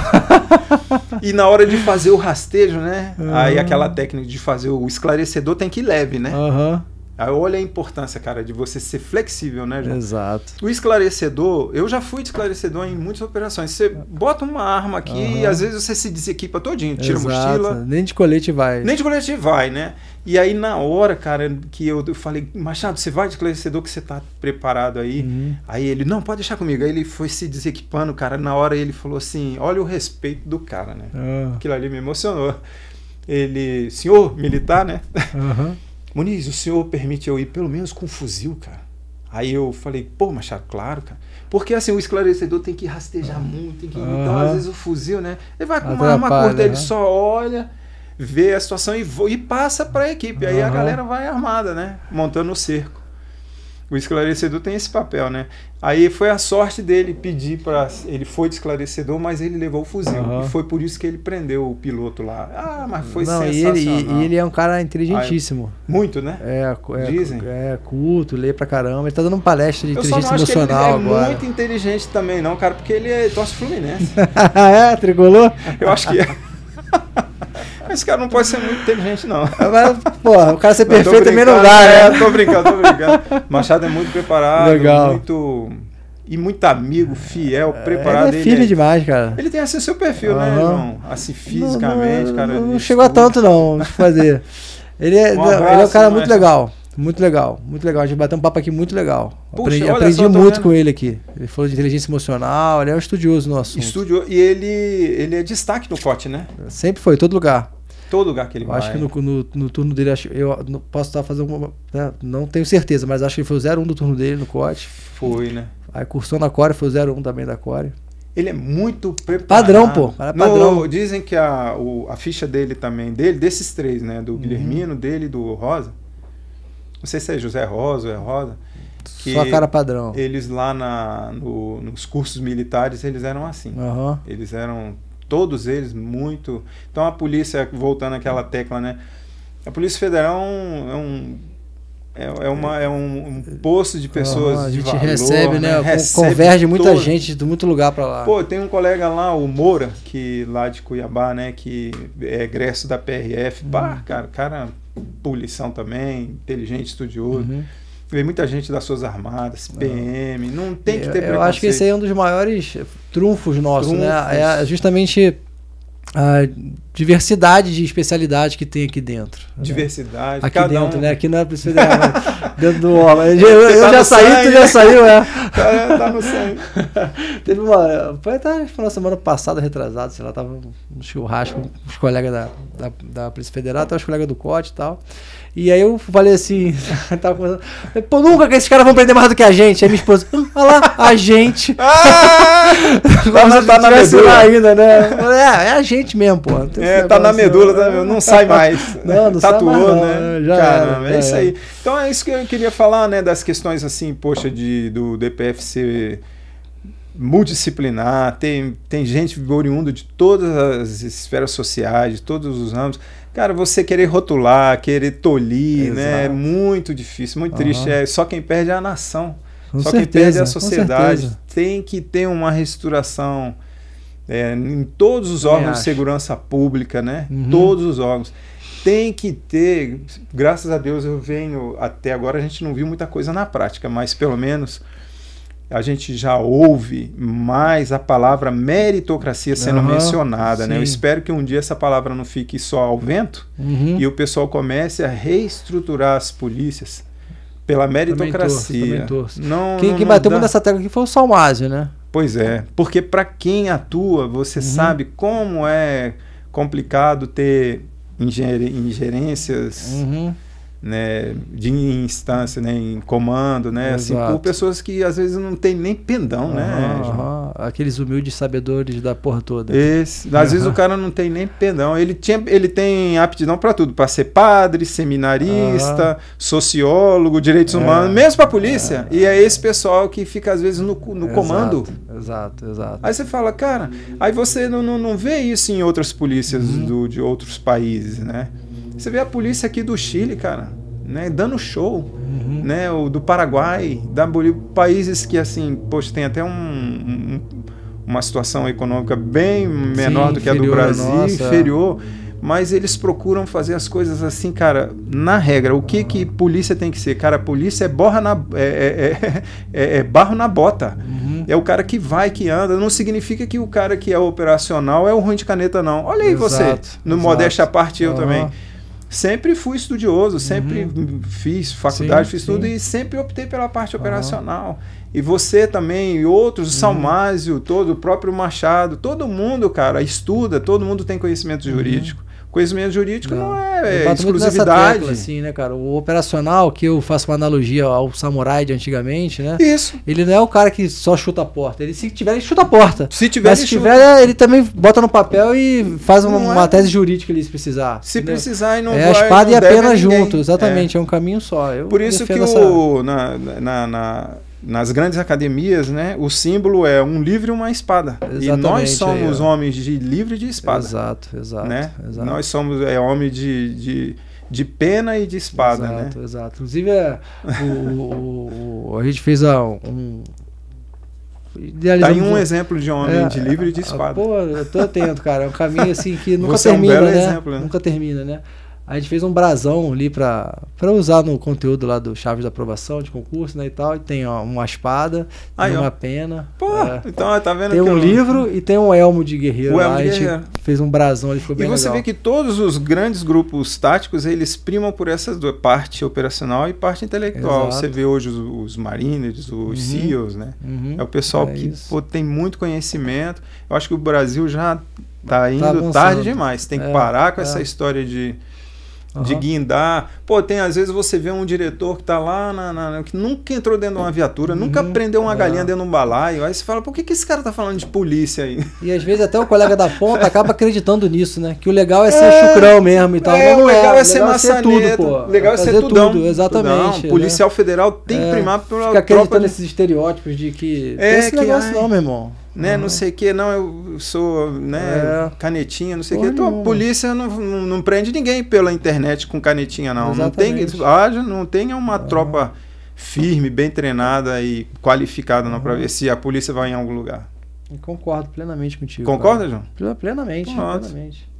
e na hora de fazer o rastejo, né? Aí aquela técnica de fazer o esclarecedor tem que ir leve, né? Aham. Ah, olha a importância, cara, de você ser flexível, né, João? Exato. O esclarecedor, eu já fui esclarecedor em muitas operações. Você bota uma arma aqui uhum. e às vezes você se desequipa todinho, tira Exato. a mochila. Nem de colete vai. Nem de colete vai, né? E aí na hora, cara, que eu, falei, Machado, você vai de esclarecedor que você tá preparado aí. Uhum. Aí ele, não, pode deixar comigo. Aí ele foi se desequipando, cara. Na hora ele falou assim, olha o respeito do cara, né? Uhum. Aquilo ali me emocionou. Ele, senhor militar, né? Uhum. Muniz, o senhor permite eu ir pelo menos com um fuzil, cara? Aí eu falei, pô, Machado, claro, cara. Porque assim, o esclarecedor tem que rastejar ah, muito, tem que. ir, então, às vezes, o fuzil, né? Ele vai com uma arma curta, né? ele só olha, vê a situação e, e passa pra equipe. Aí a galera vai armada, né? Montando o cerco o esclarecedor tem esse papel, né? Aí foi a sorte dele pedir para ele foi de esclarecedor, mas ele levou o fuzil uhum. e foi por isso que ele prendeu o piloto lá. Ah, mas foi Não, sensacional. E ele, e ele é um cara inteligentíssimo. Aí, muito, né? É, é, dizem. É culto, lê pra caramba. Ele tá dando uma palestra de Eu inteligência emocional ele é agora. Ele é muito inteligente também, não, cara, porque ele é torce Fluminense. é, tricolor? Eu acho que é. esse cara não pode ser muito inteligente, não. Agora, porra, o cara ser perfeito também não dá, né? É, tô brincando, tô brincando. Machado é muito preparado, Legal. muito. E muito amigo, fiel, é, preparado. Ele é filho ele é, demais, cara. Ele tem assim seu perfil, uhum. né, irmão? Assim, fisicamente, não, não, cara. Não chegou a tanto, não, de fazer. É, ele é um, abraço, ele é um cara muito né? legal. Muito legal, muito legal. A gente bateu um papo aqui muito legal. Puxa, aprendi, aprendi só, tá muito com ele aqui. Ele falou de inteligência emocional, ele é um estudioso no assunto. Estudioso, e ele, ele é destaque no corte, né? Sempre foi, todo lugar. Todo lugar que ele eu vai. Acho que no, no, no turno dele, acho, eu não, posso estar fazendo uma. Né? Não tenho certeza, mas acho que foi o 0-1 do turno dele no corte. Foi, né? Aí cursou na Core, foi o 0-1 também da Core. Ele é muito preparado. Padrão, pô. É padrão. No, dizem que a, o, a ficha dele também, dele, desses três, né? Do uhum. Guilhermino, dele do Rosa. Não sei se é José Rosa ou é Rosa. Que Só cara padrão. Eles lá na, no, nos cursos militares, eles eram assim. Uhum. Eles eram todos eles muito. Então a polícia, voltando àquela tecla, né? A Polícia Federal é um, é é, é, uma, é um, um poço de pessoas. a gente valor, recebe, né? né? Recebe converge muita gente de muito lugar para lá. Pô, tem um colega lá, o Moura, que lá de Cuiabá, né? Que é egresso da PRF. Uhum. Bah, cara, cara, poluição também, inteligente, estudioso. Uhum. Vem muita gente das suas armadas, PM, não, não tem que ter Eu, eu acho que esse aí é um dos maiores trunfos nossos, né? É, trunfos. né? É justamente a diversidade de especialidade que tem aqui dentro. Né? Diversidade, né? Aqui dentro, um... né? Aqui não é preciso dentro do homem. Eu, eu, eu tá já saí, sangue. tu já saiu, é. Tá, é, tá no sangue. Teve uma. Foi até na semana passada, retrasado, sei lá, tava um churrasco com os colegas da, da, da Polícia Federal, até os colegas do COT e tal. E aí eu falei assim, tava pô, nunca que esses caras vão prender mais do que a gente. Aí minha esposa, hum, olha lá, a gente. Ah, tá na, tá na medula. ainda, né? É, é a gente mesmo, pô. É, tá na medula, tá, né? não sai mais. Não, não Tatuou, sai mais, né? Já Caramba, é, é, isso aí. Então é isso que eu queria falar, né, das questões assim, poxa, de, do DPF ser multidisciplinar, tem, tem gente oriunda de todas as esferas sociais, de todos os ramos. Cara, você querer rotular, querer tolir, Exato. né? É muito difícil, muito uhum. triste. É, só quem perde é a nação. Com só certeza, quem perde é a sociedade. Tem que ter uma restituição é, em todos os órgãos de segurança pública, né? Uhum. Todos os órgãos. Tem que ter, graças a Deus eu venho até agora, a gente não viu muita coisa na prática, mas pelo menos a gente já ouve mais a palavra meritocracia sendo uhum, mencionada. Né? Eu espero que um dia essa palavra não fique só ao vento uhum. e o pessoal comece a reestruturar as polícias pela meritocracia. Também torço, também torço. Não, quem, não, quem bateu muito nessa tecla aqui foi o Salmásio, né? Pois é, porque para quem atua, você uhum. sabe como é complicado ter ingerências. Uhum né, de instância, né, em comando, né, assim, por pessoas que às vezes não tem nem pendão, uhum, né? Uhum. Aqueles humildes sabedores da porra toda. Esse, uhum. às vezes o cara não tem nem pendão. Ele, tinha, ele tem aptidão para tudo, para ser padre, seminarista, sociólogo, direitos é. humanos, mesmo para polícia. É. E é, é esse pessoal que fica às vezes no, no comando. Exato, exato. Aí você fala, cara, aí você não, não, não vê isso em outras polícias uhum. do, de outros países, né? Você vê a polícia aqui do Chile, cara, né, dando show, uhum. né, o do Paraguai, da Bolívia, países que assim, poxa, tem até um, um, uma situação econômica bem menor Sim, do que a do Brasil, nossa. inferior, mas eles procuram fazer as coisas assim, cara, na regra. O que que polícia tem que ser? Cara, polícia é borra na é, é, é, é, é barro na bota. Uhum. É o cara que vai, que anda. Não significa que o cara que é operacional é o ruim de caneta, não. Olha aí exato, você, no exato. modéstia à parte, eu também sempre fui estudioso, sempre uhum. fiz faculdade, sim, fiz sim. tudo e sempre optei pela parte operacional. E você também, e outros, o uhum. Salmásio, todo, o próprio Machado, todo mundo, cara, estuda, todo mundo tem conhecimento uhum. jurídico. Conhecimento jurídico não, não é, é exclusividade. Tecla, assim, né, cara? O operacional, que eu faço uma analogia ao samurai de antigamente, né? Isso. Ele não é o cara que só chuta a porta. Ele, se tiver, ele chuta a porta. Se tiver, Mas se tiver, chuta. ele também bota no papel e faz uma, é. tese jurídica ali, se precisar. Se entendeu? precisar e não É vai, é a espada e a pena junto, exatamente. É. é um caminho só. Eu Por isso que o, essa... na, na, na nas grandes academias, né, o símbolo é um livro e uma espada. Exatamente, e nós somos homens de livre e de espada. Exato, exato. Né? exato. Nós somos é, homens de, de, de, pena e de espada. Né? Exato, né? exato. Inclusive, é, o, o, a gente fez a, ah, um, Tem tá um exemplo de homem é, de livre e de é, espada. Pô, eu tô atento, cara. É um caminho assim que nunca Você termina, é um né? Exemplo, né? Nunca termina, né? A gente fez um brasão ali para usar no conteúdo lá do Chaves da Aprovação de concurso, né? E tal. E tem ó, uma espada, Aí, tem uma ó. pena. Pô, é, então tá vendo Tem um eu... livro e tem um elmo de guerreiro. O elmo lá, de guerreiro. A gente fez um brasão ali, ficou e bem legal. E você vê que todos os grandes grupos táticos, eles primam por essas duas, parte operacional e parte intelectual. Exato. Você vê hoje os, os mariners, os uhum. CEOs, né? Uhum. É o pessoal é que pô, tem muito conhecimento. Eu acho que o Brasil já tá, tá indo tá tarde demais. Tem que é, parar com é. essa história de uhum. de guindar. Pô, tem às vezes você vê um diretor que tá lá na, na que nunca entrou dentro de uma viatura, uhum. nunca prendeu uma é. galinha dentro de um balaio. Aí você fala, por que, que esse cara tá falando de polícia aí? E às vezes até o colega da ponta acaba acreditando nisso, né? Que o legal é ser é, chucrão mesmo e tal. É, o legal é, ser legal maçaneta, é tudo, pô. Legal é, ser tudão. Tudo, exatamente. Tudão. Né? Policial né? federal tem que é. primar pela Fica acreditando de... nesses estereótipos de que. É, tem esse que negócio ai, não, meu irmão né, uhum. não sei o que, não, eu sou, né, é. canetinha, não sei o que. Então, a polícia não, não, não, prende ninguém pela internet com canetinha, não. Não tem, haja, ah, não tem é uma é. tropa firme, bem treinada e qualificada, não, uhum. para ver se a polícia vai em algum lugar. Eu concordo plenamente contigo. Concorda, cara. João? Plenamente, plenamente.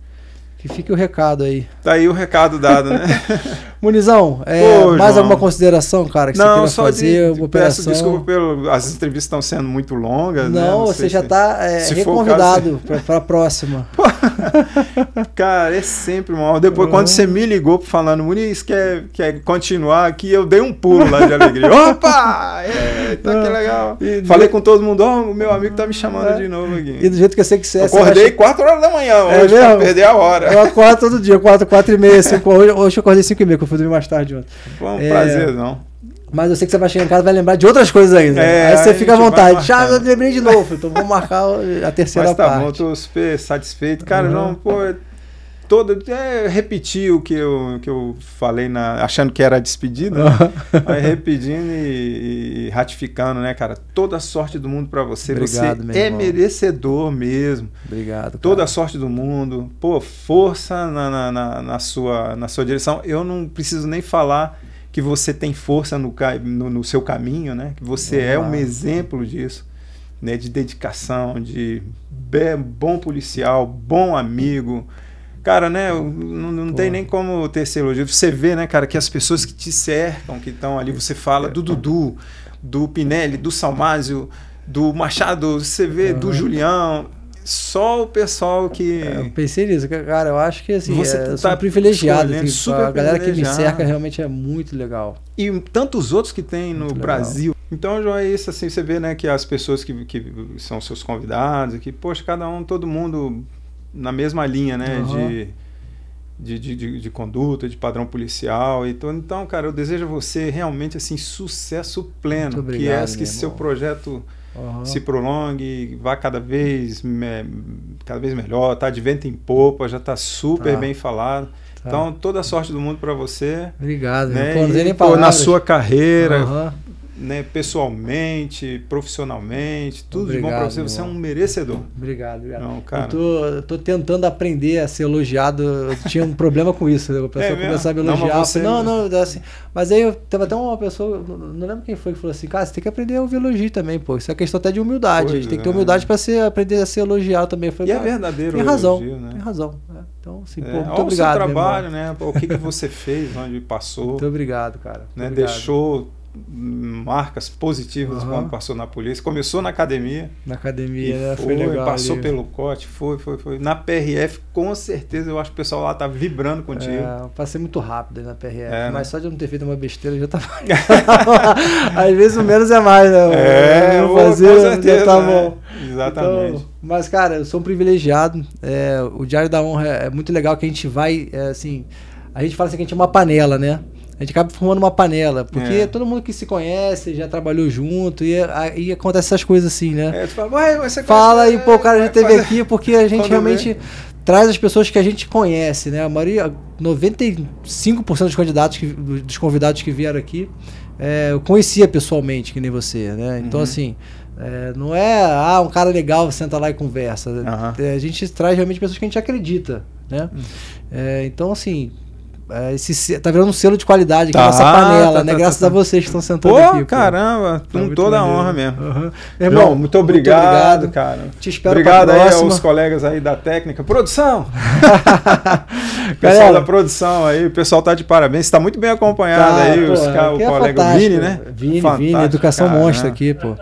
Que fique o recado aí. Tá aí o recado dado, né? Munizão, é, Pô, mais João. alguma consideração, cara, que não, você queira fazer? De, operação? Peço desculpa pelo. As entrevistas estão sendo muito longas. Não, né? não você já está é, reconvidado para a próxima. Pô, cara, é sempre uma Depois, uhum. quando você me ligou falando, Muniz, quer, quer continuar aqui, eu dei um pulo lá de alegria. Opa! É, tá que legal. E Falei com todo mundo, ó, oh, o meu amigo tá me chamando é. de novo aqui. E do jeito que eu sei que você é. Acordei acha... 4 horas da manhã é hoje é mesmo? pra perder a hora. Eu acordo todo dia, 4, 4 e meia, 5 hoje, hoje eu acordei 5 e meia, que eu fui dormir mais tarde ontem. Foi é um é, prazer, não. Mas eu sei que você vai chegar em casa e vai lembrar de outras coisas ainda. É, aí você fica à vontade. Já ah, lembrei de novo, então vamos marcar a terceira mas tá parte. Bom, eu tô super satisfeito. Cara, uhum. não, pô, toda. É, repetir o que eu, que eu falei na, achando que era a despedida. Né? Aí repetindo e, e, ratificando, né, cara? Toda a sorte do mundo para você. Obrigado, você é irmão. merecedor mesmo. Obrigado. Cara. Toda a sorte do mundo. Pô, força na, na, na, na, sua, na sua direção. Eu não preciso nem falar que você tem força no, no, no seu caminho, né? Que você é, é um exemplo disso. Né, de dedicação, de bom policial, bom amigo, Cara, né? Não, não tem nem como ter esse elogio. Você vê, né, cara, que as pessoas que te cercam, que estão ali, você fala do Dudu, do Pinelli, do Salmásio, do Machado, você vê, do Julião só o pessoal que. É, eu pensei nisso, cara. Eu acho que assim, você é, tá privilegiado. Assim, super a galera que me cerca realmente é muito legal. E tantos outros que tem muito no legal. Brasil. Então, João é isso, assim, você vê, né, que as pessoas que, que são seus convidados, que, poxa, cada um, todo mundo na mesma linha, né? Uhum. De, de, de, de, de, conduta, de padrão policial. Então, então, cara, eu desejo a você realmente assim sucesso pleno, obrigado, que é que seu projeto uhum. se prolongue, vá cada vez me, cada vez melhor, tá de vento em popa, já tá super tá. bem falado. Tá. Então, toda a sorte do mundo para você. Obrigado. Né? Não e, na sua carreira, uhum né, pessoalmente, profissionalmente, tudo obrigado, de bom para você. Você é um merecedor. Obrigado, obrigado. Não, cara. Eu tô, tô tentando aprender a ser elogiado. Eu tinha um problema com isso. A né? pessoa é começava a me elogiar. Não, você... não, não, assim, mas aí eu tava até uma pessoa, não lembro quem foi, que falou assim: cara, você tem que aprender a ouvir elogio também, pô. Isso é questão até de humildade. Pois a gente tem que ter é. humildade para aprender a ser elogiado também. Falei, e é verdadeiro. Tem razão, elogio, né? tem razão. Né? Então, assim, é, pô, muito obrigado. O seu trabalho, né? o que, que você fez, onde passou. Muito obrigado, cara. Muito né? Obrigado. Deixou marcas positivas uhum. quando passou na polícia. Começou na academia. Na academia, né? foi, foi legal. Passou ali. pelo corte, foi, foi, foi. Na PRF, com certeza, eu acho que o pessoal lá tá vibrando contigo. É, eu passei muito rápido na PRF, é, né? mas né? só de eu não ter feito uma besteira já tava. Às vezes o menos é mais, né? É, eu fazer, com certeza, já tá né? bom. Né? Exatamente. Então, mas, cara, eu sou um privilegiado. É, o Diário da Honra é muito legal que a gente vai, é, assim. A gente fala assim que a gente é uma panela, né? a gente acaba formando uma panela, porque é. todo mundo que se conhece já trabalhou junto e acontece essas coisas assim, né? É, fala, mas você fala conhece, e pô, o cara já teve fazer... aqui porque a gente realmente traz as pessoas que a gente conhece, né? A maioria, 95% dos candidatos que, dos convidados que vieram aqui, é, eu conhecia pessoalmente, que nem você, né? Então uhum. assim, é, não é, ah, um cara legal, senta lá e conversa. Uhum. a gente traz realmente pessoas que a gente acredita, né? Uhum. É, então assim, é, esse, tá virando um selo de qualidade aqui tá, panela, tá, né? Tá, tá Graças tá. a vocês que estão sentando Pô, aqui. Pô, caramba, tá com toda a honra mesmo. Uhum. Irmão, João, muito obrigado, muito obrigado, cara. Te espero Obrigado aí aos colegas aí da técnica. Produção! pessoal da produção aí, o pessoal tá de parabéns. Está muito bem acompanhado aí, pô, os, o é colega Vini, né? Vini, fantástico, Vini, Educação cara, Monstro né? aqui, pô.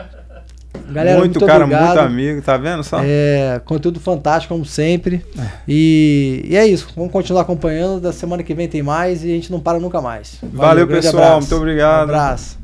Galera, muito, muito cara, obrigado. muito amigo, tá vendo só? É, conteúdo fantástico, como sempre. É. E, e é isso, vamos continuar acompanhando. Da semana que vem tem mais e a gente não para nunca mais. Valeu, Valeu pessoal, abraço. muito obrigado. Um abraço.